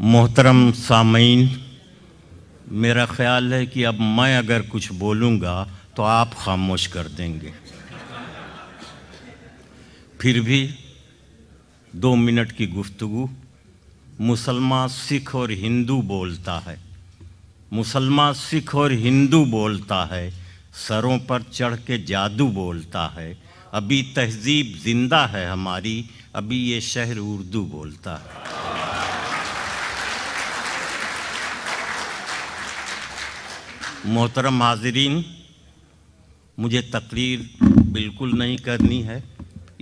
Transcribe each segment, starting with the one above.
मोहतरम सामीन मेरा ख्याल है कि अब मैं अगर कुछ बोलूँगा तो आप खामोश कर देंगे फिर भी दो मिनट की गुफ्तु मुसलमान सिख और हिंदू बोलता है मुसलमान सिख और हिंदू बोलता है सरों पर चढ़ के जादू बोलता है अभी तहजीब जिंदा है हमारी अभी ये शहर उर्दू बोलता है मोहतरम हाजरीन मुझे तकरीर बिल्कुल नहीं करनी है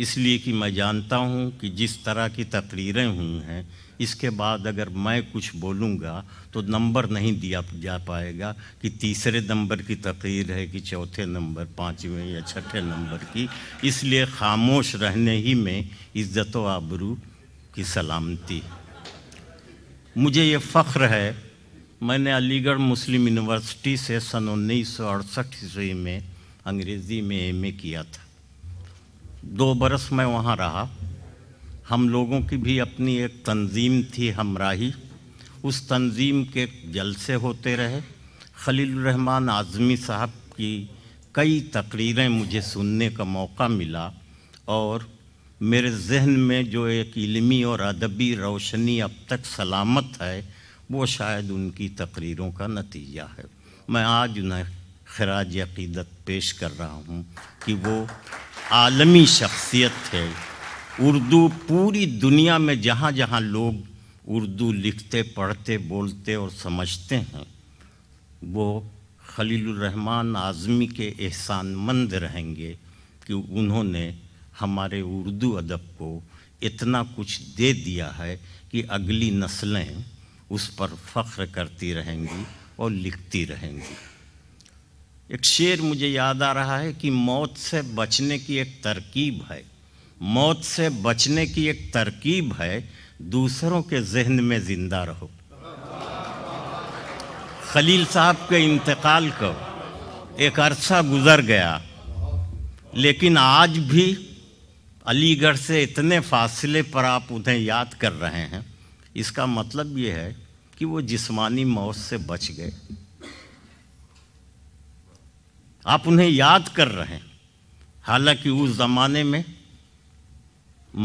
इसलिए कि मैं जानता हूं कि जिस तरह की तकरीरें हुई हैं इसके बाद अगर मैं कुछ बोलूंगा तो नंबर नहीं दिया जा पाएगा कि तीसरे नंबर की तकरीर है कि चौथे नंबर पाँचवें या छठे नंबर की इसलिए खामोश रहने ही में इज़्ज़त आबरू की सलामती मुझे ये फ़ख्र है मैंने अलीगढ़ मुस्लिम यूनिवर्सिटी से सन उन्नीस सौ अड़सठ ईस्वी में अंग्रेज़ी में एम किया था दो बरस मैं वहाँ रहा हम लोगों की भी अपनी एक तंजीम थी हमराही उस तंजीम के जलसे होते रहे खलील रहमान आज़मी साहब की कई तकरीरें मुझे सुनने का मौका मिला और मेरे जहन में जो एक इलमी और अदबी रोशनी अब तक सलामत है वो शायद उनकी तकरीरों का नतीजा है मैं आज उन्हें खराज अकीदत पेश कर रहा हूँ कि वो आलमी शख्सियत थे उर्दू पूरी दुनिया में जहाँ जहाँ लोग उर्दू लिखते पढ़ते बोलते और समझते हैं वो खलीलरहमान आज़मी के एहसान मंद रहेंगे कि उन्होंने हमारे उर्दू अदब को इतना कुछ दे दिया है कि अगली नस्लें उस पर फ़ख्र करती रहेंगी और लिखती रहेंगी एक शेर मुझे याद आ रहा है कि मौत से बचने की एक तरकीब है मौत से बचने की एक तरकीब है दूसरों के जहन में ज़िंदा रहो खलील साहब के इंतकाल को एक अरसा गुज़र गया लेकिन आज भी अलीगढ़ से इतने फासले पर आप उन्हें याद कर रहे हैं इसका मतलब ये है कि वो जिस्मानी मौत से बच गए आप उन्हें याद कर रहे हैं हालांकि उस ज़माने में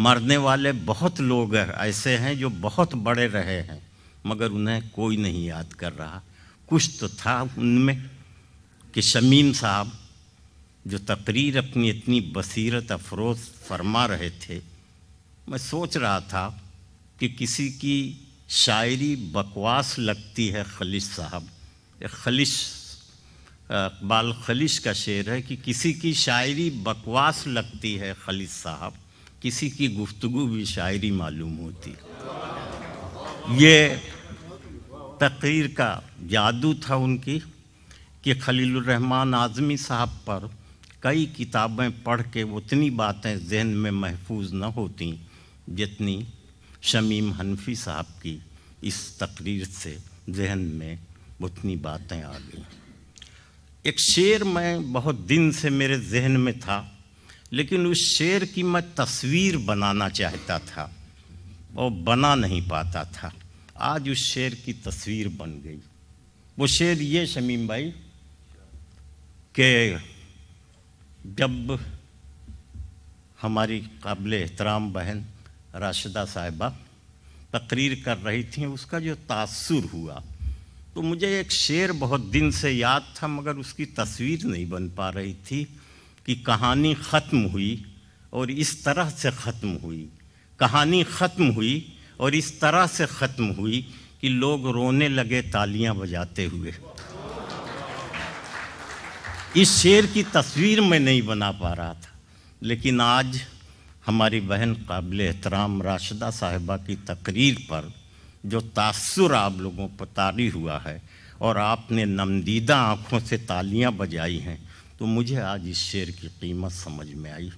मरने वाले बहुत लोग ऐसे हैं जो बहुत बड़े रहे हैं मगर उन्हें कोई नहीं याद कर रहा कुछ तो था उनमें कि शमीम साहब जो तकरीर अपनी इतनी बसीरत अफरोज फरमा रहे थे मैं सोच रहा था कि किसी की शायरी बकवास लगती है खलिश साहब खलिश बाल खलिश का शेर है कि किसी की शायरी बकवास लगती है खलिश साहब किसी की गुफ्तगु भी शायरी मालूम होती ये तकरीर का जादू था उनकी कि खलीलरहमान आज़मी साहब पर कई किताबें पढ़ के उतनी बातें जहन में महफूज न होती जितनी शमीम हनफी साहब की इस तकरीर से जहन में उतनी बातें आ गई एक शेर मैं बहुत दिन से मेरे जहन में था लेकिन उस शेर की मैं तस्वीर बनाना चाहता था और बना नहीं पाता था आज उस शेर की तस्वीर बन गई वो शेर ये शमीम भाई के जब हमारी काबिल एहतराम बहन राशिदा साहिबा तकरीर कर रही थी उसका जो तासुर हुआ तो मुझे एक शेर बहुत दिन से याद था मगर उसकी तस्वीर नहीं बन पा रही थी कि कहानी ख़त्म हुई और इस तरह से ख़त्म हुई कहानी ख़त्म हुई और इस तरह से ख़त्म हुई कि लोग रोने लगे तालियां बजाते हुए इस शेर की तस्वीर मैं नहीं बना पा रहा था लेकिन आज हमारी बहन काबिल एहतराम राशिदा साहिबा की तकरीर पर जो तासुर आप लोगों पर तारी हुआ है और आपने नमदीदा आँखों से तालियां बजाई हैं तो मुझे आज इस शेर की कीमत समझ में आई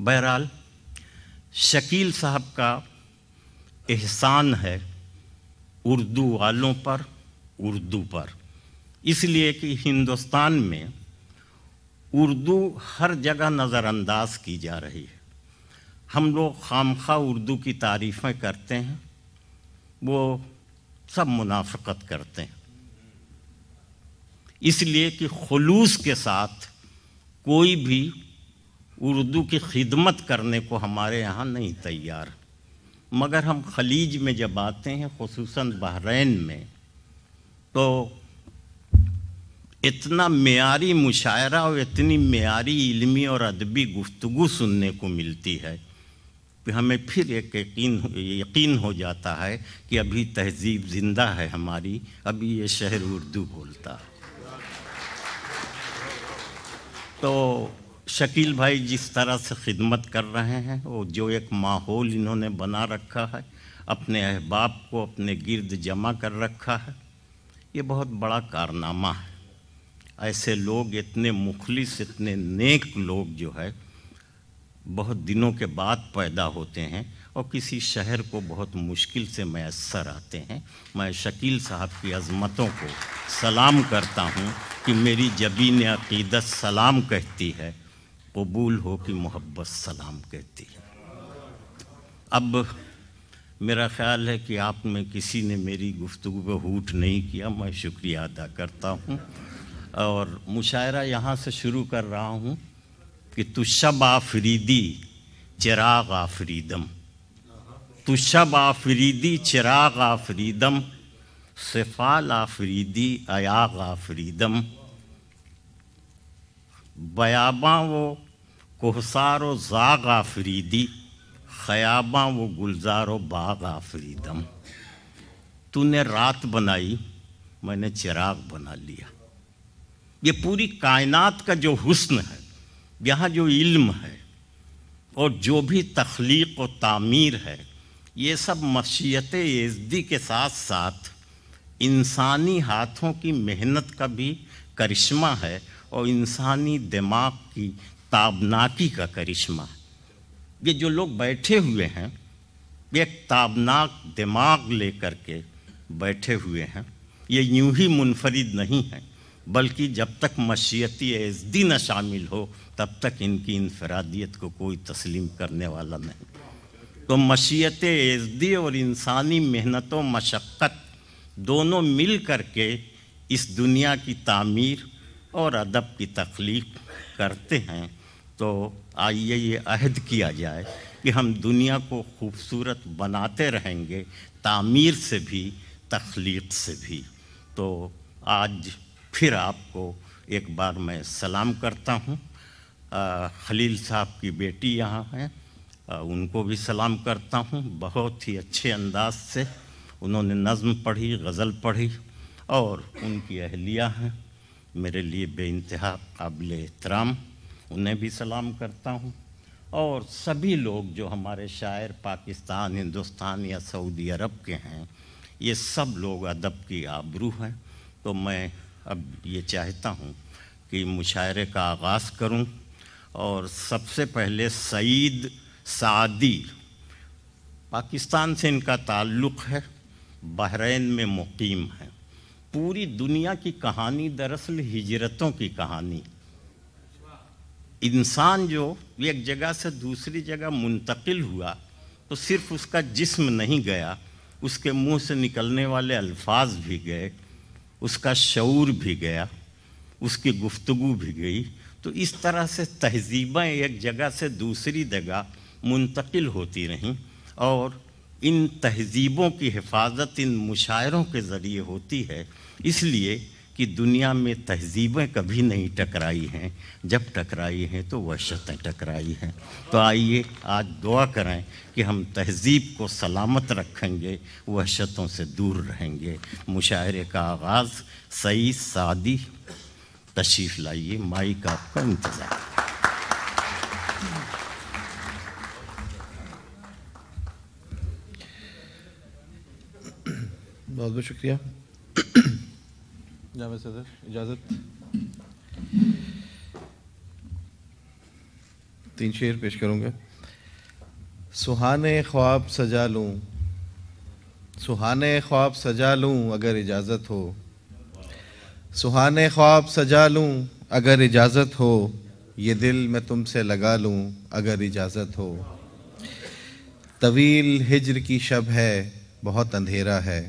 बहरहाल शकील साहब का एहसान है उर्दू वालों पर उर्दू पर इसलिए कि हिंदुस्तान में उर्दू हर जगह नज़रअंदाज की जा रही है हम लोग खाम खा उर्दू की तारीफ़ें करते हैं वो सब मुनाफ़त करते हैं इसलिए कि खलूस के साथ कोई भी उर्दू की खिदमत करने को हमारे यहाँ नहीं तैयार मगर हम खलीज में जब आते हैं खसूस बहरीन में तो इतना मीरी मुशायरा और इतनी मीरी इलमी और अदबी गुफ्तु सुनने को मिलती है हमें फिर एक यकीन यकीन हो जाता है कि अभी तहजीब ज़िंदा है हमारी अभी ये शहर उर्दू बोलता है तो शकील भाई जिस तरह से खिदमत कर रहे हैं वो जो एक माहौल इन्होंने बना रखा है अपने अहबाब को अपने गिरद जमा कर रखा है ये बहुत बड़ा कारनामा है ऐसे लोग इतने मुखलिस इतने नेक लोग जो है बहुत दिनों के बाद पैदा होते हैं और किसी शहर को बहुत मुश्किल से मैसर आते हैं मैं शकील साहब की अज़मतों को सलाम करता हूँ कि मेरी जबीन अकीदत सलाम कहती है कबूल हो कि मोहब्बत सलाम कहती है अब मेरा ख्याल है कि आप में किसी ने मेरी गुफ्तु पर हूट नहीं किया मैं शुक्रिया अदा करता हूँ और मुशायरा यहाँ से शुरू कर रहा हूँ कि तुशब आफरीदी चिराग आफरीदम तुशब आफरीदी चिराग आफरीदम सिफाल आफरीदी अयाग आफरीदम बयाबा वो कोहसार व जाग आफरीदी खयाबा वो गुलजार बाग आफरीदम तूने रात बनाई मैंने चिराग बना लिया ये पूरी कायनात का जो हुस्न है यहाँ जो इल्म है और जो भी तख्लीक और तामीर है ये सब मशीत एजदी के साथ साथ इंसानी हाथों की मेहनत का भी करिश्मा है और इंसानी दिमाग की ताबनाकी का करिश्मा है ये जो लोग बैठे हुए हैं ये एक ताबनाक दिमाग लेकर के बैठे हुए हैं ये यूं ही मुनफरद नहीं हैं बल्कि जब तक मशीयती एजदी न शामिल हो तब तक इनकी इनफरादियत को कोई तस्लीम करने वाला नहीं तो मशीयत एजदी और इंसानी मेहनत व मशक्क़त दोनों मिल कर के इस दुनिया की तामीर और अदब की तख्लीक करते हैं तो आइए ये अहद किया जाए कि हम दुनिया को खूबसूरत बनाते रहेंगे तामीर से भी तख्लीक से भी तो आज फिर आपको एक बार मैं सलाम करता हूँ खलील साहब की बेटी यहाँ हैं उनको भी सलाम करता हूँ बहुत ही अच्छे अंदाज से उन्होंने नज़म पढ़ी गज़ल पढ़ी और उनकी अहलिया हैं मेरे लिए बे इंतहा काबिल एहतराम उन्हें भी सलाम करता हूँ और सभी लोग जो हमारे शायर पाकिस्तान हिंदुस्तान या सऊदी अरब के हैं ये सब लोग अदब की आबरू हैं तो मैं अब ये चाहता हूँ कि मुशायरे का आगाज़ करूँ और सबसे पहले सईद सादी पाकिस्तान से इनका ताल्लुक़ है बहरीन में मुकीम है पूरी दुनिया की कहानी दरअसल हिजरतों की कहानी इंसान जो एक जगह से दूसरी जगह मुंतकिल हुआ तो सिर्फ उसका जिस्म नहीं गया उसके मुंह से निकलने वाले अल्फाज भी गए उसका शूर भी गया उसकी गुफ्तगु भी गई तो इस तरह से तहजीबें एक जगह से दूसरी जगह मुंतकिल होती रहीं और इन तहजीबों की हिफाजत इन मुशायरों के ज़रिए होती है इसलिए कि दुनिया में तहजीबें कभी नहीं टकराई हैं जब टकराई हैं तो वशतें टकराई हैं तो आइए आज दुआ करें कि हम तहजीब को सलामत रखेंगे वहशतों से दूर रहेंगे मुशायरे का आगाज़ सई सादी तशीफ लाइए का आपका इंतज़ार बहुत बहुत शुक्रिया जाम सदर इजाज़त तीन शेर पेश करूँगा सुहाने ख्वाब सजा लूँ सुहाने ख्वाब सजा लूँ अगर इजाज़त हो सुहाने ख्वाब सजा लूँ अगर इजाज़त हो ये दिल मैं तुमसे लगा लूँ अगर इजाज़त हो तवील हिजर की शब है बहुत अंधेरा है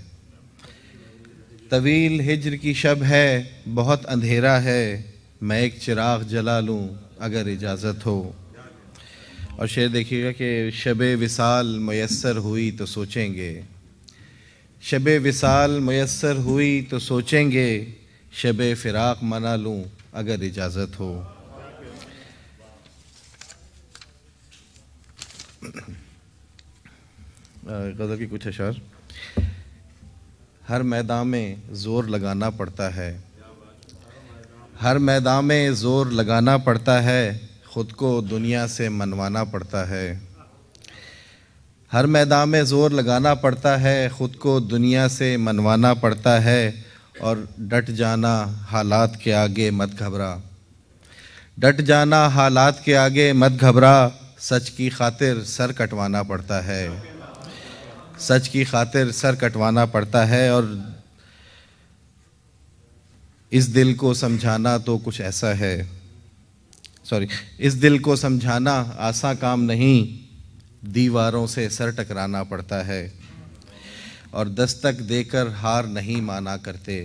तवील हिजर की शब है बहुत अंधेरा है मैं एक चिराग जला लूँ अगर इजाज़त हो और शेर देखिएगा कि शब विसाल मैसर हुई तो सोचेंगे शब विसाल मैसर हुई तो सोचेंगे शब फिराक मना लूँ अगर इजाज़त हो गज़ल की कुछ अशार हर मैदान में ज़ोर लगाना पड़ता है हर मैदान में ज़ोर लगाना पड़ता है खुद को दुनिया से मनवाना पड़ता है हर मैदान में ज़ोर लगाना पड़ता है ख़ुद को दुनिया से मनवाना पड़ता है और डट जाना हालात के आगे मत घबरा डट जाना हालात के आगे मत घबरा सच की खातिर सर कटवाना पड़ता है सच की खातिर सर कटवाना पड़ता है और इस दिल को समझाना तो कुछ ऐसा है सॉरी इस दिल को समझाना आसा काम नहीं दीवारों से सर टकराना पड़ता है और दस्तक देकर हार नहीं माना करते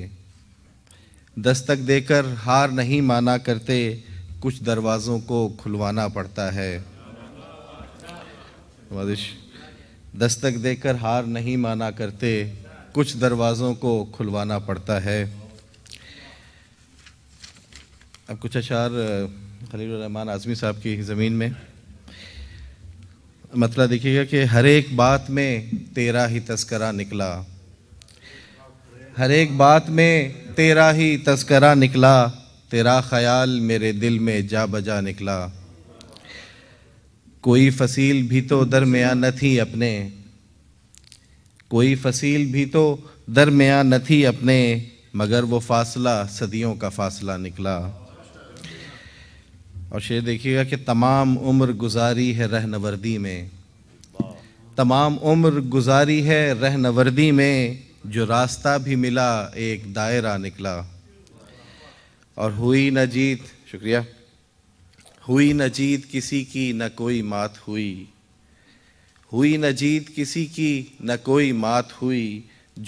दस्तक देकर हार नहीं माना करते कुछ दरवाज़ों को खुलवाना पड़ता है दस्तक देकर हार नहीं माना करते कुछ दरवाज़ों को खुलवाना पड़ता है अब कुछ अशार रहमान आज़मी साहब की ज़मीन में मतलब देखिएगा कि हर एक बात में तेरा ही तस्करा निकला हर एक बात में तेरा ही तस्करा निकला तेरा ख्याल मेरे दिल में जा बजा निकला कोई फसील भी तो दरमिया न थी अपने कोई फसील भी तो दरमिया न थी अपने मगर वो फासला सदियों का फासला निकला और शेर देखिएगा कि तमाम उम्र गुजारी है रहनवर्दी में तमाम उम्र गुजारी है रहनवर्दी में जो रास्ता भी मिला एक दायरा निकला और हुई न जीत शुक्रिया हुई न जीत किसी की न कोई मात हुई हुई न जीत किसी की न कोई मात हुई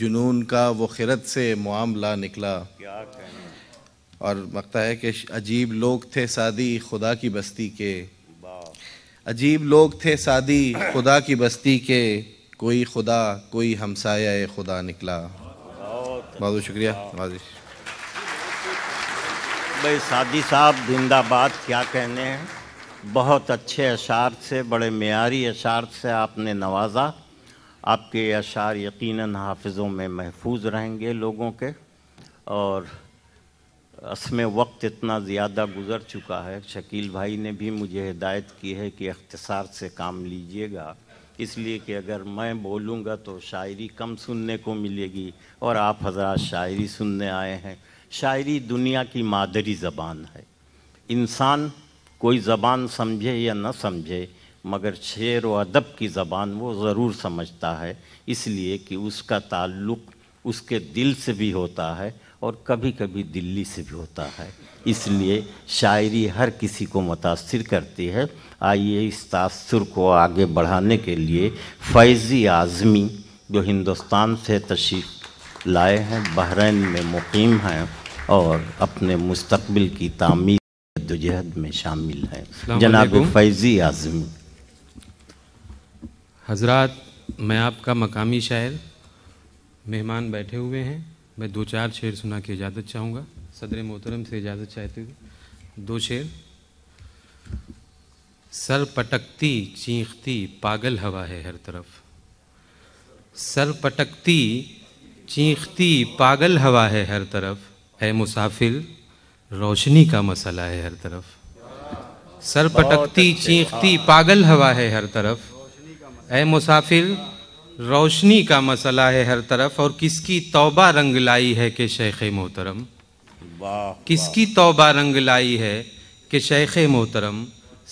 जुनून का वो खिरत से मामला निकला क्या कहना और मकता है कि अजीब लोग थे सादी खुदा की बस्ती के अजीब लोग थे सादी खुदा की बस्ती के कोई खुदा कोई हमसाया खुदा निकला बहुत शुक्रिया भाई सादी साहब जिंदाबाद क्या कहने हैं बहुत अच्छे अशार से बड़े मीरी अशार से आपने नवाजा आपके अशार यकीनन हाफिज़ों में महफूज रहेंगे लोगों के और असमें वक्त इतना ज़्यादा गुज़र चुका है शकील भाई ने भी मुझे हिदायत की है कि अख्तसार से काम लीजिएगा इसलिए कि अगर मैं बोलूँगा तो शायरी कम सुनने को मिलेगी और आप हजरा शायरी सुनने आए हैं शायरी दुनिया की मादरी ज़बान है इंसान कोई ज़बान समझे या न समझे मगर शेर व अदब की ज़बान वो ज़रूर समझता है इसलिए कि उसका ताल्लुक़ उसके दिल से भी होता है और कभी कभी दिल्ली से भी होता है इसलिए शायरी हर किसी को मुतासर करती है आइए इस तासर को आगे बढ़ाने के लिए फैज़ी आज़मी जो हिंदुस्तान से तशरीफ़ लाए हैं बहरीन में मुकीम हैं और अपने मुस्तबिल की तामीर जद्दोजहद में शामिल हैं जनाब फैज़ी आज़मी हजरत मैं आपका मकामी शायर मेहमान बैठे हुए हैं मैं दो चार शेर सुना के इजाज़त चाहूँगा सदर मोहतरम से इजाज़त चाहते हुए दो शेर सर पटकती चीखती पागल हवा है हर तरफ सर पटकती चीखती पागल हवा है हर तरफ है मुसाफिर रोशनी का मसला है हर तरफ सर पटकती चीखती पागल हवा है हर तरफ ए मुसाफिर रोशनी का मसला है हर तरफ और किसकी तौबा रंग लाई है कि शेख मोहतरम किसकी तौबा रंग लाई है कि शेख मोहतरम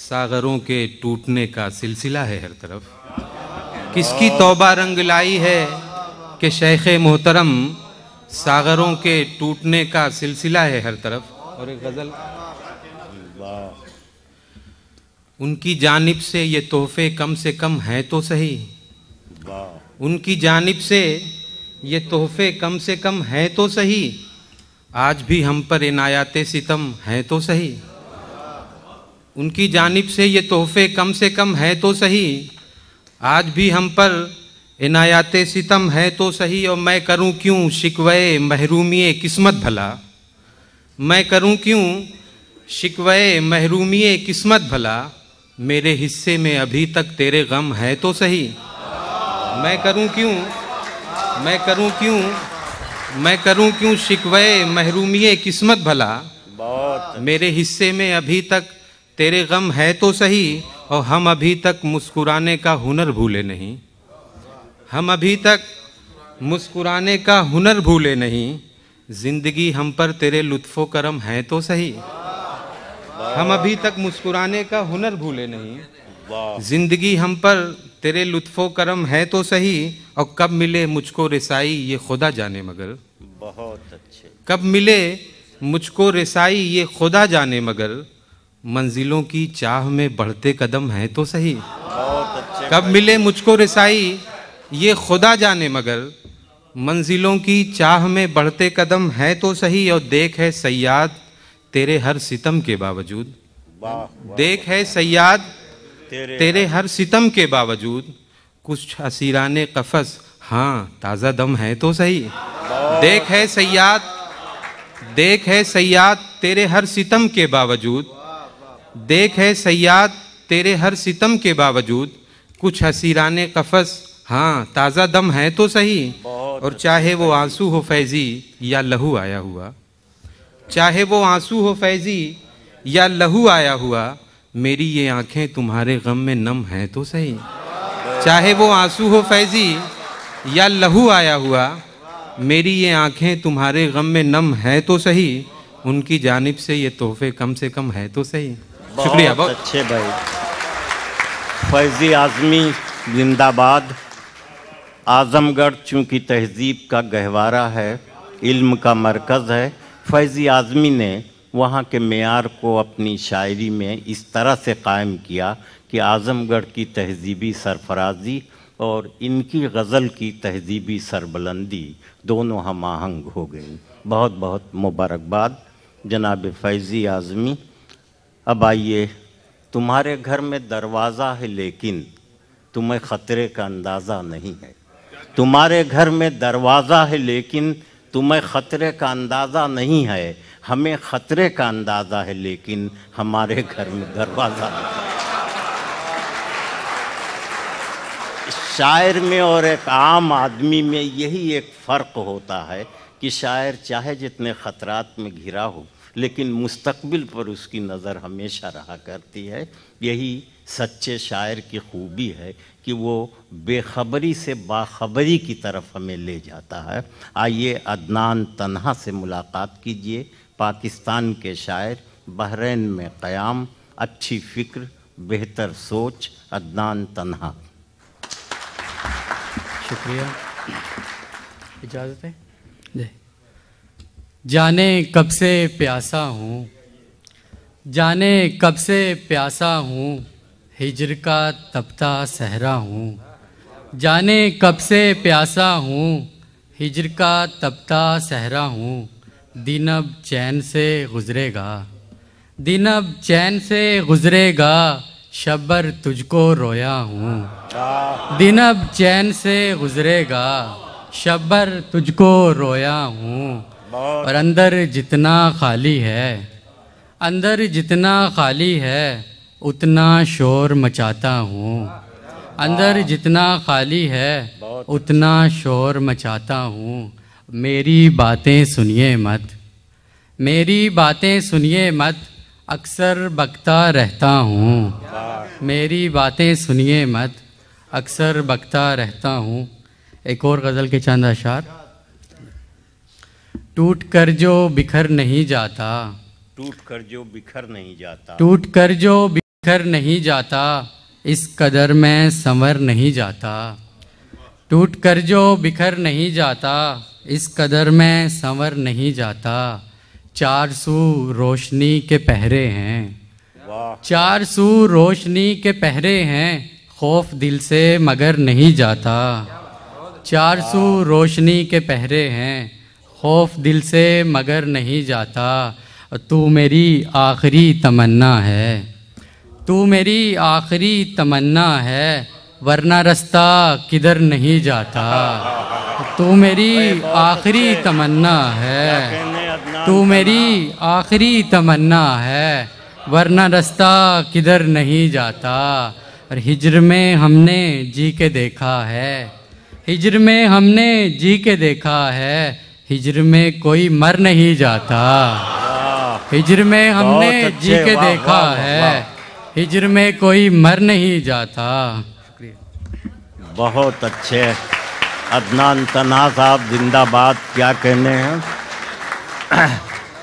सागरों के टूटने का सिलसिला है हर तरफ किसकी तौबा रंग लाई है कि शेख मोहतरम सागरों के टूटने का सिलसिला है हर तरफ और एक गज़ल उनकी जानब से ये तोहफे कम से कम हैं तो सही उनकी जानिब से ये तोहफे कम से कम हैं तो सही आज भी हम पर इनायात सितम हैं तो सही उनकी जानिब से ये तोहफे कम से कम हैं तो सही आज भी हम पर इनायात सितम है तो सही और मैं करूं क्यों शिकवे महरूमी किस्मत भला मैं करूं क्यों शिकवे महरूमी किस्मत भला मेरे हिस्से में अभी तक तेरे गम है तो सही मैं करूं क्यों मैं करूं क्यों मैं करूं क्यों शिकवे महरूमी किस्मत भला बहुत मेरे हिस्से में अभी तक तेरे गम है तो सही और हम अभी तक मुस्कुराने का हुनर भूले नहीं हम अभी तक मुस्कुराने का हुनर भूले नहीं जिंदगी हम पर तेरे लुत्फो करम है तो सही हम अभी तक मुस्कुराने का हुनर भूले नहीं जिंदगी हम पर तेरे लुत्फो करम है तो सही और कब मिले मुझको रिसाई ये खुदा जाने मगर बहुत अच्छे कब मिले मुझको रिसाई ये खुदा जाने मगर मंजिलों की चाह में बढ़ते कदम है तो सही बहुत अच्छे कब मिले मुझको रिसाई ये खुदा जाने मगर मंजिलों की चाह में बढ़ते कदम है तो सही और देख है सयाद तेरे हर सितम के बावजूद देख है सयाद तेरे, हर सितम के बावजूद कुछ असीरान कफस हाँ ताज़ा दम है तो सही देख है सयाद देख है सयाद तेरे हर सितम के बावजूद देख है सयाद तेरे हर सितम के बावजूद कुछ हसीरान कफस हाँ ताज़ा दम है तो सही और चाहे वो आंसू हो फैज़ी या लहू आया हुआ चाहे वो आंसू हो फैज़ी या लहू आया हुआ मेरी ये आंखें तुम्हारे गम में नम हैं तो सही चाहे वो आंसू हो फैजी या लहू आया हुआ मेरी ये आंखें तुम्हारे गम में नम है तो सही उनकी जानब से ये तोहफे कम से कम है तो सही शुक्रिया बहुत अच्छे भाई फैजी आजमी जिंदाबाद आजमगढ़ चूँकि तहजीब का गहवारा है इल्म का मरकज़ है फैज़ी आज़मी ने वहाँ के मैार को अपनी शायरी में इस तरह से कायम किया कि आज़मगढ़ की तहजीबी सरफराजी और इनकी गज़ल की तहजीबी सरबलंदी दोनों हम आहंग हो गई बहुत बहुत मुबारकबाद जनाब फैज़ी आज़मी अब आइए तुम्हारे घर में दरवाज़ा है लेकिन तुम्हें ख़तरे का अंदाज़ा नहीं है तुम्हारे घर में दरवाज़ा है लेकिन तुम्हें ख़तरे का अंदाज़ा नहीं है हमें ख़तरे का अंदाज़ा है लेकिन हमारे घर में दरवाज़ा शायर में और एक आम आदमी में यही एक फ़र्क होता है कि शायर चाहे जितने ख़तरात में घिरा हो लेकिन मुस्तकबिल पर उसकी नज़र हमेशा रहा करती है यही सच्चे शायर की खूबी है कि वो बेखबरी से बाखबरी की तरफ हमें ले जाता है आइए अदनान तन्हा से मुलाकात कीजिए पाकिस्तान के शायर बहरीन में क़याम अच्छी फ़िक्र बेहतर सोच अदनान तन्हा शुक्रिया इजाज़त है जी जाने कब से प्यासा हूँ जाने कब से प्यासा हूँ हिजर का तपता सहरा हूँ जाने कब से प्यासा हूँ हिजर का तपता सहरा हूँ दिन अब चैन से गुज़रेगा दिन अब चैन से गुज़रेगा शबर तुझको रोया हूँ दिन अब चैन से गुज़रेगा शबर तुझको रोया हूँ और अंदर जितना खाली है अंदर जितना खाली है उतना शोर मचाता हूँ अंदर जितना खाली है उतना शोर मचाता हूँ मेरी बातें सुनिए मत मेरी बातें सुनिए मत अक्सर बकता रहता हूँ मेरी बातें सुनिए मत अक्सर बकता रहता हूँ एक और गज़ल के चंद अशार टूट कर जो बिखर नहीं जाता टूट कर जो बिखर नहीं जाता टूट कर जो घर नहीं जाता इस कदर में संवर नहीं जाता टूट कर जो बिखर नहीं जाता इस कदर में संवर नहीं जाता चार सू रोशनी के पहरे हैं चार सू रोशनी के पहरे हैं खौफ दिल से मगर नहीं जाता चार सू रोशनी के पहरे हैं खौफ दिल से मगर नहीं जाता तू मेरी आखिरी तमन्ना है तू मेरी आखिरी तमन्ना है वरना रास्ता किधर नहीं जाता तू मेरी आखिरी तमन्ना है तू मेरी आखिरी तमन्ना है वरना रास्ता किधर नहीं जाता और हिजर में हमने जी के देखा है हिजर में हमने जी के देखा है हिजर में कोई मर नहीं जाता हिजर में हमने जी के देखा है हिजर में कोई मर नहीं जाता बहुत अच्छे अदनान तना साहब जिंदाबाद क्या कहने हैं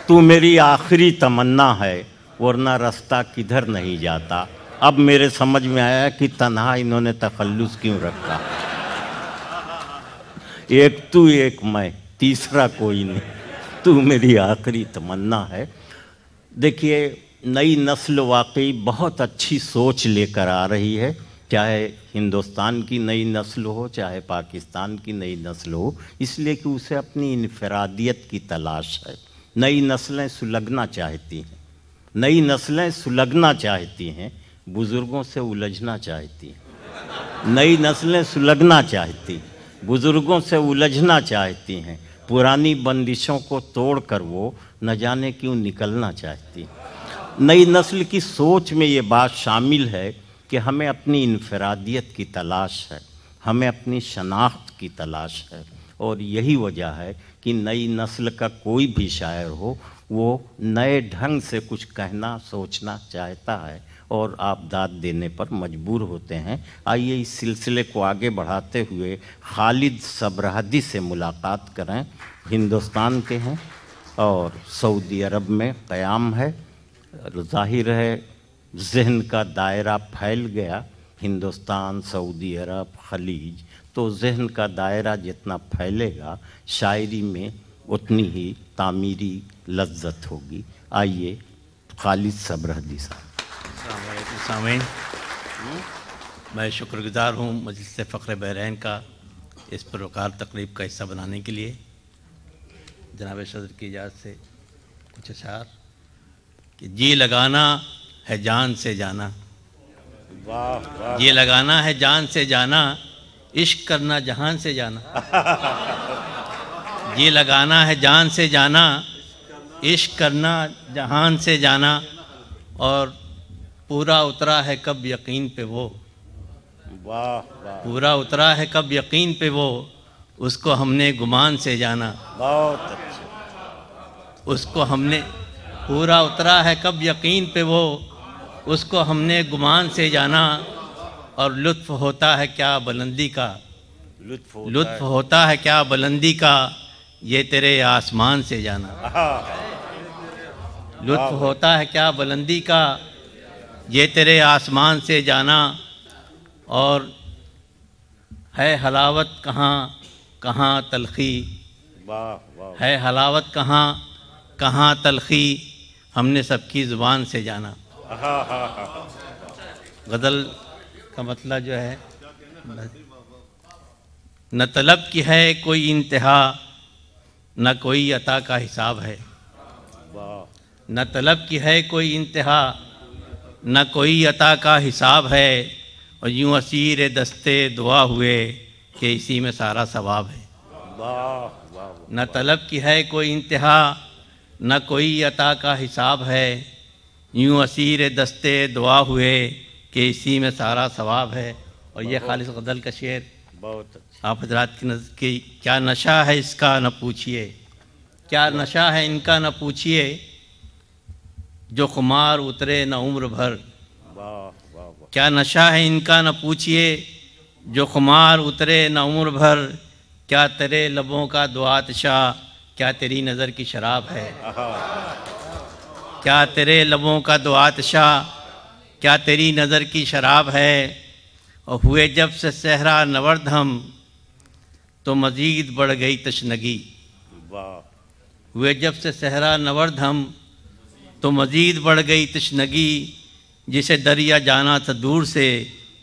तू मेरी आखिरी तमन्ना है वरना रास्ता किधर नहीं जाता अब मेरे समझ में आया कि तनहा इन्होंने तखल्लुस क्यों रखा एक तू एक मैं तीसरा कोई नहीं तू मेरी आखिरी तमन्ना है देखिए नई नस्ल वाकई बहुत अच्छी सोच लेकर आ रही है चाहे हिंदुस्तान की नई नस्ल हो चाहे पाकिस्तान की नई नस्ल हो इसलिए कि उसे अपनी इनफरादियत की तलाश है नई नस्लें सुलगना चाहती हैं नई नस्लें सुलगना चाहती हैं बुज़ुर्गों से उलझना चाहती हैं नई नस्लें सुलगना चाहती हैं बुज़ुर्गों से उलझना चाहती हैं पुरानी बंदिशों को तोड़कर वो न जाने क्यों निकलना चाहती हैं नई नस्ल की सोच में ये बात शामिल है कि हमें अपनी इनफरादियत की तलाश है हमें अपनी शनाख्त की तलाश है और यही वजह है कि नई नस्ल का कोई भी शायर हो वो नए ढंग से कुछ कहना सोचना चाहता है और आप दाद देने पर मजबूर होते हैं आइए इस सिलसिले को आगे बढ़ाते हुए खालिद सबराहदी से मुलाकात करें हिंदुस्तान के हैं और सऊदी अरब में क़याम है तो जाहिर है जहन का दायरा फैल गया हिंदुस्तान सऊदी अरब खलीज तो जहन का दायरा जितना फैलेगा शायरी में उतनी ही तामीरी लज्जत होगी आइए खालिद सबरहदी साहब सामीन हम्म? मैं शुक्रगुजार हूँ मजलिस फ़ख्र बहरैन का इस प्रकार तकरीब का हिस्सा बनाने के लिए जनाब सदर की इजाज़त से कुछ अशार कि जी लगाना है जान से जाना वाह वाह जी लगाना है जान से जाना इश्क करना जहान से जाना जी लगाना है जान से जाना इश्क करना जहान से जाना और पूरा उतरा है कब यकीन पे वो वाह पूरा उतरा है कब यकीन पे वो उसको हमने गुमान से जाना बहुत अच्छा उसको हमने पूरा उतरा है कब यकीन पे वो उसको हमने गुमान से जाना और लुत्फ़ होता है क्या बुलंदी का लुत्फ़ होता, लुत्फ है। होता है क्या बुलंदी का ये तेरे आसमान से जाना लुत्फ़ होता है क्या बुलंदी का ये तेरे आसमान से जाना और है हलावत कहाँ कहाँ तलखी वाह है हलावत कहाँ कहाँ तलखी हमने सबकी ज़ुबान से जाना गज़ल का मतलब जो है न तलब की है कोई इंतहा न कोई अता का हिसाब है न तलब की है कोई इंतहा न कोई अता का हिसाब है और यूँ असीर दस्ते दुआ हुए कि इसी में सारा सवाब है न तलब की है कोई इंतहा न कोई अता का हिसाब है यूँ असीर दस्ते दुआ हुए कि इसी में सारा सवाब है और यह खालिस गदल का शेर बहुत अच्छा। आप हजरात की नज़र की क्या नशा है इसका न पूछिए क्या नशा है इनका न पूछिए जो खुमार उतरे न उम्र भर क्या नशा है इनका न पूछिए जो खुमार उतरे न उम्र भर क्या तेरे लबों का दुआतशा क्या तेरी नज़र की शराब है क्या तेरे लबों का आतशाह क्या तेरी नज़र की शराब है और हुए जब से सहरा नवर्द हम तो मज़ीद बढ़ गई तशनगी हुए जब से सहरा नवर्द हम तो मज़ीद बढ़ गई तशनगी जिसे दरिया जाना था दूर से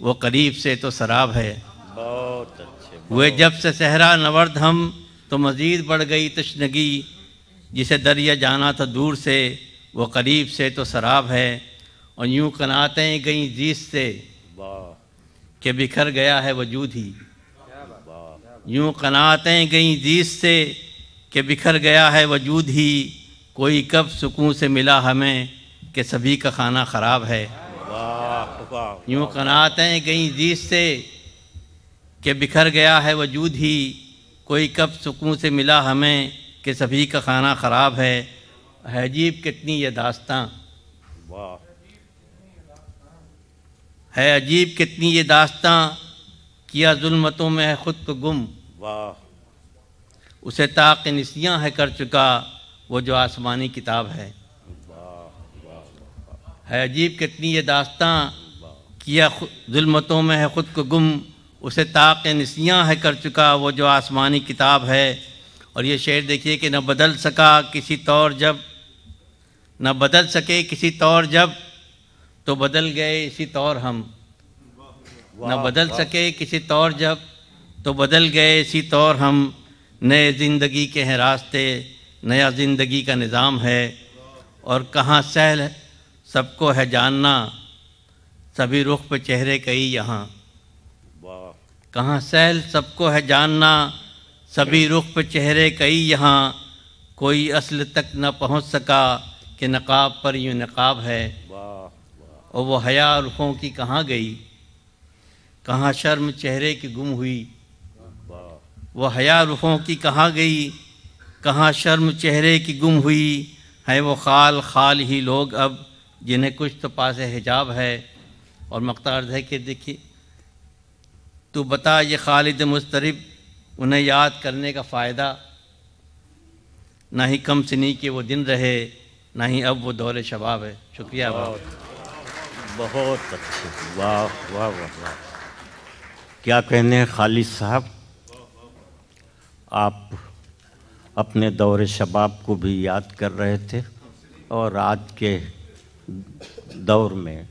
वो करीब से तो शराब है बहुत अच्छे हुए जब से सहरा नवर्द हम तो मज़ीद बढ़ गई तशनगी जिसे दरिया जाना था दूर से वो करीब से तो शराब है और यूँ कनातें गई जीत से कि बिखर गया है वजूद ही यूँ कनातें गई जीत से कि बिखर गया है वजूद ही कोई कब सुकून से मिला हमें कि सभी का खाना ख़राब है यूँ कनातें गई जीत से कि बिखर गया है वजूद ही कोई कब सुकून से मिला हमें कि सभी का खाना ख़राब है अजीब कितनी ये दास्तां वाह है अजीब कितनी ये दास्तां किया जुल्मतों में है ख़ुद को गुम वाह उसे ताक नसियाँ है कर चुका वो जो आसमानी किताब है है अजीब कितनी ये दास्तां किया जुल्मतों में है ख़ुद को गुम उसे ताक नसियाँ है कर चुका वो जो आसमानी किताब है और ये शेर देखिए कि न बदल सका किसी तौर जब न बदल सके किसी तौर जब तो बदल गए इसी तौर हम न बदल सके किसी तौर जब तो बदल गए इसी तौर हम नए ज़िंदगी के हैं रास्ते नया ज़िंदगी का निज़ाम है और कहाँ सहल सबको है जानना सभी रुख पे चेहरे कई यहाँ कहाँ सैल सबको है जानना सभी रुख पे चेहरे कई यहाँ कोई असल तक न पहुँच सका कि नकाब पर यूँ नकाब है और वो हया रुखों की कहाँ गई कहाँ शर्म चेहरे की गुम हुई वो हया रुखों की कहाँ गई कहाँ शर्म चेहरे की गुम हुई है वो खाल खाल ही लोग अब जिन्हें कुछ तो पास हिजाब है और मख्तार है कि देखिए तो बता ये खालिद मुस्तरब उन्हें याद करने का फ़ायदा ना ही कम सनी के वो दिन रहे ना ही अब वो दौर शबाब है शुक्रिया बहुत अच्छे वाह वाह वाह वाह क्या कहने हैं खालिद साहब आप अपने दौर शबाब को भी याद कर रहे थे और आज के दौर में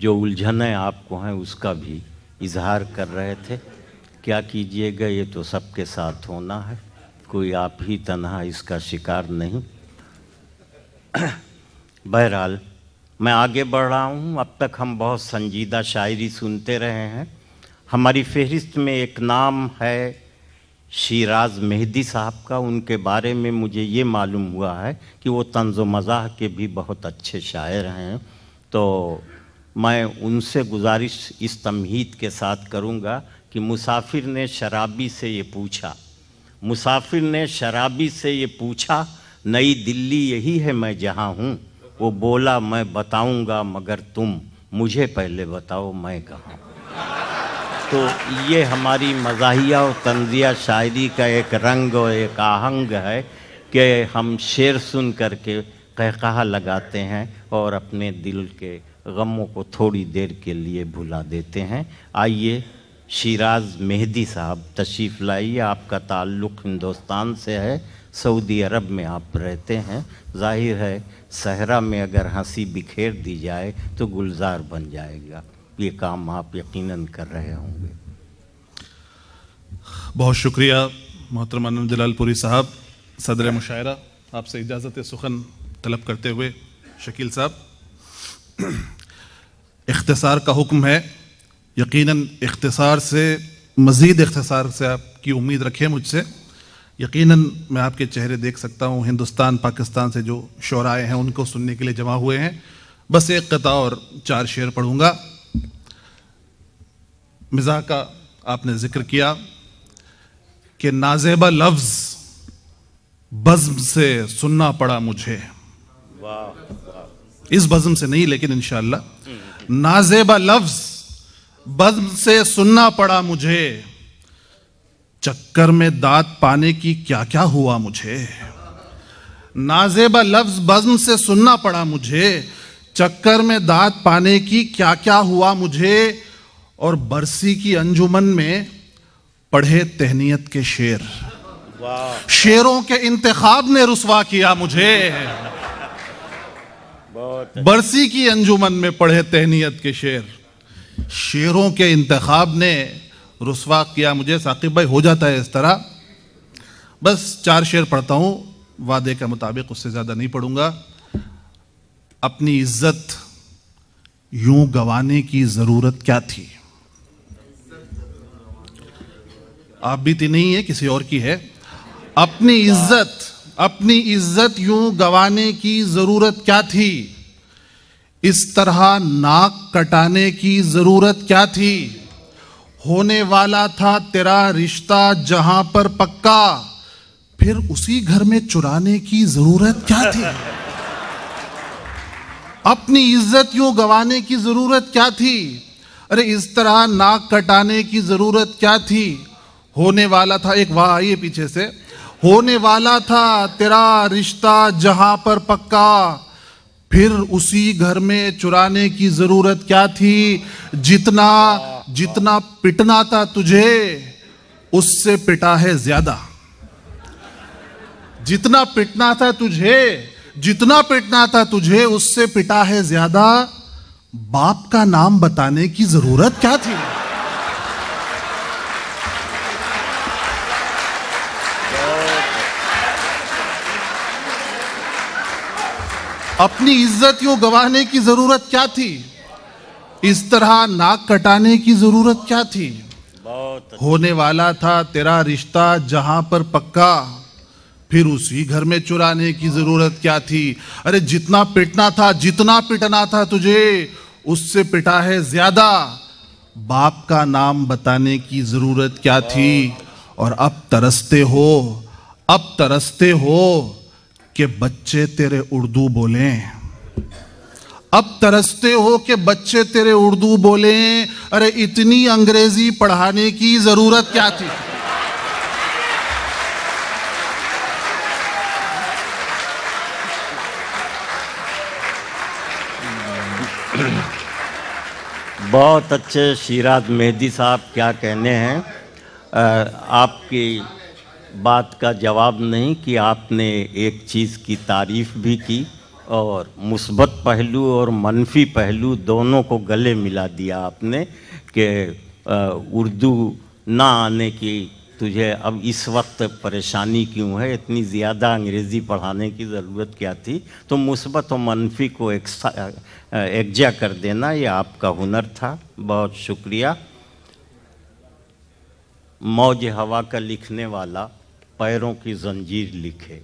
जो उलझनें आपको हैं उसका भी इजहार कर रहे थे क्या कीजिएगा ये तो सबके साथ होना है कोई आप ही तनहा इसका शिकार नहीं बहरहाल मैं आगे बढ़ रहा हूँ अब तक हम बहुत संजीदा शायरी सुनते रहे हैं हमारी फहरिस्त में एक नाम है शिराज मेहदी साहब का उनके बारे में मुझे ये मालूम हुआ है कि वो तंज मज़ाह के भी बहुत अच्छे शायर हैं तो मैं उनसे गुजारिश इस तमहीद के साथ करूंगा कि मुसाफिर ने शराबी से ये पूछा मुसाफिर ने शराबी से ये पूछा नई दिल्ली यही है मैं जहाँ हूँ वो बोला मैं बताऊंगा मगर तुम मुझे पहले बताओ मैं कहाँ तो ये हमारी मजाहिया और तंजिया शायरी का एक रंग और एक आहंग है कि हम शेर सुन करके कहकहा लगाते हैं और अपने दिल के गमों को थोड़ी देर के लिए भुला देते हैं आइए शिराज मेहदी साहब तशरीफ़ लाइए आपका ताल्लुक़ हिंदुस्तान से है सऊदी अरब में आप रहते हैं जाहिर है सहरा में अगर हंसी बिखेर दी जाए तो गुलजार बन जाएगा ये काम आप यकीनन कर रहे होंगे बहुत शुक्रिया मोहतरम अनम जलालपुरी साहब सदर मुशायरा आपसे इजाज़त सुखन तलब करते हुए शकील साहब इख्तसार का हुक्म है यकीनन इख्तसार से मज़ीद इख्तसार से आपकी उम्मीद रखें मुझसे यकीनन मैं आपके चेहरे देख सकता हूँ हिंदुस्तान पाकिस्तान से जो शराए हैं उनको सुनने के लिए जमा हुए हैं बस एक कता और चार शेर पढ़ूँगा मिज़ा का आपने ज़िक्र किया कि नाजेबा लफ्ज़ बज़म से सुनना पड़ा मुझे वाह इस बज़म से नहीं लेकिन इन नाजेबा लफ्ज बद से सुनना पड़ा मुझे चक्कर में दांत पाने की क्या क्या हुआ मुझे नाजेबा लफ्ज बजम से सुनना पड़ा मुझे चक्कर में दांत पाने की क्या क्या हुआ मुझे और बरसी की अंजुमन में पढ़े तहनीत के शेर शेरों के इंतखाब ने रसवा किया मुझे बरसी की अंजुमन में पढ़े तहनीत के शेर शेरों के इंतखब ने रसवा किया मुझे साकिब भाई हो जाता है इस तरह बस चार शेर पढ़ता हूँ वादे के मुताबिक उससे ज़्यादा नहीं पढ़ूँगा अपनी इज्जत यूं गंवाने की ज़रूरत क्या थी आप भी तो नहीं है किसी और की है अपनी इज्जत अपनी इज्जत यूं गंवाने की ज़रूरत क्या थी इस तरह नाक कटाने की ज़रूरत क्या थी होने वाला था तेरा रिश्ता जहां पर पक्का फिर उसी घर में चुराने की ज़रूरत क्या थी अपनी इज्जत यूं गवाने की ज़रूरत क्या थी अरे इस तरह नाक कटाने की ज़रूरत क्या थी होने वाला था एक वाह आइए पीछे से होने वाला था तेरा रिश्ता जहां पर पक्का फिर उसी घर में चुराने की जरूरत क्या थी जितना जितना पिटना था तुझे उससे पिटा है ज्यादा जितना पिटना था तुझे जितना पिटना था तुझे उससे पिटा है ज्यादा बाप का नाम बताने की जरूरत क्या थी अपनी इज्जत यूं गवाने की जरूरत क्या थी इस तरह नाक कटाने की जरूरत क्या थी होने वाला था तेरा रिश्ता जहां पर पक्का फिर उसी घर में चुराने की जरूरत क्या थी अरे जितना पिटना था जितना पिटना था तुझे उससे पिटा है ज्यादा बाप का नाम बताने की जरूरत क्या थी और अब तरसते हो अब तरसते हो कि बच्चे तेरे उर्दू बोलें अब तरसते हो कि बच्चे तेरे उर्दू बोले अरे इतनी अंग्रेजी पढ़ाने की जरूरत क्या थी बहुत अच्छे शीराज मेहदी साहब क्या कहने हैं आपकी बात का जवाब नहीं कि आपने एक चीज़ की तारीफ भी की और मुस्बत पहलू और मनफी पहलू दोनों को गले मिला दिया आपने कि उर्दू ना आने की तुझे अब इस वक्त परेशानी क्यों है इतनी ज़्यादा अंग्रेज़ी पढ़ाने की ज़रूरत क्या थी तो मुस्बत और मनफी को एक एकजा कर देना ये आपका हुनर था बहुत शुक्रिया मौज हवा का लिखने वाला पैरों की जंजीर लिखे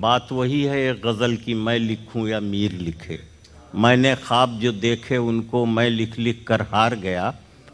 बात वही है एक गज़ल की मैं लिखूं या मीर लिखे मैंने ख्वाब जो देखे उनको मैं लिख लिख कर हार गया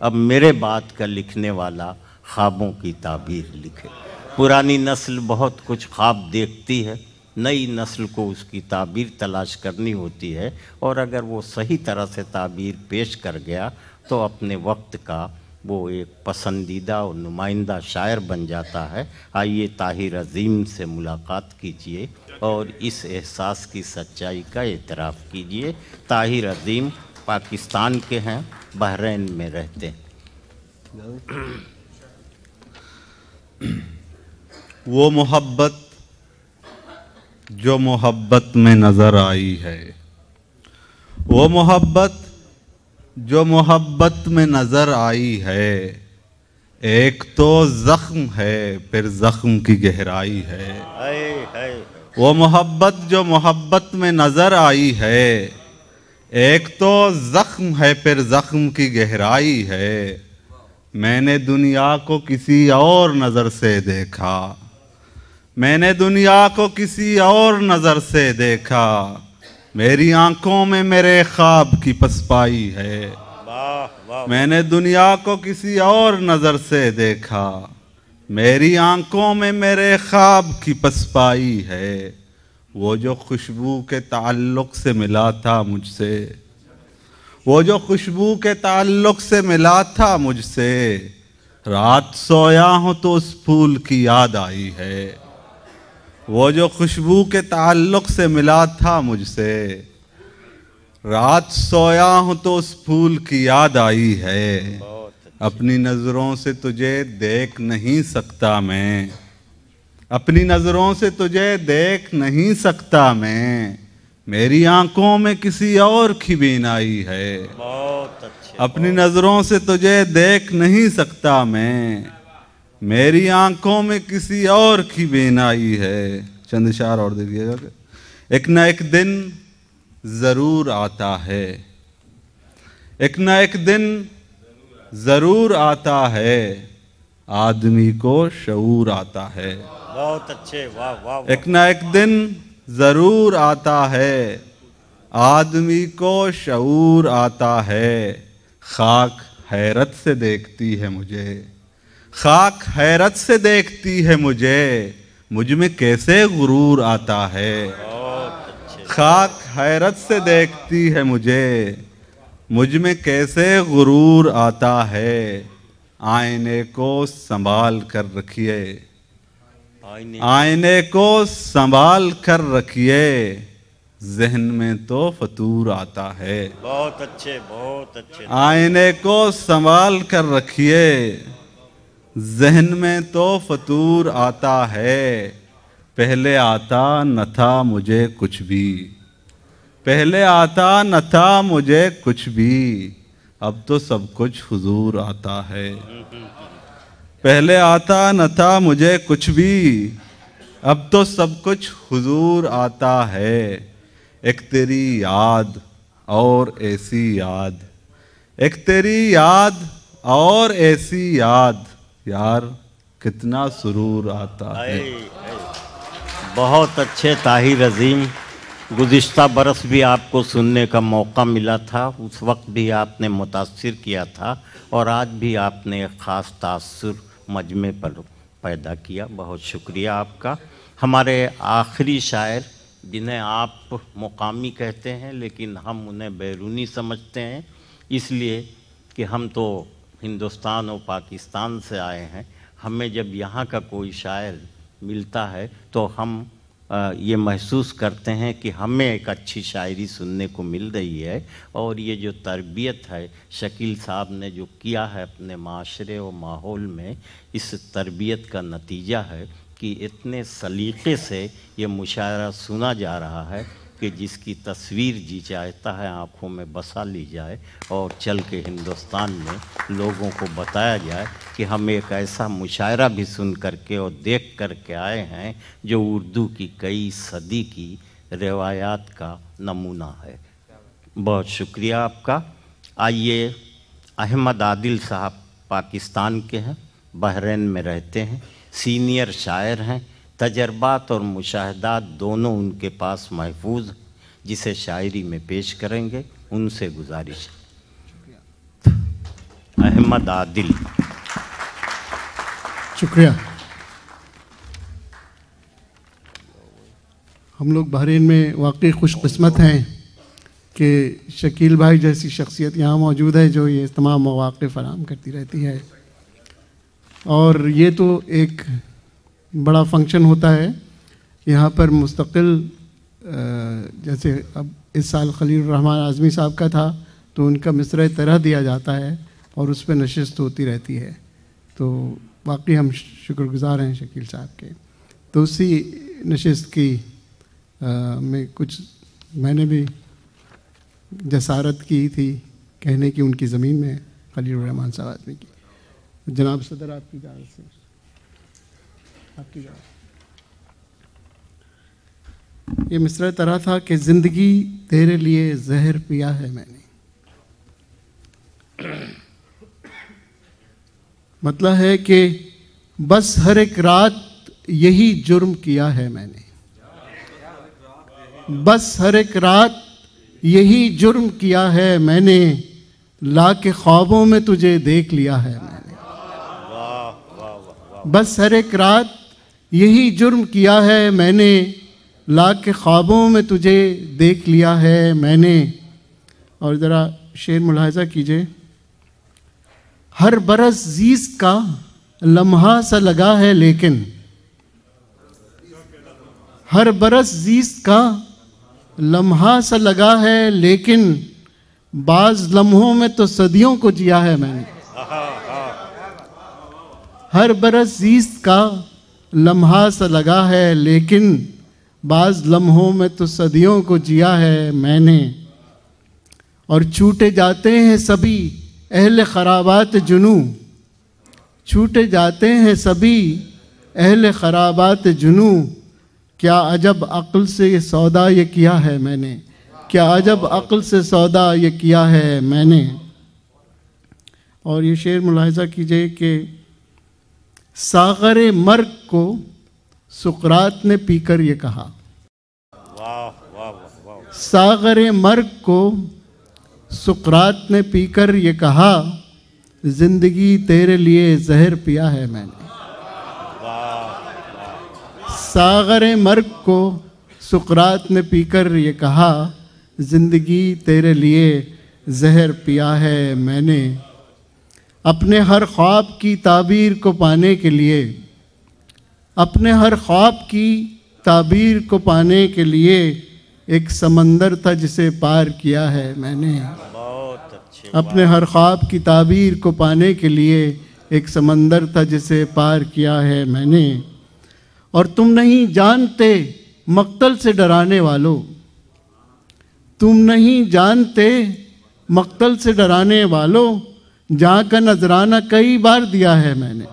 अब मेरे बात का लिखने वाला ख्वाबों की ताबीर लिखे पुरानी नस्ल बहुत कुछ ख्वाब देखती है नई नस्ल को उसकी ताबीर तलाश करनी होती है और अगर वो सही तरह से ताबीर पेश कर गया तो अपने वक्त का वो एक पसंदीदा और नुमाइंदा शायर बन जाता है आइए ताहिर अजीम से मुलाकात कीजिए और इस एहसास की सच्चाई का एतराफ़ कीजिए ताहिर अजीम पाकिस्तान के हैं बहरीन में रहते हैं वो मोहब्बत जो मोहब्बत में नज़र आई है वो मोहब्बत जो मोहब्बत में नज़र आई है एक तो ज़ख्म है फिर ज़ख्म की गहराई है आए, आए। वो मोहब्बत जो मोहब्बत में नज़र आई है एक तो ज़ख्म है फिर ज़ख्म की गहराई है मैंने दुनिया को किसी और नज़र से देखा मैंने दुनिया को किसी और नज़र से देखा मेरी आंखों में मेरे ख्वाब की पसपाई है मैंने दुनिया को किसी और नज़र से देखा मेरी आंखों में मेरे ख्वाब की पसपाई है वो जो खुशबू के ताल्लुक से मिला था मुझसे वो जो खुशबू के ताल्लुक से मिला था मुझसे रात सोया हूँ तो उस फूल की याद आई है वो जो खुशबू के ताल्लुक से मिला था मुझसे रात सोया हूं तो उस फूल की याद आई है अपनी नज़रों से तुझे देख नहीं सकता मैं अपनी नज़रों से तुझे देख नहीं सकता मैं मेरी आंखों में किसी और की आई है बहुत अच्छे अपनी नज़रों से तुझे देख नहीं सकता मैं मेरी आंखों में किसी और की बेनाई है चंद चार और दे दिएगा एक ना एक दिन जरूर आता है एक ना एक दिन जरूर आता है आदमी को शऊर आता है बहुत अच्छे वाह वाह एक ना एक दिन जरूर आता है आदमी को शऊर आता है खाक हैरत से देखती है मुझे खाक हैरत से देखती है मुझे मुझ में कैसे गुरूर आता है खाक हैरत से देखती है मुझे मुझ में कैसे गुरूर आता है आईने को संभाल कर रखिए आईने को संभाल कर रखिए जहन में तो फतूर आता है बहुत अच्छे बहुत अच्छे आईने को संभाल कर रखिए जहन में तो फतूर आता है पहले आता न था मुझे कुछ भी पहले आता न था मुझे कुछ भी अब तो सब कुछ हुजूर आता है पहले आता न था मुझे कुछ भी अब तो सब कुछ हुजूर आता है एक तेरी याद और ऐसी याद एक तेरी याद और ऐसी याद यार कितना सुरूर आता है बहुत अच्छे ताहिर अजीम गुज्त बरस भी आपको सुनने का मौका मिला था उस वक्त भी आपने मुतासर किया था और आज भी आपने एक ख़ास तासर मजमे पर पैदा किया बहुत शुक्रिया आपका हमारे आखिरी शायर जिन्हें आप मुकामी कहते हैं लेकिन हम उन्हें बैरूनी समझते हैं इसलिए कि हम तो हिंदुस्तान और पाकिस्तान से आए हैं हमें जब यहाँ का कोई शायर मिलता है तो हम ये महसूस करते हैं कि हमें एक अच्छी शायरी सुनने को मिल रही है और ये जो तरबियत है शकील साहब ने जो किया है अपने माशरे और माहौल में इस तरबियत का नतीजा है कि इतने सलीके से ये मुशायरा सुना जा रहा है कि जिसकी तस्वीर जी चाहता है आँखों में बसा ली जाए और चल के हिंदुस्तान में लोगों को बताया जाए कि हम एक ऐसा मुशायरा भी सुन करके और देख कर के आए हैं जो उर्दू की कई सदी की रिवायात का नमूना है बहुत शुक्रिया आपका आइए अहमद आदिल साहब पाकिस्तान के हैं बहरीन में रहते हैं सीनियर शायर हैं तजर्बात और मुशाहदात दोनों उनके पास महफूज जिसे शायरी में पेश करेंगे उनसे गुजारिश अहमद आदिल शुक्रिया हम लोग बहरीन में वाकई खुशकस्मत हैं कि शकील भाई जैसी शख्सियत यहाँ मौजूद है जो ये तमाम मौाक़ फराम करती रहती है और ये तो एक बड़ा फंक्शन होता है यहाँ पर मुस्तकिल जैसे अब इस साल खलील रहमान आज़मी साहब का था तो उनका मिसर तरह दिया जाता है और उस पर नशस्त होती रहती है तो वाकई हम शुक्रगुज़ार हैं शकील साहब के तो उसी नशस्त की आ, में कुछ मैंने भी जसारत की थी कहने की उनकी ज़मीन में खलील रहमान साहब आज़मी की जनाब सदर आपकी इजाज़त से आपकी जवाब ये मिसरा तरह था कि जिंदगी तेरे लिए जहर पिया है मैंने मतलब है कि बस हर एक रात यही जुर्म किया है मैंने बस हर एक रात यही जुर्म किया है मैंने ला के ख्वाबों में तुझे देख लिया है मैंने बस हर एक रात यही जुर्म किया है मैंने लाख के ख्वाबों में तुझे देख लिया है मैंने और ज़रा शेर मुलाहजा कीजिए हर बरस जीस का लम्हा सा लगा है लेकिन हर बरस जीस का लम्हा सा लगा है लेकिन बाज लम्हों में तो सदियों को जिया है मैंने हर बरस जीस का लम्हा सा लगा है लेकिन बाज लम्हों में तो सदियों को जिया है मैंने और छूटे जाते हैं सभी अहल खराबात जुनू छूटे जाते हैं सभी अहल खराबात जुनू क्या अजब अक्ल से ये सौदा ये किया है मैंने क्या अजब अक्ल से सौदा ये किया है मैंने और ये शेर मुलाहजा कीजिए कि सागर मर्ग को सुकरात ने पीकर ये कहा सागर मर्ग को सुकरात ने पीकर ये कहा जिंदगी तेरे लिए जहर पिया है मैंने सागर मर्ग को सुकरात ने पीकर ये कहा जिंदगी तेरे लिए जहर पिया है मैंने अपने हर ख्वाब की ताबीर को पाने के लिए अपने हर ख्वाब की ताबीर को पाने के लिए एक समंदर था जिसे पार किया है मैंने अपने हर ख्वाब की ताबीर को पाने के लिए एक समंदर था जिसे पार किया है मैंने और तुम नहीं जानते मक्तल से डराने वालों तुम नहीं जानते मक्तल से डराने वालों जहाँ का नजराना कई बार दिया है मैंने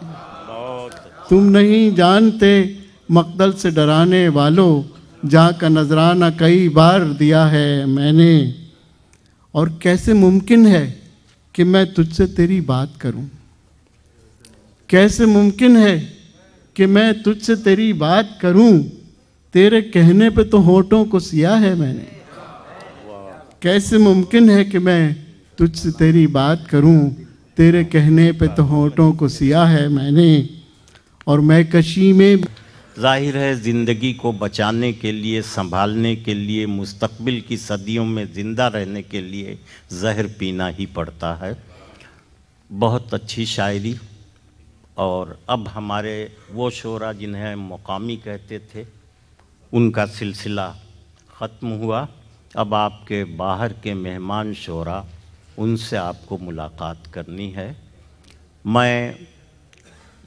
तुम नहीं जानते मकदल से डराने वालों जहाँ का नजराना कई बार दिया है मैंने और कैसे मुमकिन है कि मैं तुझसे तेरी बात करूं कैसे मुमकिन है कि मैं तुझसे तेरी बात करूं तेरे कहने पे तो होठों को सिया है मैंने कैसे मुमकिन है कि मैं तुझसे तेरी बात करूं तेरे कहने पे तो होठों को सिया है मैंने और मैं कशी में जाहिर है ज़िंदगी को बचाने के लिए संभालने के लिए मुस्तबिल की सदियों में ज़िंदा रहने के लिए जहर पीना ही पड़ता है बहुत अच्छी शायरी और अब हमारे वो शोरा जिन्हें मकामी कहते थे उनका सिलसिला ख़त्म हुआ अब आपके बाहर के मेहमान शोरा उनसे आपको मुलाकात करनी है मैं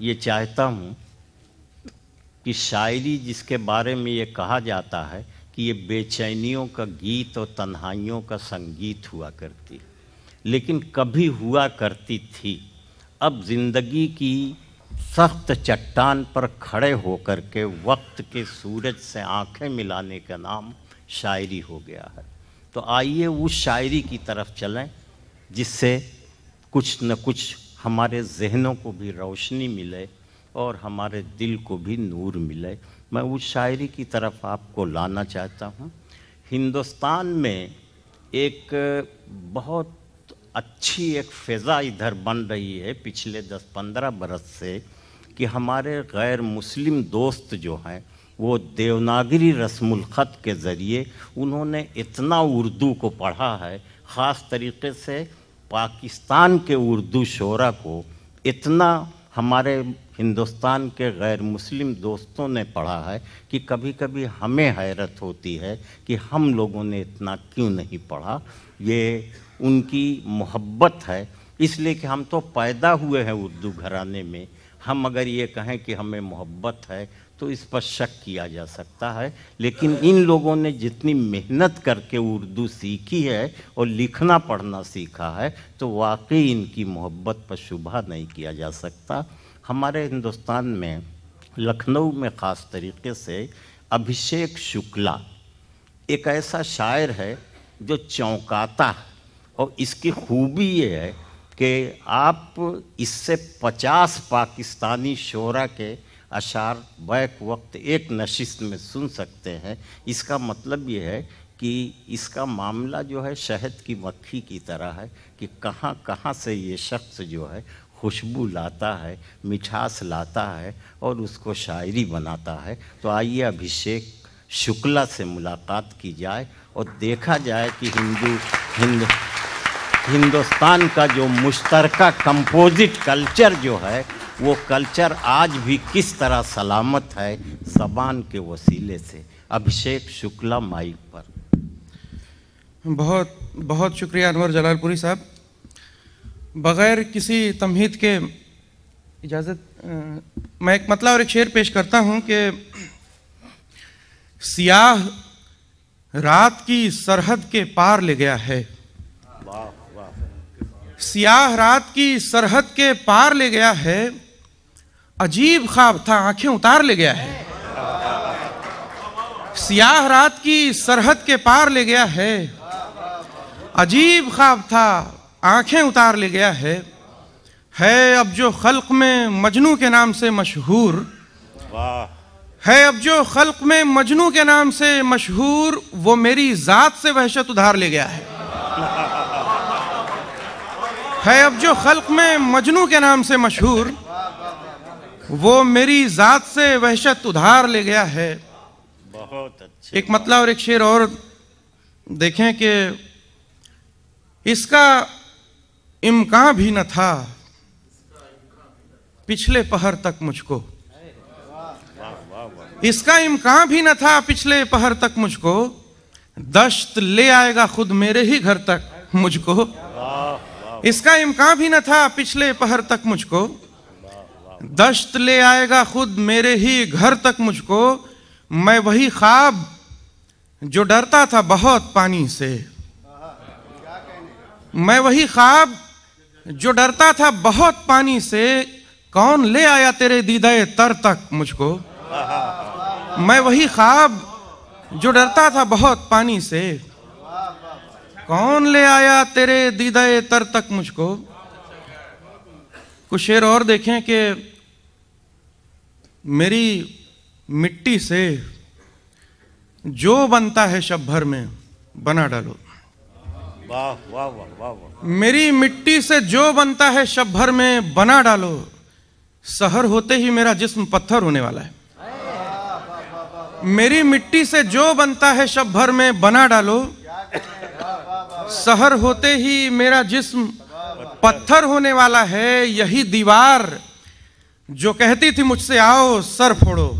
ये चाहता हूँ कि शायरी जिसके बारे में ये कहा जाता है कि ये बेचैनियों का गीत और तन्हाइयों का संगीत हुआ करती लेकिन कभी हुआ करती थी अब ज़िंदगी की सख्त चट्टान पर खड़े होकर के वक्त के सूरज से आंखें मिलाने का नाम शायरी हो गया है तो आइए उस शायरी की तरफ चलें जिससे कुछ न कुछ हमारे जहनों को भी रोशनी मिले और हमारे दिल को भी नूर मिले मैं उस शायरी की तरफ आपको लाना चाहता हूँ हिंदुस्तान में एक बहुत अच्छी एक फ़िज़ा इधर बन रही है पिछले 10-15 बरस से कि हमारे गैर मुस्लिम दोस्त जो हैं वो देवनागरी रस्मुलख़त के ज़रिए उन्होंने इतना उर्दू को पढ़ा है ख़ास तरीके से पाकिस्तान के उर्दू शोरा को इतना हमारे हिंदुस्तान के गैर मुस्लिम दोस्तों ने पढ़ा है कि कभी कभी हमें हैरत होती है कि हम लोगों ने इतना क्यों नहीं पढ़ा ये उनकी मोहब्बत है इसलिए कि हम तो पैदा हुए हैं उर्दू घराने में हम अगर ये कहें कि हमें मोहब्बत है तो इस पर शक किया जा सकता है लेकिन इन लोगों ने जितनी मेहनत करके उर्दू सीखी है और लिखना पढ़ना सीखा है तो वाकई इनकी मोहब्बत पर शुभा नहीं किया जा सकता हमारे हिंदुस्तान में लखनऊ में ख़ास तरीके से अभिषेक शुक्ला एक ऐसा शायर है जो चौंकाता है और इसकी खूबी ये है कि आप इससे 50 पाकिस्तानी शोरा के अशार बैक वक्त एक नशिस्त में सुन सकते हैं इसका मतलब ये है कि इसका मामला जो है शहद की मक्खी की तरह है कि कहाँ कहाँ से ये शख्स जो है खुशबू लाता है मिठास लाता है और उसको शायरी बनाता है तो आइए अभिषेक शुक्ला से मुलाकात की जाए और देखा जाए कि हिंदू हिंद हिंदुस्तान का जो मुश्तरका कंपोजिट कल्चर जो है वो कल्चर आज भी किस तरह सलामत है जबान के वसीले से अभिषेक शुक्ला माइक पर बहुत बहुत शुक्रिया अनवर जलालपुरी साहब बग़ैर किसी तमहीद के इजाज़त मैं एक मतला और एक शेर पेश करता हूँ कि सियाह रात की सरहद के पार ले गया है सियाह रात की सरहद के पार ले गया है अजीब ख्वाब था आंखें उतार ले गया है सियाह रात की सरहद के पार ले गया है अजीब ख्वाब था आंखें उतार ले गया है है अब जो खल्क में मजनू के नाम से मशहूर है अब जो खल्क में मजनू के नाम से मशहूर वो मेरी ज़ात से वहशत उधार ले गया है है अब जो खल्क में मजनू के नाम से मशहूर वो मेरी जात से वहशत उधार ले गया है बहुत अच्छा एक मतलब और एक शेर और देखें कि इसका इम्कान भी न था पिछले पहर तक मुझको इसका इमकान भी न था पिछले पहर तक मुझको दश्त ले आएगा खुद मेरे ही घर तक मुझको इसका इम्कान भी न था पिछले पहर तक मुझको दश्त ले आएगा खुद मेरे ही घर तक मुझको मैं वही ख्वाब जो डरता था बहुत पानी से मैं वही ख्वाब जो डरता था बहुत पानी से कौन ले आया तेरे दीदाए तर तक मुझको मैं वही ख्वाब जो डरता था बहुत पानी से कौन ले आया तेरे दीदाए तर तक मुझको कुछ शेर और देखें कि मेरी मिट्टी से जो बनता है शब भर में बना डालो वाह वाह वाह वाह मेरी मिट्टी से जो बनता है शब भर में बना डालो शहर होते ही मेरा जिस्म पत्थर होने वाला है मेरी मिट्टी से जो बनता है शब भर में बना डालो शहर होते ही मेरा जिस्म पत्थर होने वाला है यही दीवार जो कहती थी मुझसे आओ सर फोड़ो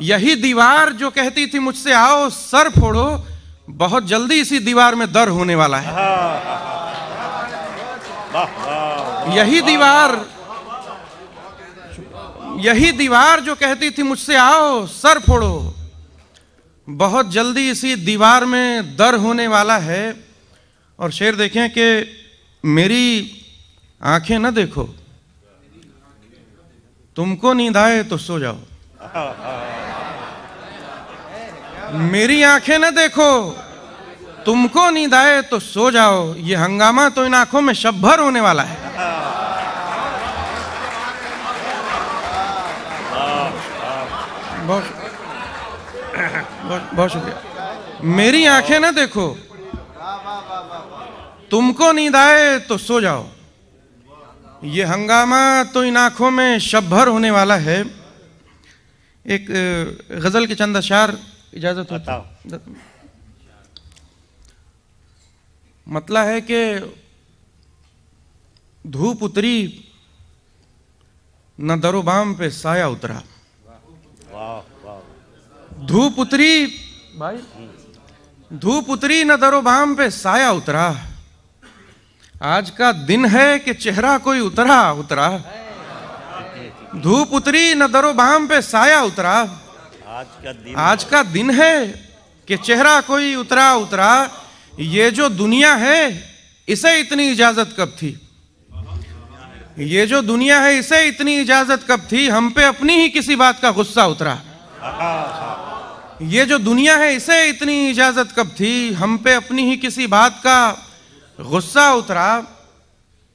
यही दीवार जो कहती थी मुझसे आओ सर फोड़ो बहुत जल्दी इसी दीवार में दर होने वाला है यही दीवार यही दीवार जो कहती थी मुझसे आओ सर फोड़ो बहुत जल्दी इसी दीवार में दर होने वाला है और शेर देखें कि मेरी आंखें न देखो तुमको नींद आए तो सो जाओ मेरी आंखें न देखो तुमको नींद आए तो सो जाओ ये हंगामा तो इन आंखों में शब भर होने वाला है बहुत बहुत शुक्रिया मेरी आंखें ना देखो तुमको नींद आए तो सो जाओ ये हंगामा तो इन आँखों में शब्भर होने वाला है एक गज़ल के चंद अशार इजाज़त होता मतला है कि धूप उतरी न दरोबाम पे साया उतरा धूप उतरी भाई धूप उतरी न दरोबाम पे साया उतरा आज का दिन है कि चेहरा कोई उतरा उतरा धूप उतरी न दरो बाम पे साया उतरा आज का दिन आज का दिन है कि चेहरा कोई उतरा उतरा ये जो दुनिया है इसे इतनी इजाजत कब थी ये जो दुनिया है इसे इतनी इजाजत कब थी हम पे अपनी ही किसी बात का गुस्सा उतरा ये जो दुनिया है इसे इतनी इजाजत कब थी हम पे अपनी ही किसी बात का गुस्सा उतरा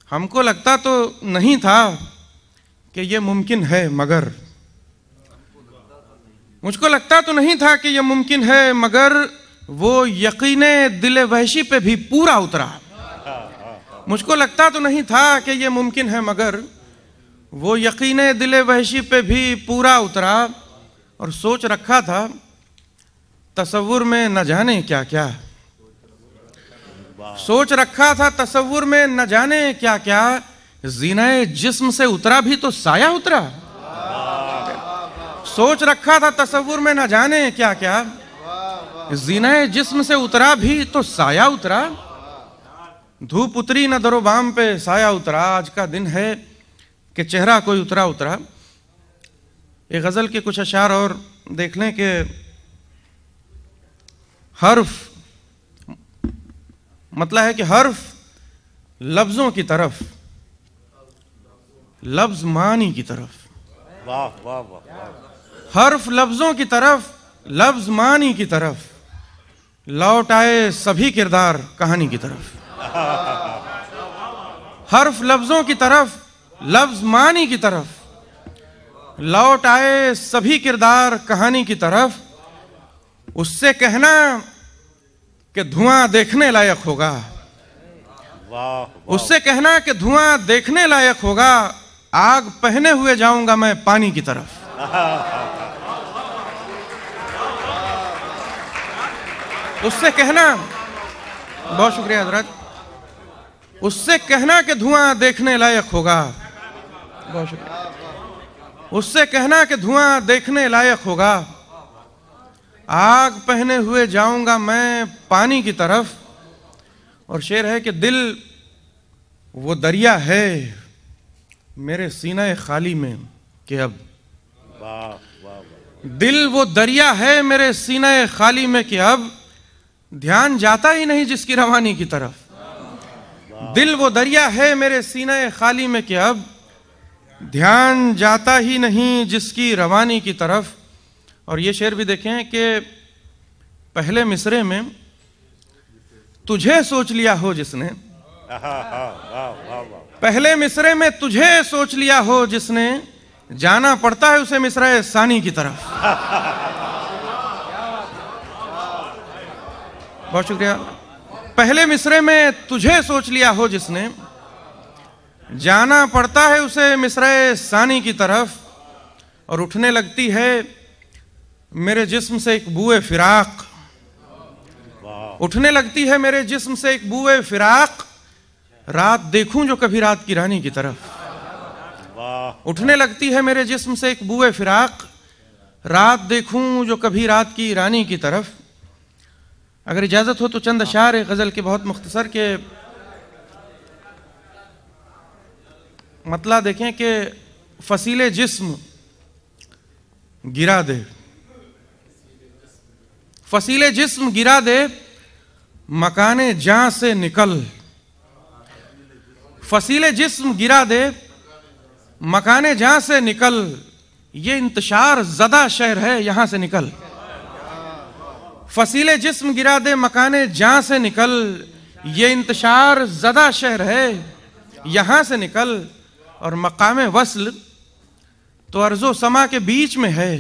हमको लगता तो नहीं था कि ये मुमकिन है मगर मुझको लगता तो नहीं था कि यह मुमकिन है मगर वो यकीन दिल वहशी पे भी पूरा उतरा मुझको लगता तो नहीं था कि ये मुमकिन है मगर वो यकीन दिल वहशी पे भी पूरा उतरा और सोच रखा था तस्वुर में न जाने क्या क्या सोच रखा था तस्वुर में न जाने क्या क्या जीनाए जिस्म से उतरा भी तो साया उतरा सोच रखा था तस्वुर में न जाने क्या क्या जीनाए जिस्म से उतरा भी तो साया उतरा धूप उतरी न बाम पे साया उतरा आज का दिन है कि चेहरा कोई उतरा उतरा ये गज़ल के कुछ अशार और देख लें कि हर्फ मतलब है कि हर्फ लफ्जों की तरफ लफ्ज मानी की तरफ वाह वाह वाह हर्फ लफ्जों की तरफ लफ्ज मानी की तरफ लौट आए सभी किरदार कहानी की तरफ हर्फ लफ्जों की तरफ लफ्ज मानी की तरफ लौट आए सभी किरदार कहानी की तरफ उससे कहना कि धुआं देखने लायक होगा उससे कहना कि धुआं देखने लायक होगा आग पहने हुए जाऊंगा मैं पानी की तरफ उससे कहना बहुत शुक्रिया हजरत उससे कहना कि धुआं देखने लायक होगा बहुत शुक्रिया उससे कहना कि धुआं देखने लायक होगा आग पहने हुए जाऊंगा मैं पानी की तरफ और शेर है कि दिल वो दरिया है मेरे सीना खाली में कि अब दिल वो दरिया है मेरे सीना खाली में कि अब ध्यान जाता ही नहीं जिसकी रवानी की तरफ दिल वो दरिया है मेरे सीना खाली में कि अब ध्यान जाता ही नहीं जिसकी रवानी की तरफ और ये शेर भी देखें कि पहले मिसरे में तुझे सोच लिया हो जिसने पहले मिसरे में तुझे सोच लिया हो जिसने जाना पड़ता है उसे मिसरा सानी की तरफ बहुत शुक्रिया पहले मिसरे में तुझे सोच लिया हो जिसने जाना पड़ता है उसे मिसरा सानी की तरफ और उठने लगती है मेरे जिस्म से एक बुए फिराक उठने लगती है मेरे जिस्म से एक बुए फिराक रात देखूं जो कभी रात की रानी की तरफ उठने लगती है मेरे जिस्म से एक बुए फिराक रात देखूं जो कभी रात की रानी की तरफ अगर इजाज़त हो तो चंद अशार गज़ल के बहुत मुख्तसर के मतला देखें कि फसीले जिस्म गिरा दे फसीले जिस्म गिरा दे मकाने जहां से निकल फसीले जिस्म गिरा दे मकाने जहां से निकल ये इंतशार ज़दा शहर है यहां से निकल फसीले जिस्म गिरा दे मकाने जहां से निकल ये इंतशार ज़दा शहर है यहां से निकल और मकाम वसल तो अर्जो समा के बीच में है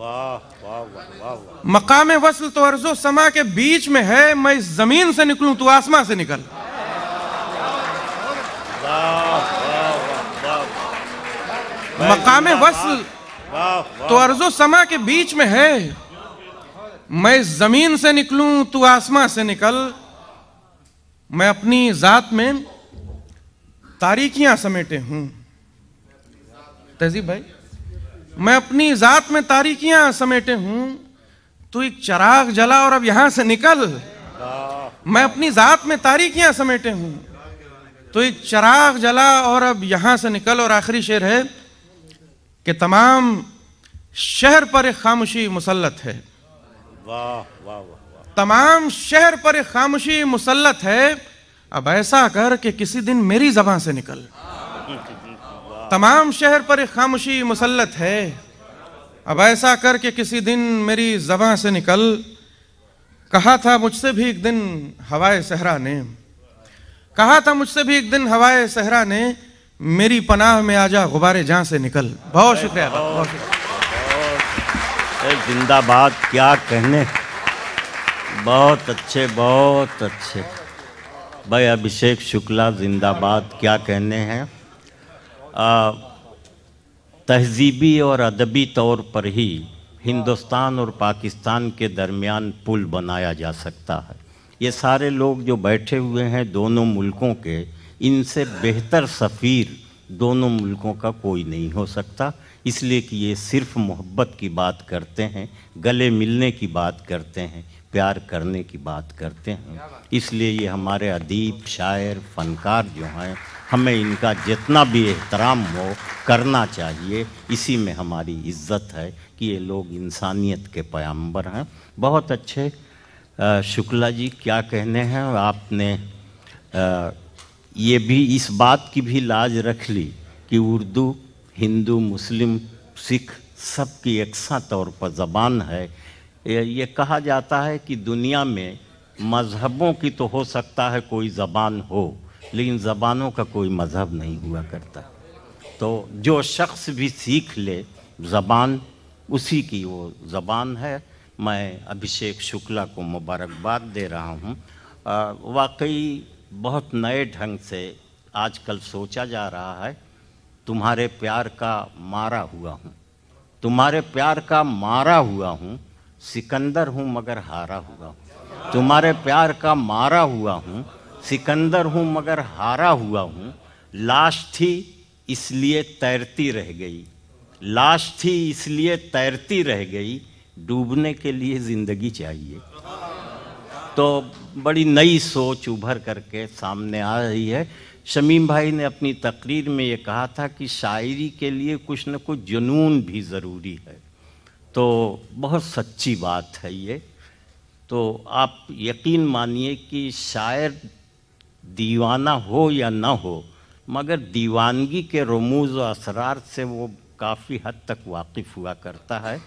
वाह मकाम वसल तो अर्जो समा के बीच में है मैं इस जमीन से निकलूं तू आसमां से निकल मकाम वसल तो अर्जो समा के बीच में है मैं इस जमीन से निकलूं तू आसमां से निकल मैं अपनी जात में तारीखियां समेटे हूं तहजीब भाई मैं अपनी जात में तारीखियां समेटे हूं तो एक चराग जला और अब यहां से निकल मैं अपनी जात में तारीखियां समेटे हूं तो एक चराग जला और अब यहां से निकल और आखिरी शेर है कि तमाम शहर पर एक खामोशी मुसलत है वाह वाह तमाम शहर पर एक खामोशी मुसलत है अब ऐसा कर कि किसी दिन मेरी जबान से निकल तमाम शहर पर खामोशी मुसलत है अब ऐसा करके किसी दिन मेरी जबा से निकल कहा था मुझसे भी एक दिन हवाए सहरा ने कहा था मुझसे भी एक दिन हवाए सहरा ने मेरी पनाह में आजा गुब्बारे जहाँ से निकल बहुत शुक्रिया जिंदाबाद क्या कहने बहुत अच्छे बहुत अच्छे भाई अभिषेक शुक्ला जिंदाबाद क्या कहने हैं तहजीबी और अदबी तौर पर ही हिंदुस्तान और पाकिस्तान के दरमियान पुल बनाया जा सकता है ये सारे लोग जो बैठे हुए हैं दोनों मुल्कों के इनसे बेहतर सफ़ीर दोनों मुल्कों का कोई नहीं हो सकता इसलिए कि ये सिर्फ मोहब्बत की बात करते हैं गले मिलने की बात करते हैं प्यार करने की बात करते हैं इसलिए ये हमारे अदीब शायर फनकार जो हैं हमें इनका जितना भी एहतराम हो करना चाहिए इसी में हमारी इज्जत है कि ये लोग इंसानियत के पैम्बर हैं बहुत अच्छे शुक्ला जी क्या कहने हैं आपने आ, ये भी इस बात की भी लाज रख ली कि उर्दू हिंदू मुस्लिम सिख सबकी एकसा तौर पर ज़बान है ये कहा जाता है कि दुनिया में मज़हबों की तो हो सकता है कोई ज़बान हो लेकिन ज़बानों का कोई मज़हब नहीं हुआ करता तो जो शख्स भी सीख ले ज़बान उसी की वो ज़बान है मैं अभिषेक शुक्ला को मुबारकबाद दे रहा हूँ वाकई बहुत नए ढंग से आजकल सोचा जा रहा है तुम्हारे प्यार का मारा हुआ हूँ तुम्हारे प्यार का मारा हुआ हूँ सिकंदर हूँ मगर हारा हुआ हूँ तुम्हारे प्यार का मारा हुआ हूँ सिकंदर हूँ मगर हारा हुआ हूँ लाश थी इसलिए तैरती रह गई लाश थी इसलिए तैरती रह गई डूबने के लिए ज़िंदगी चाहिए तो बड़ी नई सोच उभर करके सामने आ रही है शमीम भाई ने अपनी तकरीर में ये कहा था कि शायरी के लिए कुछ न कुछ जुनून भी ज़रूरी है तो बहुत सच्ची बात है ये तो आप यकीन मानिए कि शायर दीवाना हो या ना हो मगर दीवानगी के रमूज व असरार से वो काफ़ी हद तक वाकिफ़ हुआ करता है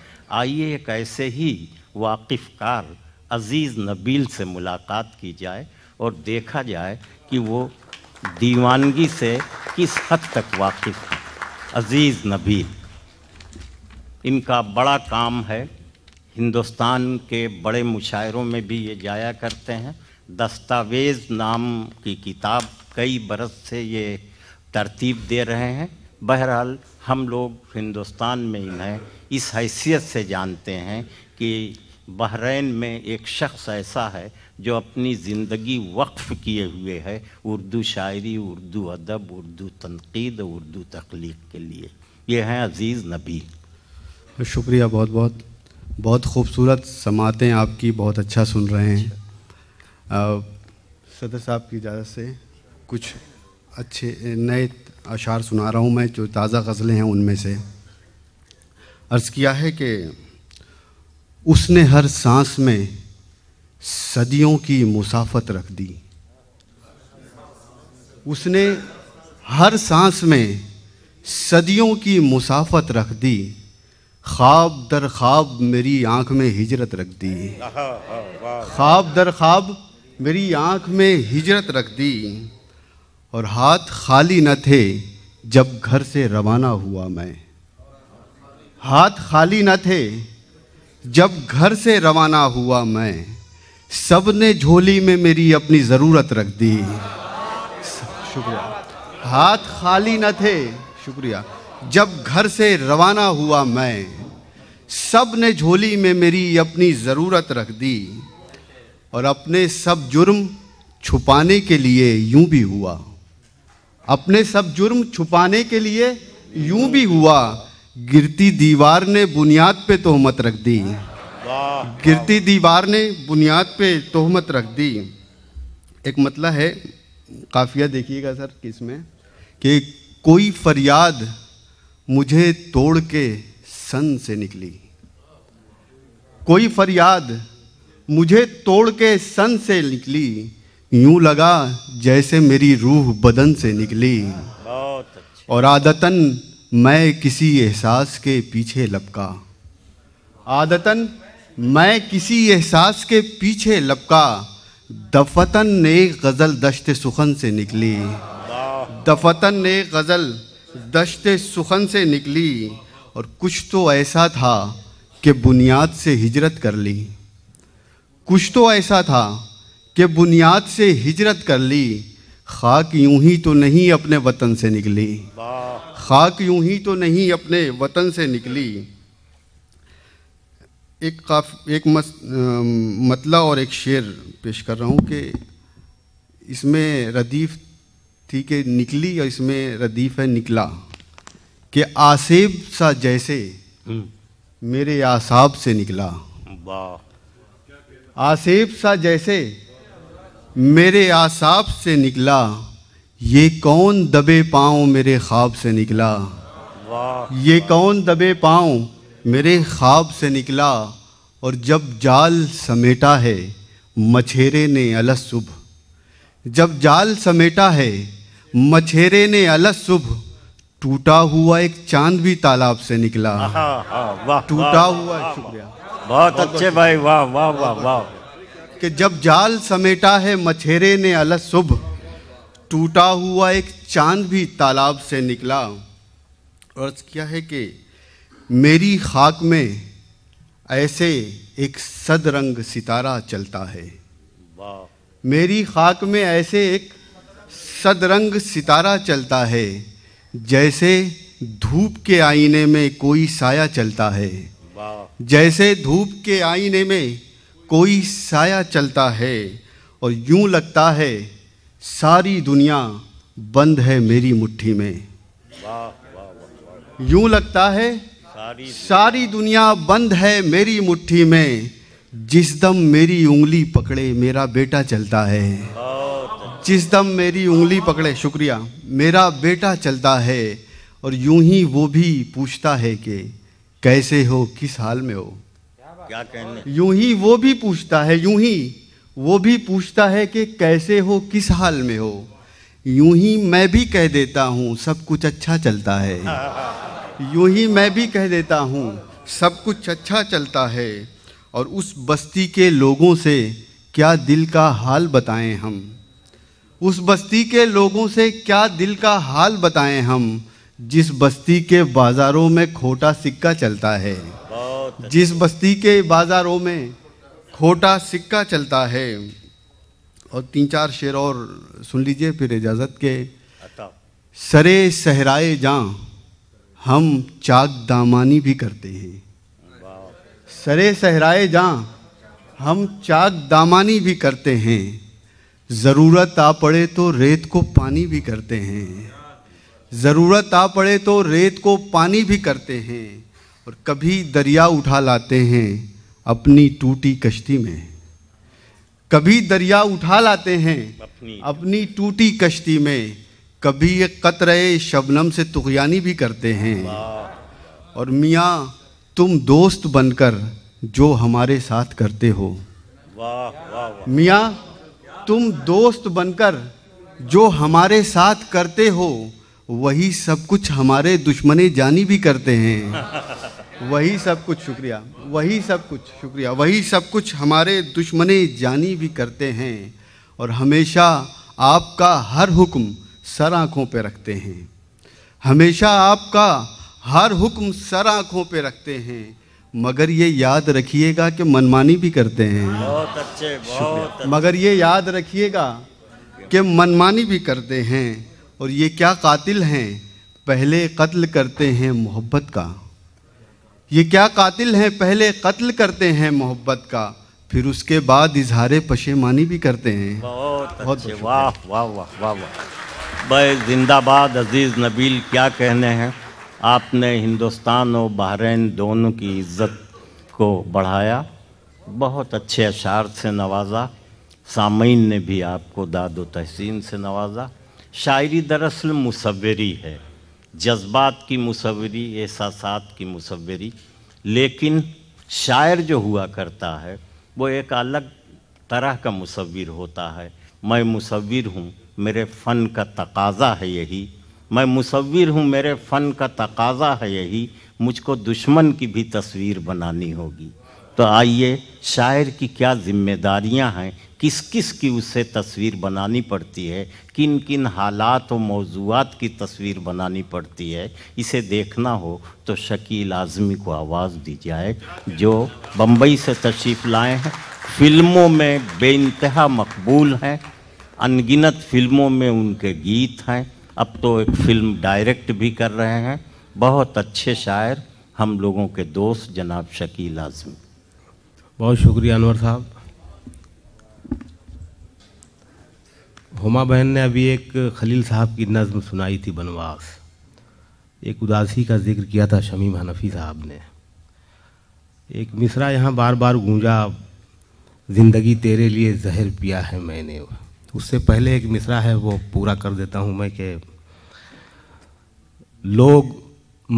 आइए एक ऐसे ही वाकिफ़कार अज़ीज़ नबील से मुलाकात की जाए और देखा जाए कि वो दीवानगी से किस हद तक वाकिफ़ है अज़ीज़ नबील इनका बड़ा काम है हिंदुस्तान के बड़े मुशायरों में भी ये जाया करते हैं दस्तावेज़ नाम की किताब कई बरस से ये तरतीब दे रहे हैं बहरहाल हम लोग हिंदुस्तान में इन्हें इस हैसियत से जानते हैं कि बहरीन में एक शख्स ऐसा है जो अपनी ज़िंदगी वक्फ किए हुए है उर्दू शायरी उर्दू अदब उर्दू तनकीद उर्दू तख्लीक के लिए ये हैं अज़ीज़ नबी तो शुक्रिया बहुत बहुत बहुत खूबसूरत समातें आपकी बहुत अच्छा सुन रहे हैं अच्छा। सदर साहब की इजाज़त से कुछ अच्छे नए अशार सुना रहा हूँ मैं जो ताज़ा गज़लें हैं उनमें से अर्ज़ किया है कि उसने हर सांस में सदियों की मुसाफत रख दी उसने हर सांस में सदियों की मुसाफत रख दी ख्वाब दर ख्वाब मेरी आंख में हिजरत रख दी ख्वाब दर ख्वाब मेरी आंख में हिजरत रख दी और हाथ खाली न थे जब घर से रवाना हुआ मैं हाथ खाली न थे जब घर से रवाना हुआ मैं सब ने झोली में मेरी अपनी ज़रूरत रख दी शुक्रिया हाथ खाली न थे शुक्रिया जब घर से रवाना हुआ मैं सब ने झोली में मेरी अपनी ज़रूरत रख दी और अपने सब जुर्म छुपाने के लिए यूं भी हुआ अपने सब जुर्म छुपाने के लिए यूं भी हुआ गिरती दीवार ने बुनियाद पे तोहमत रख दी गिरती दीवार ने बुनियाद पे तोहमत रख दी एक मतलब है काफिया देखिएगा सर किसमें कि कोई फरियाद मुझे तोड़ के सन से निकली कोई फरियाद मुझे तोड़ के सन से निकली यूं लगा जैसे मेरी रूह बदन से निकली और आदतन मैं किसी एहसास के पीछे लपका आदतन मैं किसी एहसास के पीछे लपका दफतन ने गज़ल दश्त सुखन से निकली दफतन ने गज़ल दश्त सुखन से निकली और कुछ तो ऐसा था कि बुनियाद से हिजरत कर ली कुछ तो ऐसा था कि बुनियाद से हिजरत कर ली खाक यूं ही तो नहीं अपने वतन से निकली खाक यूं ही तो नहीं अपने वतन से निकली एक काफ एक मस, मतला और एक शेर पेश कर रहा हूँ कि इसमें रदीफ थी कि निकली और इसमें रदीफ है निकला कि आसेब सा जैसे हम्म। मेरे आसाब से निकला आसेब सा जैसे मेरे आसाब से निकला ये कौन दबे पाँव मेरे ख्वाब से निकला ये कौन दबे पाँव मेरे ख्वाब से निकला और जब जाल समेटा है मछेरे ने अलस सुबह जब जाल समेटा है मछेरे ने अलस सुबह टूटा हुआ एक चांद भी तालाब से निकला हाँ, टूटा हुआ शुक्रिया बहुत अच्छे भाई वाह वाह वाह वाह कि जब जाल समेटा है मछेरे ने अलस सुबह टूटा हुआ एक चांद भी तालाब से निकला और क्या है कि मेरी खाक में ऐसे एक सदरंग सितारा चलता है मेरी खाक में ऐसे एक सदरंग सितारा चलता है जैसे धूप के आईने में कोई साया चलता है जैसे धूप के आईने में कोई साया चलता है और यूं लगता है सारी दुनिया बंद है मेरी मुट्ठी में यूं लगता है सारी दुनिया बंद है मेरी मुट्ठी में जिस दम मेरी उंगली पकड़े मेरा बेटा चलता है जिस दम मेरी उंगली पकड़े शुक्रिया मेरा बेटा चलता है और यूं ही वो भी पूछता है कि कैसे हो किस हाल में हो क्या कहने यूं ही वो भी पूछता है यूं ही वो भी पूछता है कि कैसे हो किस हाल में हो यूं ही मैं भी कह देता हूँ सब कुछ अच्छा चलता है यूं ही मैं भी कह देता हूँ सब कुछ अच्छा चलता है और उस बस्ती के लोगों से क्या दिल का हाल बताएं हम उस बस्ती के लोगों से क्या दिल का हाल बताएं हम जिस बस्ती के बाजारों में खोटा सिक्का चलता है अच्छा। जिस बस्ती के बाजारों में खोटा सिक्का चलता है और तीन चार शेर और सुन लीजिए फिर इजाज़त के अच्छा। सरे सहराए जहाँ हम चाक दामानी भी करते हैं सरे सहराए जहाँ हम चाक दामानी भी करते हैं ज़रूरत आ पड़े तो रेत को पानी भी करते हैं ज़रूरत आ पड़े तो रेत को पानी भी करते हैं और कभी दरिया उठा लाते हैं अपनी टूटी कश्ती में कभी दरिया उठा लाते हैं अपनी, टूटी कश्ती में कभी ये कतरे शबनम से तुगयानी भी करते हैं और मियाँ तुम दोस्त बनकर जो हमारे साथ करते हो मियाँ तुम दोस्त बनकर जो हमारे साथ करते हो वही सब कुछ हमारे दुश्मने जानी भी करते हैं वही सब कुछ शुक्रिया वही सब कुछ शुक्रिया वही सब कुछ हमारे दुश्मने जानी भी करते हैं और हमेशा आपका हर हुक्म सर आँखों पर रखते हैं हमेशा आपका हर हुक्म सर आँखों पर रखते हैं मगर ये याद रखिएगा कि मनमानी भी करते हैं बहुत अच्छे बहुत मगर ये याद रखिएगा कि मनमानी भी करते हैं और ये क्या कातिल हैं पहले कत्ल करते हैं मोहब्बत का ये क्या कातिल हैं पहले कत्ल करते हैं मोहब्बत का फिर उसके बाद इजहार पशेमानी भी करते हैं बहुत वाह वाह वाह वाह वाह भाई जिंदाबाद अजीज़ नबील क्या कहने हैं आपने हिंदुस्तान और बहरीन दोनों की इज्जत को बढ़ाया बहुत अच्छे अशार से नवाजा सामीन ने भी आपको दाद तहसीन से नवाजा शायरी दरअसल मुसवरी है जज्बात की मुसवरी एहसास की मुसवरी लेकिन शायर जो हुआ करता है वो एक अलग तरह का मुसविर होता है मैं मुसविर हूँ मेरे फ़न का तकाज़ा है यही मैं मुसविर हूँ मेरे फ़न का तकाज़ा है यही मुझको दुश्मन की भी तस्वीर बनानी होगी तो आइए शायर की क्या ज़िम्मेदारियाँ हैं किस किस की उसे तस्वीर बनानी पड़ती है किन किन हालात और मौजूद की तस्वीर बनानी पड़ती है इसे देखना हो तो शकील आज़मी को आवाज़ दी जाए जो बम्बई से तशरीफ़ लाए हैं फिल्मों में बेानतहा मकबूल हैं अनगिनत फिल्मों में उनके गीत हैं अब तो एक फ़िल्म डायरेक्ट भी कर रहे हैं बहुत अच्छे शायर हम लोगों के दोस्त जनाब शकील आज़मी बहुत शुक्रिया अनवर साहब हुमा बहन ने अभी एक खलील साहब की नज़म सुनाई थी बनवास एक उदासी का जिक्र किया था शमीम हनफी साहब ने एक मिसरा यहाँ बार बार गूंजा ज़िंदगी तेरे लिए जहर पिया है मैंने उससे पहले एक मिसरा है वो पूरा कर देता हूँ मैं कि लोग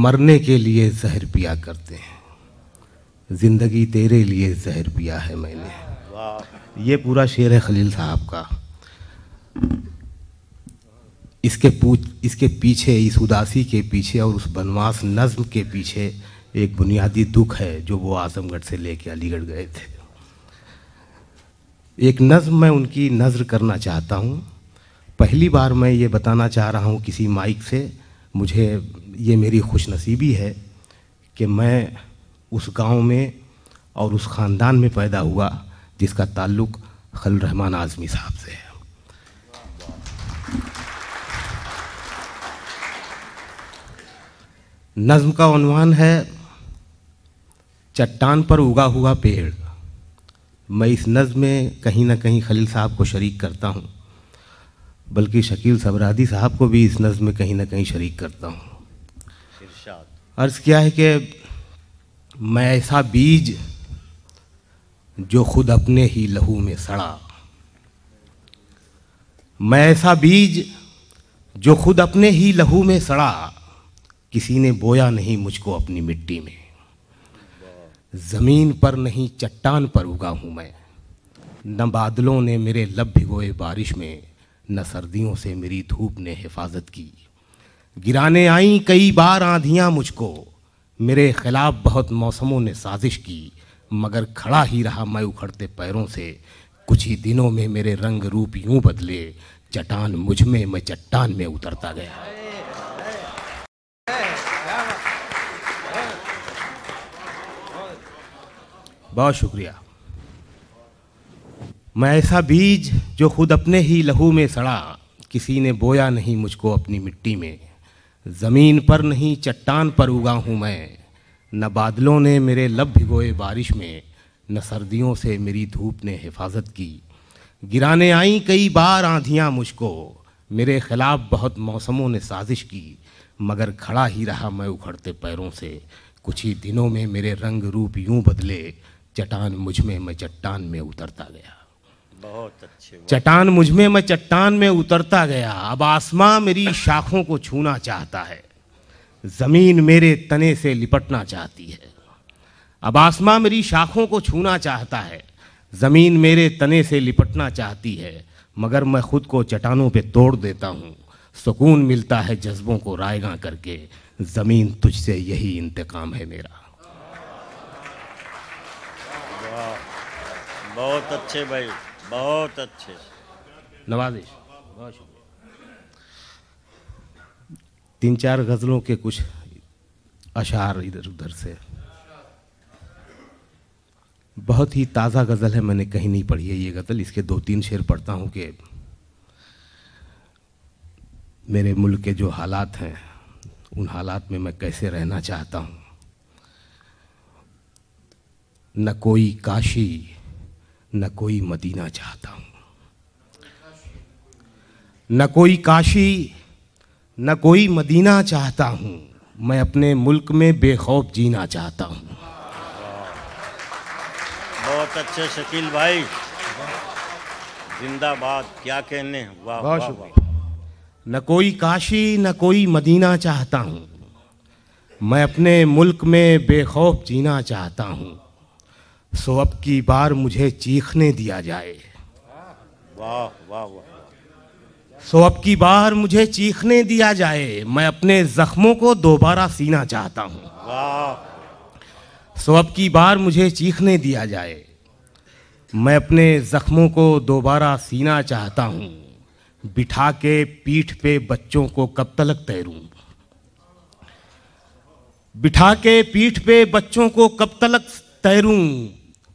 मरने के लिए जहर पिया करते हैं ज़िंदगी तेरे लिए जहर पिया है मैंने ये पूरा शेर है खलील साहब का इसके पूछ इसके पीछे इस उदासी के पीछे और उस बनवास नज्म के पीछे एक बुनियादी दुख है जो वो आजमगढ़ से लेके अलीगढ़ गए थे एक नज्म मैं उनकी नज़र करना चाहता हूँ पहली बार मैं ये बताना चाह रहा हूँ किसी माइक से मुझे ये मेरी खुशनसीबी है कि मैं उस गांव में और उस ख़ानदान में पैदा हुआ जिसका ताल्लुक़ खल रहमान आज़मी साहब से है नज्म का अनुमान है चट्टान पर उगा हुआ पेड़ मैं इस नज्म में कहीं ना कहीं खलील साहब को शरीक करता हूँ बल्कि शकील सबरादी साहब को भी इस नज्म में कहीं ना कहीं शरीक करता हूँ अर्ज़ किया है कि मैं ऐसा बीज जो खुद अपने ही लहू में सड़ा मैं ऐसा बीज जो खुद अपने ही लहू में सड़ा किसी ने बोया नहीं मुझको अपनी मिट्टी में ज़मीन पर नहीं चट्टान पर उगा हूँ मैं न बादलों ने मेरे लब भिगोए बारिश में न सर्दियों से मेरी धूप ने हिफाजत की गिराने आई कई बार आंधियां मुझको मेरे खिलाफ बहुत मौसमों ने साजिश की मगर खड़ा ही रहा मैं उखड़ते पैरों से कुछ ही दिनों में मेरे रंग रूप यूं बदले चट्टान मुझ में मैं चट्टान में उतरता गया बहुत शुक्रिया मैं ऐसा बीज जो खुद अपने ही लहू में सड़ा किसी ने बोया नहीं मुझको अपनी मिट्टी में ज़मीन पर नहीं चट्टान पर उगा हूँ मैं न बादलों ने मेरे लब भिगोए बारिश में न सर्दियों से मेरी धूप ने हिफाजत की गिराने आई कई बार आंधियाँ मुझको मेरे खिलाफ बहुत मौसमों ने साजिश की मगर खड़ा ही रहा मैं उखड़ते पैरों से कुछ ही दिनों में मेरे रंग रूप यूं बदले चट्टान मुझ में मैं चट्टान में उतरता गया बहुत अच्छे चट्टान मुझ में मैं चट्टान में उतरता गया अब आसमां मेरी शाखों को छूना चाहता है ज़मीन मेरे तने से लिपटना चाहती है अब आसमां मेरी शाखों को छूना चाहता है ज़मीन मेरे तने से लिपटना चाहती है मगर मैं खुद को चट्टानों पे तोड़ देता हूँ सुकून मिलता है जज्बों को रायगा करके ज़मीन तुझसे यही इंतकाम है मेरा बहुत अच्छे भाई बहुत अच्छे नवाजिश बहुत शुक्रिया तीन चार गज़लों के कुछ अशार इधर उधर से बहुत ही ताज़ा गज़ल है मैंने कहीं नहीं पढ़ी है ये गज़ल इसके दो तीन शेर पढ़ता हूँ कि मेरे मुल्क के जो हालात हैं उन हालात में मैं कैसे रहना चाहता हूँ न कोई काशी न कोई मदीना चाहता हूँ न कोई काशी न कोई मदीना चाहता हूँ मैं अपने मुल्क में बेखौफ जीना चाहता हूँ बहुत अच्छे शकील भाई जिंदाबाद क्या कहने वाह वाह शुक्रिया न कोई काशी न कोई मदीना चाहता हूँ मैं अपने मुल्क में बेखौफ जीना चाहता हूँ सो अब की बार मुझे चीखने दिया जाए वाह वाह वाह सो अब की बार मुझे चीखने दिया जाए मैं अपने जख्मों को दोबारा सीना चाहता हूँ सो अब की बार मुझे चीखने दिया जाए मैं अपने जख्मों को दोबारा सीना चाहता हूँ बिठा के पीठ पे बच्चों को कब तलक तैरूं बिठा के पीठ पे बच्चों को कब तलक तैरूं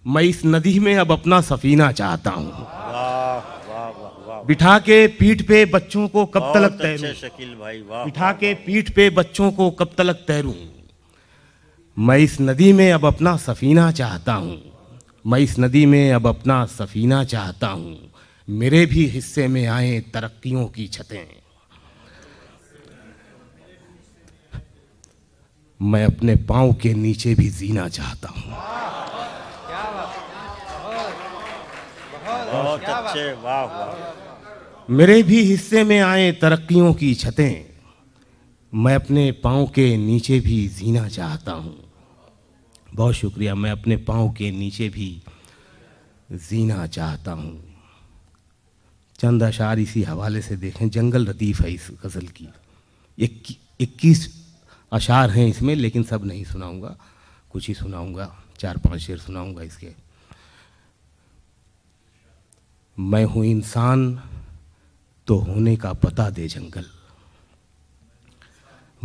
मैं इस नदी में अब अपना सफीना चाहता हूँ बिठा के पीठ पे बच्चों को कब तलक तैरू शकील भाई वाह बिठा के पीठ पे बच्चों को कब तलक तैरू मैं इस नदी में अब अपना सफीना चाहता हूँ मैं इस नदी में अब अपना सफीना चाहता हूँ मेरे भी हिस्से में आए तरक्कियों की छतें मैं अपने पाँव के नीचे भी जीना चाहता हूँ बहुत अच्छे वाह वाह मेरे भी हिस्से में आए तरक्कियों की छतें मैं अपने पाँव के नीचे भी जीना चाहता हूँ बहुत शुक्रिया मैं अपने पाँव के नीचे भी जीना चाहता हूँ चंद अशार इसी हवाले से देखें जंगल लतीफ़ है इस गज़ल की इक्कीस अशार हैं इसमें लेकिन सब नहीं सुनाऊँगा कुछ ही सुनाऊँगा चार पांच शेर सुनाऊँगा इसके मैं हूं इंसान तो होने का पता दे जंगल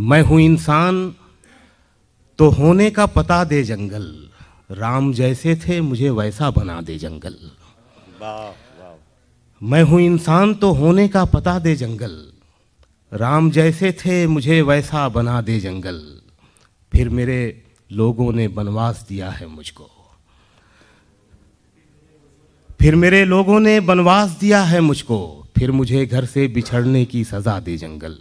मैं हूं इंसान तो होने का पता दे जंगल राम जैसे थे मुझे वैसा बना दे जंगल मैं हूं इंसान तो होने का पता दे जंगल राम जैसे थे मुझे वैसा बना दे जंगल फिर मेरे लोगों ने बनवास दिया है मुझको फिर मेरे लोगों ने बनवास दिया है मुझको फिर मुझे घर से बिछड़ने की सजा दे जंगल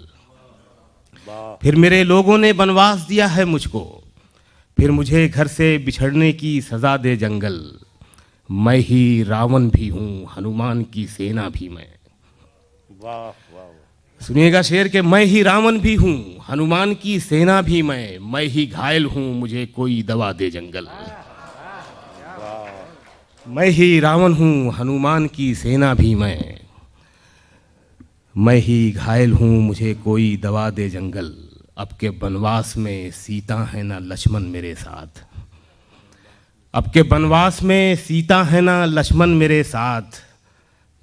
फिर मेरे लोगों ने बनवास दिया है मुझको फिर मुझे घर से बिछड़ने की सजा दे जंगल मैं ही रावण भी हूँ हनुमान की सेना भी मैं सुनिएगा शेर के मैं ही रावण भी हूँ हनुमान की सेना भी मैं मैं ही घायल हूँ मुझे कोई दवा दे जंगल मैं ही रावण हूँ हनुमान की सेना भी मैं मैं ही घायल हूँ मुझे कोई दवा दे जंगल अब के बनवास में सीता है ना लक्ष्मण मेरे साथ अब के बनवास में सीता है ना लक्ष्मण मेरे साथ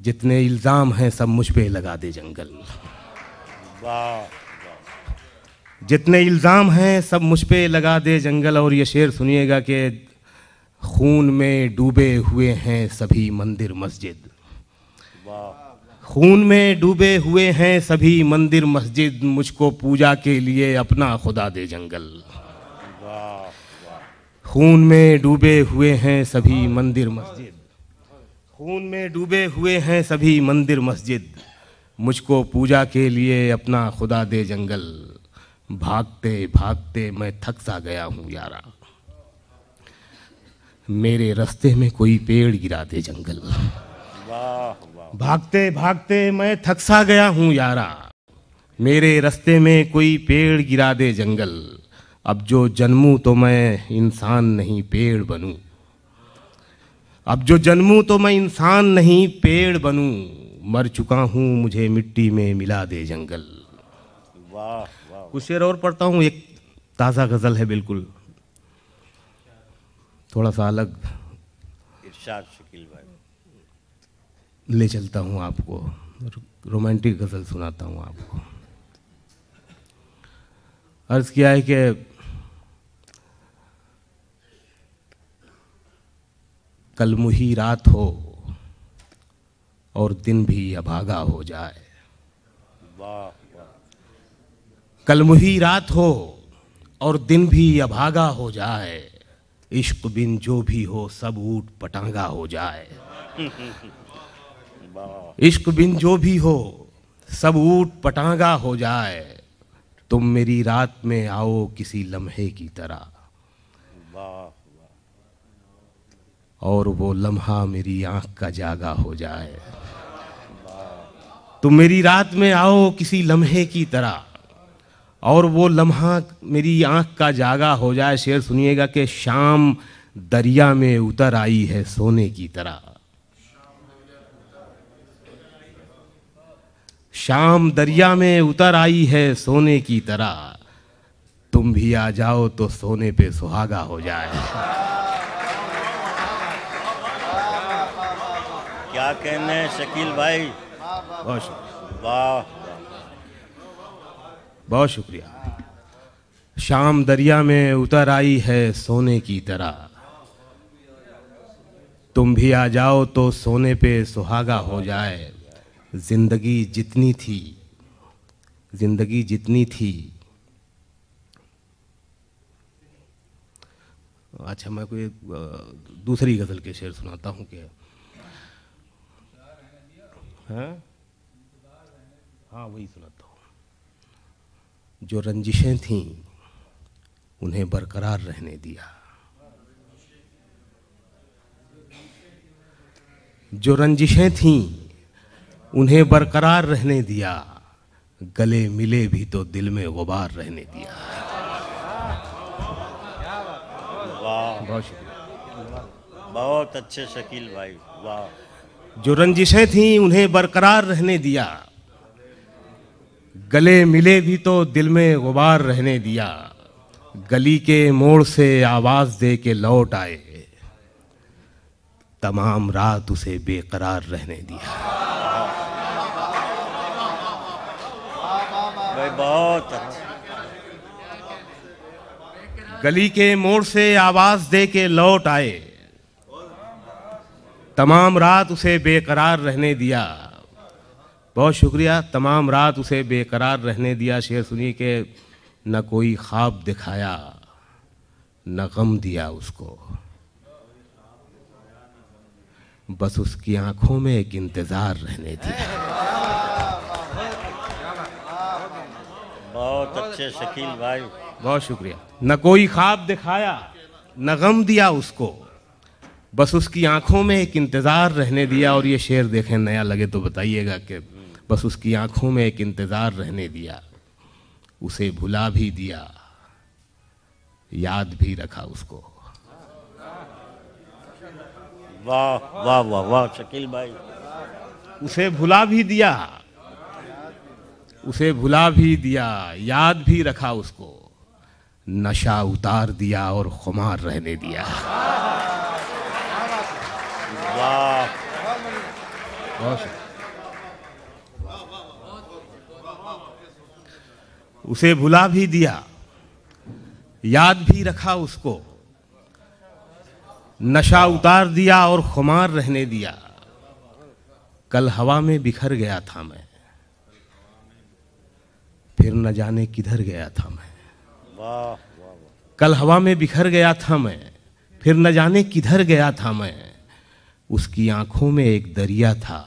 जितने इल्ज़ाम हैं सब मुझ पे लगा दे जंगल जितने इल्ज़ाम हैं सब मुझ पे लगा दे जंगल और ये शेर सुनिएगा कि खून में डूबे हुए हैं सभी मंदिर मस्जिद खून में डूबे हुए हैं सभी मंदिर मस्जिद मुझको पूजा के लिए अपना खुदा दे जंगल खून में डूबे हुए हैं सभी मंदिर मस्जिद खून में डूबे हुए हैं सभी मंदिर मस्जिद मुझको पूजा के लिए अपना खुदा दे जंगल भागते भागते मैं थक सा गया हूँ यारा मेरे रास्ते में कोई पेड़ गिरा दे जंगल भागते भागते मैं थकसा गया हूँ यारा मेरे रास्ते में कोई पेड़ गिरा दे जंगल अब जो जन्मू तो मैं इंसान नहीं पेड़ बनूं अब जो जन्मूँ तो मैं इंसान नहीं पेड़ बनूं मर चुका हूं मुझे मिट्टी में मिला दे जंगल वाह कुछ और पढ़ता हूँ एक ताज़ा गज़ल है बिल्कुल थोड़ा सा अलग इरशाद शकील भाई ले चलता हूँ आपको रोमांटिक गज़ल सुनाता हूँ आपको अर्ज़ किया है कि कल मुही रात हो और दिन भी अभागा हो जाए कल मुही रात हो और दिन भी अभागा हो जाए इश्क बिन जो भी हो सब ऊट पटांगा हो जाए इश्क बिन जो भी हो सब ऊट पटांगा हो जाए तुम मेरी रात में आओ किसी लम्हे की तरह और वो लम्हा मेरी आंख का जागा हो जाए तुम मेरी रात में आओ किसी लम्हे की तरह और वो लम्हा मेरी आँख का जागा हो जाए शेर सुनिएगा कि शाम दरिया में उतर आई है सोने की तरह शाम दरिया में उतर आई है सोने की तरह तुम भी आ जाओ तो सोने पे सुहागा हो जाए क्या कहने शकील भाई वाह बहुत शुक्रिया शाम दरिया में उतर आई है सोने की तरह तुम भी आ जाओ तो सोने पे सुहागा हो जाए जिंदगी जितनी थी जिंदगी जितनी थी अच्छा मैं कोई दूसरी गज़ल के शेर सुनाता हूँ क्या हाँ हाँ वही सुनाता हूँ जो रंजिशें थीं उन्हें बरकरार रहने दिया जो रंजिशें थीं उन्हें बरकरार रहने दिया गले मिले भी तो दिल में गुबार रहने दिया बहुत शुक्रिया बहुत अच्छे शकील भाई वाह जो रंजिशें थीं उन्हें बरकरार रहने दिया गले मिले भी तो दिल में गुबार रहने दिया गली के मोड़ से आवाज दे के लौट आए तमाम रात उसे बेकरार रहने दिया बहुत अच्छा। गली के मोड़ से आवाज दे के लौट आए तमाम रात उसे बेकरार रहने दिया बहुत शुक्रिया तमाम रात उसे बेकरार रहने दिया शेर सुनिए कि न कोई ख्वाब दिखाया न गम दिया उसको बस उसकी आंखों में एक इंतज़ार रहने दिया बहुत अच्छे शकील भाई बहुत शुक्रिया न कोई ख्वाब दिखाया न गम दिया उसको बस उसकी आंखों में एक इंतज़ार रहने दिया और ये शेर देखें नया लगे तो बताइएगा कि बस उसकी आंखों में एक इंतज़ार रहने दिया उसे भुला भी दिया याद भी रखा उसको वाह वाह वाह वाह शकील भाई उसे भुला भी दिया उसे भुला भी दिया याद भी रखा उसको नशा उतार दिया और खुमार रहने दिया बहुत उसे भुला भी दिया याद भी रखा उसको नशा उतार दिया और खुमार रहने दिया कल हवा में बिखर गया था मैं फिर न जाने किधर गया था मैं कल हवा में बिखर गया था मैं फिर न जाने किधर गया था मैं उसकी आंखों में एक दरिया था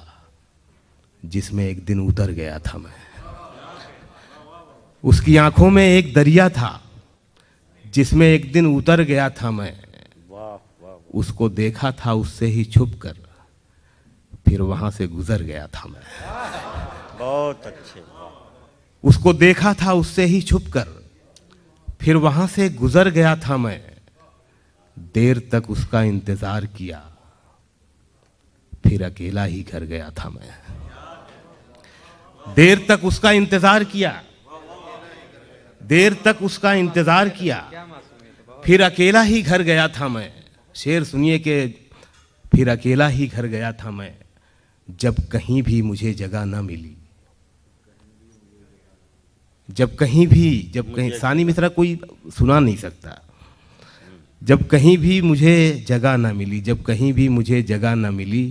जिसमें एक दिन उतर गया था मैं उसकी आंखों में एक दरिया था जिसमें एक दिन उतर गया था मैं उसको देखा था उससे ही छुप कर फिर वहां से गुजर गया था मैं बहुत अच्छे उसको देखा था उससे ही छुप कर फिर वहां से गुजर गया था मैं देर तक उसका इंतज़ार किया फिर अकेला ही घर गया था मैं देर तक उसका इंतज़ार किया देर तक उसका इंतजार किया फिर अकेला ही घर गया था मैं शेर सुनिए कि फिर अकेला ही घर गया था मैं जब कहीं भी मुझे जगह ना मिली जब कहीं भी जब कहीं अच्छा सानी मिश्रा कोई सुना नहीं सकता जब कहीं भी मुझे जगह ना मिली जब कहीं भी मुझे जगह ना मिली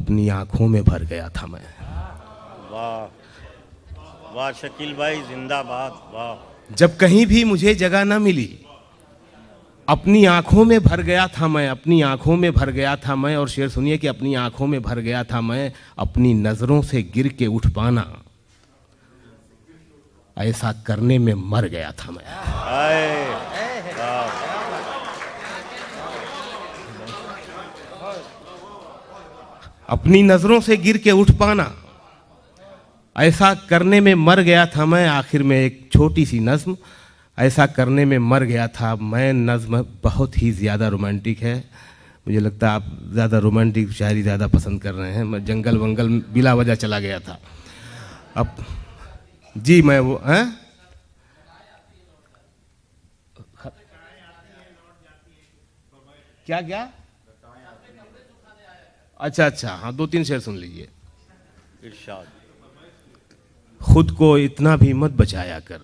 अपनी आंखों में भर गया था मैं वाह वाह शकील भाई जिंदाबाद वाह जब कहीं भी मुझे जगह ना मिली अपनी आंखों में भर गया था मैं अपनी आंखों में भर गया था मैं और शेर सुनिए कि अपनी आंखों में भर गया था मैं अपनी नज़रों से गिर के उठ पाना ऐसा करने में मर गया था मैं अपनी नज़रों से गिर के उठ पाना ऐसा करने में मर गया था मैं आखिर में एक छोटी सी नज़म ऐसा करने में मर गया था मैं नज़म बहुत ही ज़्यादा रोमांटिक है मुझे लगता है आप ज़्यादा रोमांटिक शायरी ज़्यादा पसंद कर रहे हैं मैं जंगल वंगल बिला वजह चला गया था अब जी मैं वो हैं क्या क्या अच्छा अच्छा हाँ दो तीन शेर सुन लीजिए इरशाद खुद को इतना भी मत बचाया कर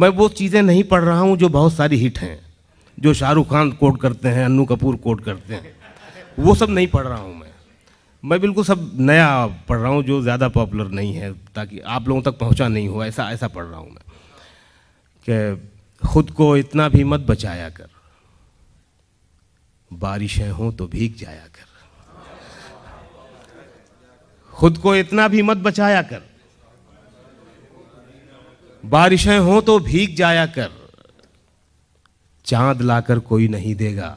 मैं वो चीज़ें नहीं पढ़ रहा हूँ जो बहुत सारी हिट हैं जो शाहरुख खान कोट करते हैं अन्नू कपूर कोट करते हैं वो सब नहीं पढ़ रहा हूँ मैं मैं बिल्कुल सब नया पढ़ रहा हूँ जो ज़्यादा पॉपुलर नहीं है ताकि आप लोगों तक पहुँचा नहीं हुआ ऐसा ऐसा पढ़ रहा हूँ मैं कि खुद को इतना भी मत बचाया कर बारिशें हों तो भीग जाया कर खुद को इतना भी मत बचाया कर बारिशें हों तो भीग जाया कर चांद लाकर कोई नहीं देगा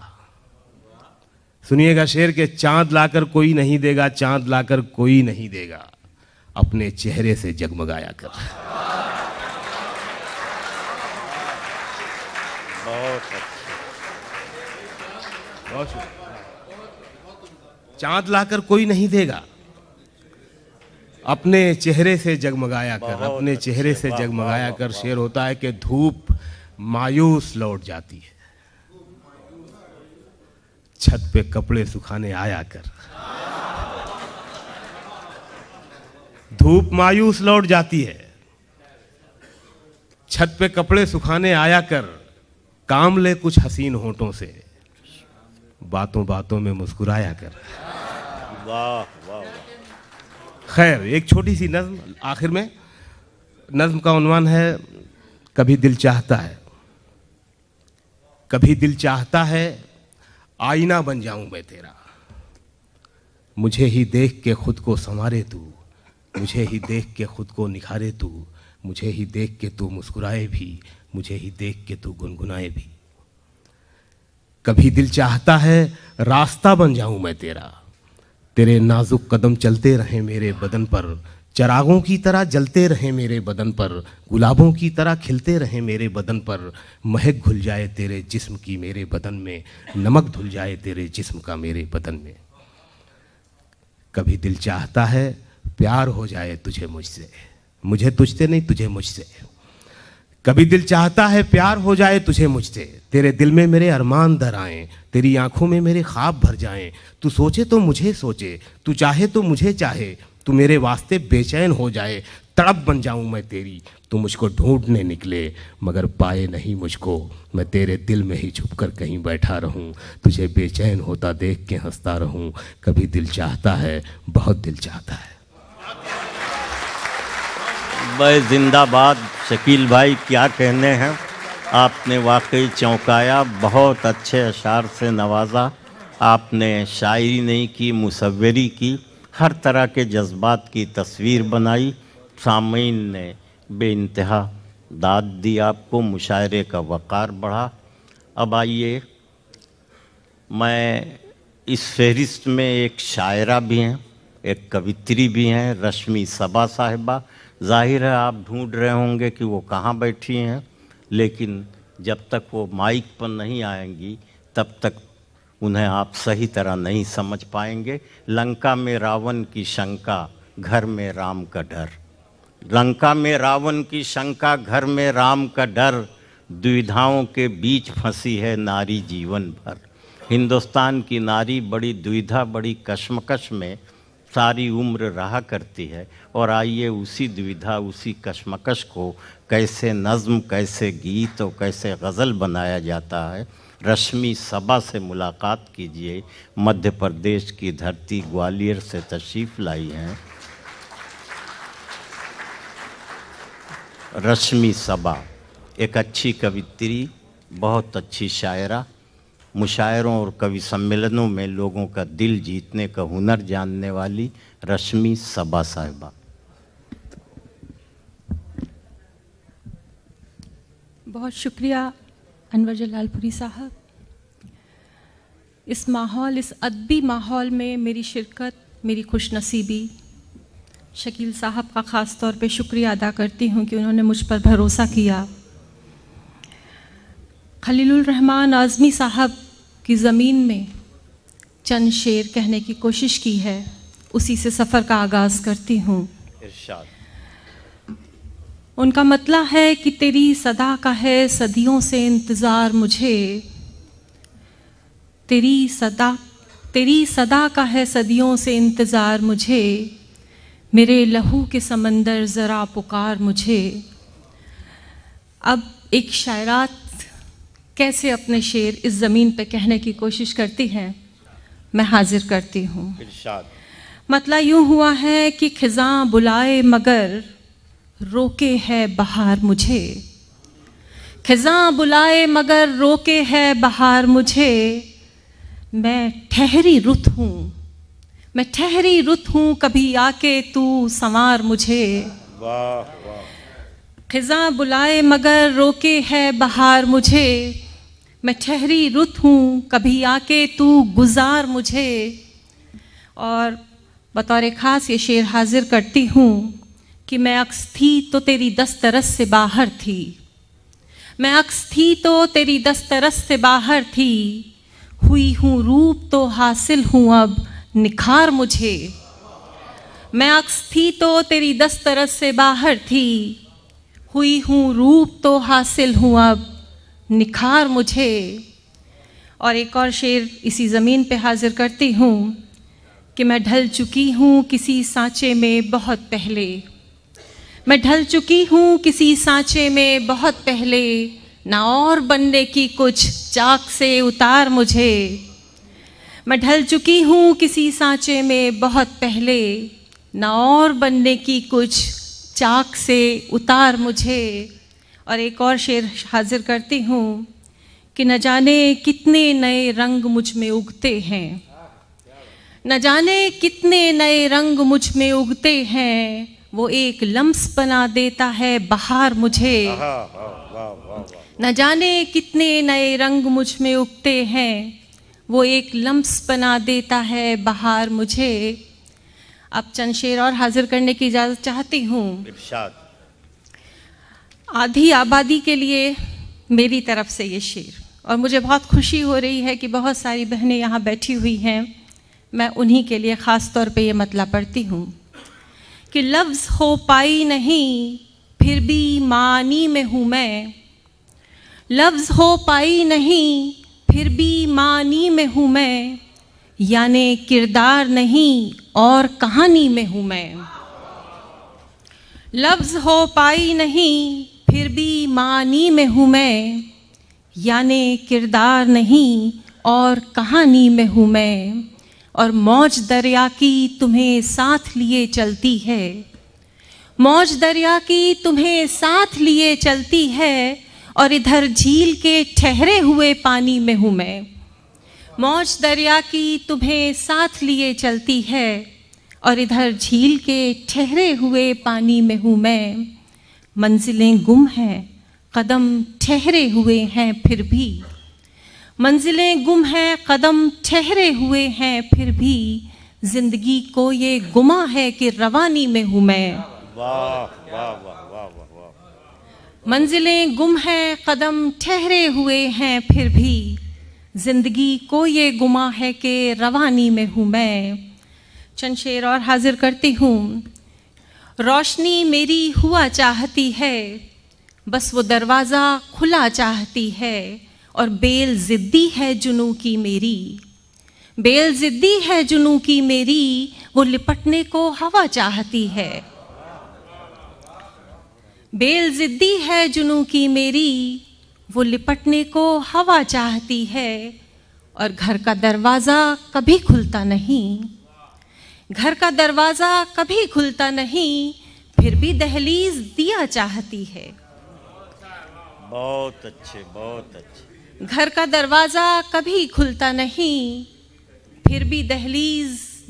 सुनिएगा शेर के चांद लाकर कोई नहीं देगा चांद लाकर कोई नहीं देगा अपने चेहरे से जगमगाया कर बहुत अच्छा। चांद लाकर कोई नहीं देगा अपने चेहरे से जगमगाया कर अपने चेहरे से जगमगाया कर शेर होता है कि धूप मायूस लौट जाती है छत पे कपड़े सुखाने आया कर धूप मायूस लौट जाती है छत पे कपड़े सुखाने आया कर काम ले कुछ हसीन होठों से बातों बातों में मुस्कुराया कर वाह वाह खैर एक छोटी सी नज्म आखिर में नज्म का उन्वान है कभी दिल चाहता है कभी दिल चाहता है आईना बन जाऊं मैं तेरा मुझे ही देख के खुद को संवारे तू मुझे ही देख के खुद को निखारे तू मुझे ही देख के तू मुस्कुराए भी मुझे ही देख के तू गुनगुनाए भी कभी दिल चाहता है रास्ता बन जाऊं मैं तेरा तेरे नाजुक कदम चलते रहें मेरे बदन पर चरागों की तरह जलते रहें मेरे बदन पर गुलाबों की तरह खिलते रहें मेरे बदन पर महक घुल जाए तेरे जिस्म की मेरे बदन में नमक धुल जाए तेरे जिस्म का मेरे बदन में कभी दिल चाहता है प्यार हो जाए तुझे मुझसे मुझे तुझते नहीं तुझे मुझसे कभी दिल चाहता है प्यार हो जाए तुझे मुझसे तेरे दिल में मेरे अरमान दर आए तेरी आंखों में मेरे ख्वाब भर जाए तू सोचे तो मुझे सोचे तू चाहे तो मुझे चाहे तू मेरे वास्ते बेचैन हो जाए तड़प बन जाऊं मैं तेरी तू मुझको ढूंढने निकले मगर पाए नहीं मुझको मैं तेरे दिल में ही छुप कर कहीं बैठा रहूं तुझे बेचैन होता देख के हंसता रहूं कभी दिल चाहता है बहुत दिल चाहता है भाई जिंदाबाद शकील भाई क्या कहने हैं आपने वाकई चौंकाया बहुत अच्छे अशार से नवाजा आपने शायरी नहीं की मुसवरी की हर तरह के जज्बात की तस्वीर बनाई सामीन ने बे इंतहा दाद दी आपको मुशायरे का वक़ार बढ़ा अब आइए मैं इस फहरिस्त में एक शायरा भी हैं एक कवित्री भी हैं रश्मि सबा साहिबा जाहिर है आप ढूंढ रहे होंगे कि वो कहाँ बैठी हैं लेकिन जब तक वो माइक पर नहीं आएंगी तब तक उन्हें आप सही तरह नहीं समझ पाएंगे लंका में रावण की शंका घर में राम का डर लंका में रावण की शंका घर में राम का डर दुविधाओं के बीच फंसी है नारी जीवन भर हिंदुस्तान की नारी बड़ी दुविधा बड़ी कश्मकश में सारी उम्र रहा करती है और आइए उसी दुविधा उसी कशमकश को कैसे नज़म कैसे गीत और कैसे गज़ल बनाया जाता है रश्मि सभा से मुलाकात कीजिए मध्य प्रदेश की धरती ग्वालियर से तशरीफ़ लाई हैं रश्मि सभा एक अच्छी कवित्री बहुत अच्छी शायरा मुशायरों और कवि सम्मेलनों में लोगों का दिल जीतने का हुनर जानने वाली रश्मि सबा साहिबा बहुत शुक्रिया अनवर जलालपुरी साहब इस माहौल इस अदबी माहौल में मेरी शिरकत मेरी खुशनसीबी शकील साहब का ख़ास तौर पे शुक्रिया अदा करती हूँ कि उन्होंने मुझ पर भरोसा किया खलील रहमान आज़मी साहब कि ज़मीन में चंद शेर कहने की कोशिश की है उसी से सफ़र का आगाज़ करती हूँ उनका मतला है कि तेरी सदा का है सदियों से इंतज़ार मुझे तेरी सदा तेरी सदा का है सदियों से इंतज़ार मुझे मेरे लहू के समंदर ज़रा पुकार मुझे अब एक शायरात कैसे अपने शेर इस ज़मीन पे कहने की कोशिश करती हैं मैं हाजिर करती हूँ मतलब यूँ हुआ है कि खिजा बुलाए मगर रोके है बहार मुझे खिजा बुलाए मगर रोके है बहार मुझे मैं ठहरी रुत हूँ मैं ठहरी रुत हूँ कभी आके तू संवार मुझे वाह वाह खिजा बुलाए मगर रोके है बहार मुझे मैं ठहरी रुत हूँ कभी आके तू गुजार मुझे और बतौर ख़ास ये शेर हाजिर करती हूँ कि मैं अक्स थी तो तेरी दस्तरस से बाहर थी मैं अक्स थी तो तेरी दस्तरस से बाहर थी हुई हूँ रूप तो हासिल हूँ अब निखार मुझे मैं अक्स थी तो तेरी दस्तरस से बाहर थी हुई हूँ रूप तो हासिल हूँ अब निखार मुझे और एक और शेर इसी ज़मीन पे हाजिर करती हूँ कि मैं ढल चुकी हूँ किसी सांचे में बहुत पहले मैं ढल चुकी हूँ किसी सांचे में बहुत पहले ना और बनने की कुछ चाक से उतार मुझे मैं ढल चुकी हूँ किसी सांचे में बहुत पहले ना और बनने की कुछ चाक से उतार मुझे और एक और शेर हाजिर करती हूँ कि न जाने कितने नए रंग मुझ में उगते हैं न जाने कितने नए रंग मुझ में उगते हैं वो एक लम्स बना देता है बहार मुझे न जाने कितने नए रंग मुझ में उगते हैं वो एक लम्स बना देता है बहार मुझे अब चंद शेर और हाजिर करने की इजाज़त चाहती हूँ आधी आबादी के लिए मेरी तरफ से ये शेर और मुझे बहुत खुशी हो रही है कि बहुत सारी बहनें यहाँ बैठी हुई हैं मैं उन्हीं के लिए ख़ास तौर पे ये मतला पढ़ती हूँ कि लफ्ज़ हो पाई नहीं फिर भी मानी में हूँ मैं लफ्ज़ हो पाई नहीं फिर भी मानी में हूँ मैं यानि किरदार नहीं और कहानी में हूँ मैं लफ्ज़ हो पाई नहीं फिर भी मानी में हूँ मैं यानि किरदार नहीं और कहानी में हूँ मैं और मौज दरिया की तुम्हें साथ लिए चलती है मौज दरिया की तुम्हें साथ लिए चलती है और इधर झील के ठहरे हुए पानी में हूँ मैं मौज दरिया की तुम्हें साथ लिए चलती है और इधर झील के ठहरे हुए पानी में हूँ मैं मंजिलें गुम हैं कदम ठहरे हुए हैं फिर भी मंजिलें गुम हैं कदम ठहरे हुए हैं फिर भी जिंदगी को ये गुमा है कि रवानी में हूँ मैं मंजिलें गुम हैं कदम ठहरे हुए हैं फिर भी ज़िंदगी को ये गुमा है कि रवानी में हूँ मैं चंद शेर और हाजिर करती हूँ रोशनी मेरी हुआ चाहती है बस वो दरवाज़ा खुला चाहती है और बेल ज़िद्दी है जुनू की मेरी बेल ज़िद्दी है जुनू की मेरी वो लिपटने को हवा चाहती है बेल ज़िद्दी है जुनू की मेरी वो लिपटने को हवा चाहती है और घर का दरवाज़ा कभी खुलता नहीं घर का दरवाज़ा कभी खुलता नहीं फिर भी दहलीज दिया चाहती है बहुत अच्छे बहुत अच्छे घर का दरवाज़ा कभी खुलता नहीं फिर भी दहलीज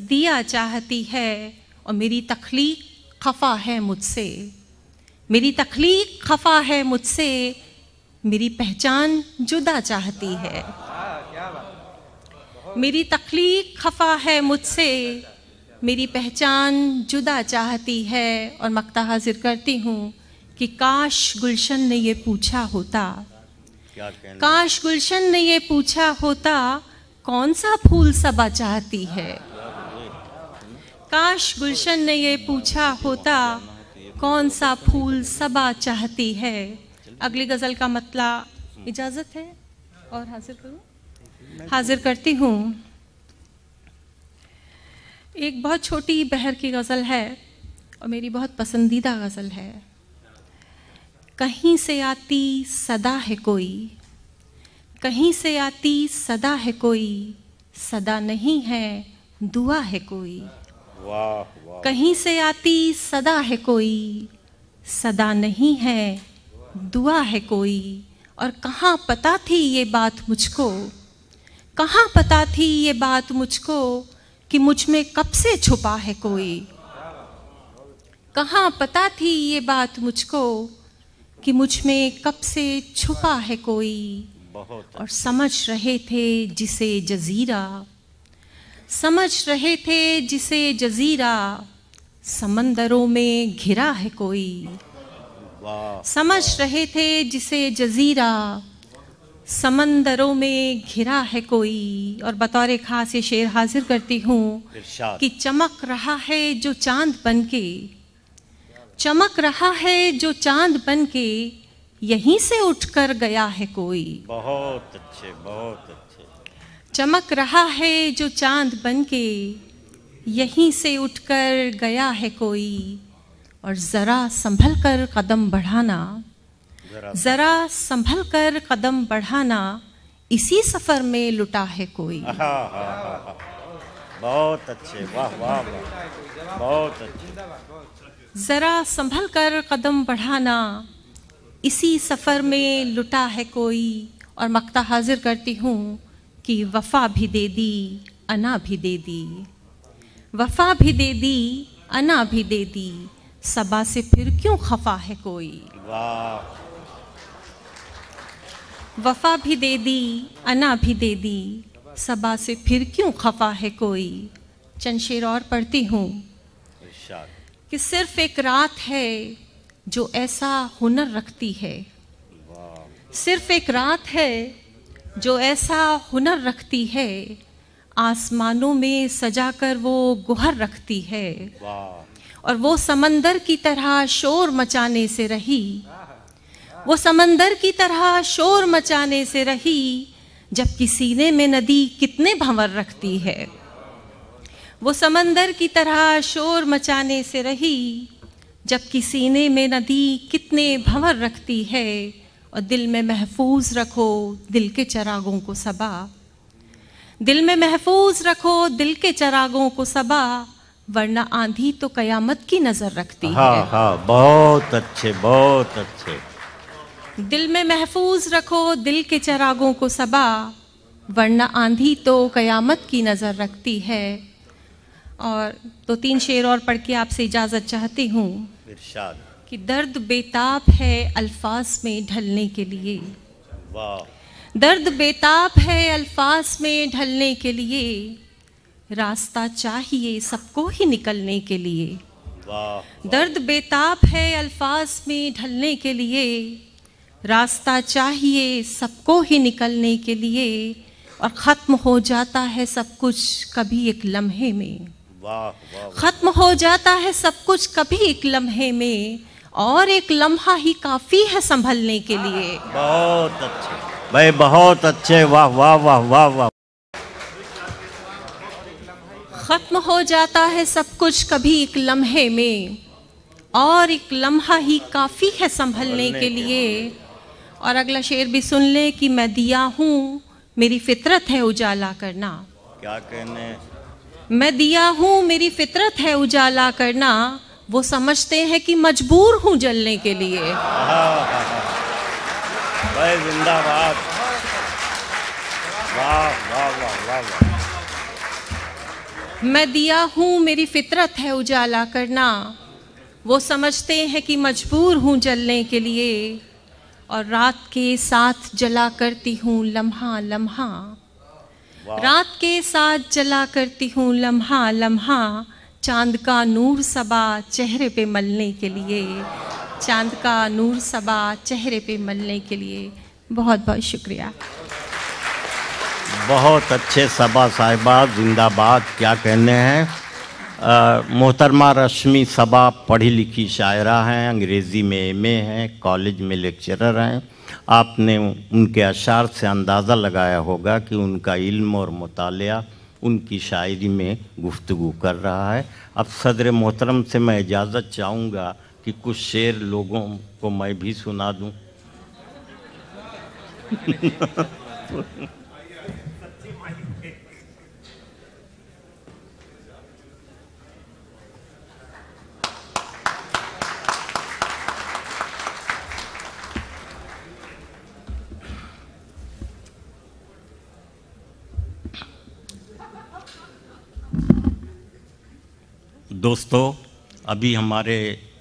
दिया चाहती है और मेरी तखलीक खफा है मुझसे मेरी तखलीक खफा है मुझसे मेरी पहचान जुदा चाहती है हाँ, मेरी तखलीक खफा है मुझसे मेरी पहचान जुदा चाहती है और मकता हाजिर करती हूँ कि काश गुलशन ने ये पूछा होता काश गुलशन ने ये पूछा होता कौन सा फूल सबा चाहती है काश गुलशन ने ये पूछा होता कौन सा फूल सबा चाहती है अगली गज़ल का मतला इजाज़त है और हाजिर करूँ हाजिर करती हूँ एक बहुत छोटी बहर की गज़ल है और मेरी बहुत पसंदीदा गज़ल है कहीं से आती सदा है कोई कहीं से आती सदा है कोई सदा नहीं है दुआ है कोई वाह वाह कहीं से आती सदा है कोई सदा नहीं है दुआ है कोई और कहाँ पता थी ये बात मुझको कहाँ पता थी ये बात मुझको कि मुझ में कब से छुपा है कोई कहाँ पता थी ये बात मुझको कि मुझ में कब से छुपा है कोई और समझ रहे थे जिसे जजीरा समझ रहे थे जिसे जजीरा समंदरों में घिरा है कोई समझ रहे थे जिसे जजीरा समंदरों में घिरा है कोई और बतौर खास ये शेर हाजिर करती हूँ कि चमक रहा है जो चांद बन के चमक रहा है जो चांद बन के यहीं से उठकर गया है कोई बहुत अच्छे बहुत अच्छे चमक रहा है जो चांद बन के यहीं से उठकर गया है कोई और ज़रा संभल कर कदम बढ़ाना जरा संभल कर कदम बढ़ाना इसी सफर में लुटा है कोई बहुत अच्छे वाह वाह बहुत अच्छे जरा संभल कर कदम बढ़ाना इसी सफर में लुटा है कोई और मक्ता हाजिर करती हूँ कि वफा भी दे दी अना भी दे दी वफा भी दे दी अना भी दे दी सबा से फिर क्यों खफा है कोई वाह वफा भी दे दी अना भी दे दी सबा से फिर क्यों खफा है कोई चंद शेर और पढ़ती हूँ कि सिर्फ एक रात है जो ऐसा हुनर रखती है सिर्फ एक रात है जो ऐसा हुनर रखती है आसमानों में सजा कर वो गुहर रखती है और वो समंदर की तरह शोर मचाने से रही वो समंदर की तरह शोर मचाने से रही जबकि सीने में नदी कितने भंवर रखती है वो समंदर की तरह शोर मचाने से रही जबकि सीने में नदी कितने भंवर रखती है और दिल में महफूज रखो दिल के चरागों को सबा दिल में महफूज रखो दिल के चरागों को सबा वरना आंधी तो कयामत की नजर रखती हाँ, है हाँ बहुत अच्छे बहुत अच्छे दिल में महफूज रखो दिल के चरागों को सबा वरना आंधी तो कयामत की नज़र रखती है और दो तीन शेर और पढ़ के आपसे इजाज़त चाहती हूँ कि दर्द बेताब है अल्फाज में ढलने के लिए दर्द बेताब है अल्फाज में ढलने के लिए रास्ता चाहिए सबको ही निकलने के लिए दर्द बेताब है अल्फाज में ढलने के लिए रास्ता चाहिए सबको ही निकलने के लिए और ख़त्म हो जाता है सब कुछ कभी एक लम्हे में ख़त्म हो जाता है सब कुछ कभी एक लम्हे में और एक लम्हा ही काफ़ी है संभलने के लिए बहुत अच्छे भाई बहुत अच्छे वाह वाह वाह वाह वाह ख़त्म हो जाता है सब कुछ कभी एक लम्हे में और एक लम्हा ही काफ़ी है संभलने के लिए और अगला शेर भी सुन ले कि मैं दिया हूँ मेरी फितरत है उजाला करना क्या कहने मैं दिया हूँ मेरी फितरत है उजाला करना वो समझते हैं कि मजबूर हूँ जलने के लिए जिंदाबाद वाह वाह वाह वाह मैं दिया हूँ मेरी फितरत है उजाला करना वो समझते हैं कि मजबूर हूँ जलने के लिए और रात के साथ जला करती हूँ लम्हा लम्हा रात के साथ जला करती हूँ लम्हा लम्हा चांद का नूर सबा चेहरे पे मलने के लिए चांद का नूर सबा चेहरे पे मलने के लिए बहुत बहुत शुक्रिया बहुत अच्छे सबा साहिबा जिंदाबाद क्या कहने हैं मोहतरमा रश्मि सबा पढ़ी लिखी शायरा हैं अंग्रेज़ी में एम हैं कॉलेज में लेक्चरर हैं आपने उनके अशार से अंदाज़ा लगाया होगा कि उनका इल्म और मताल उनकी शायरी में गुफ्तु कर रहा है अब सदर मोहतरम से मैं इजाज़त चाहूँगा कि कुछ शेर लोगों को मैं भी सुना दूँ दोस्तों अभी हमारे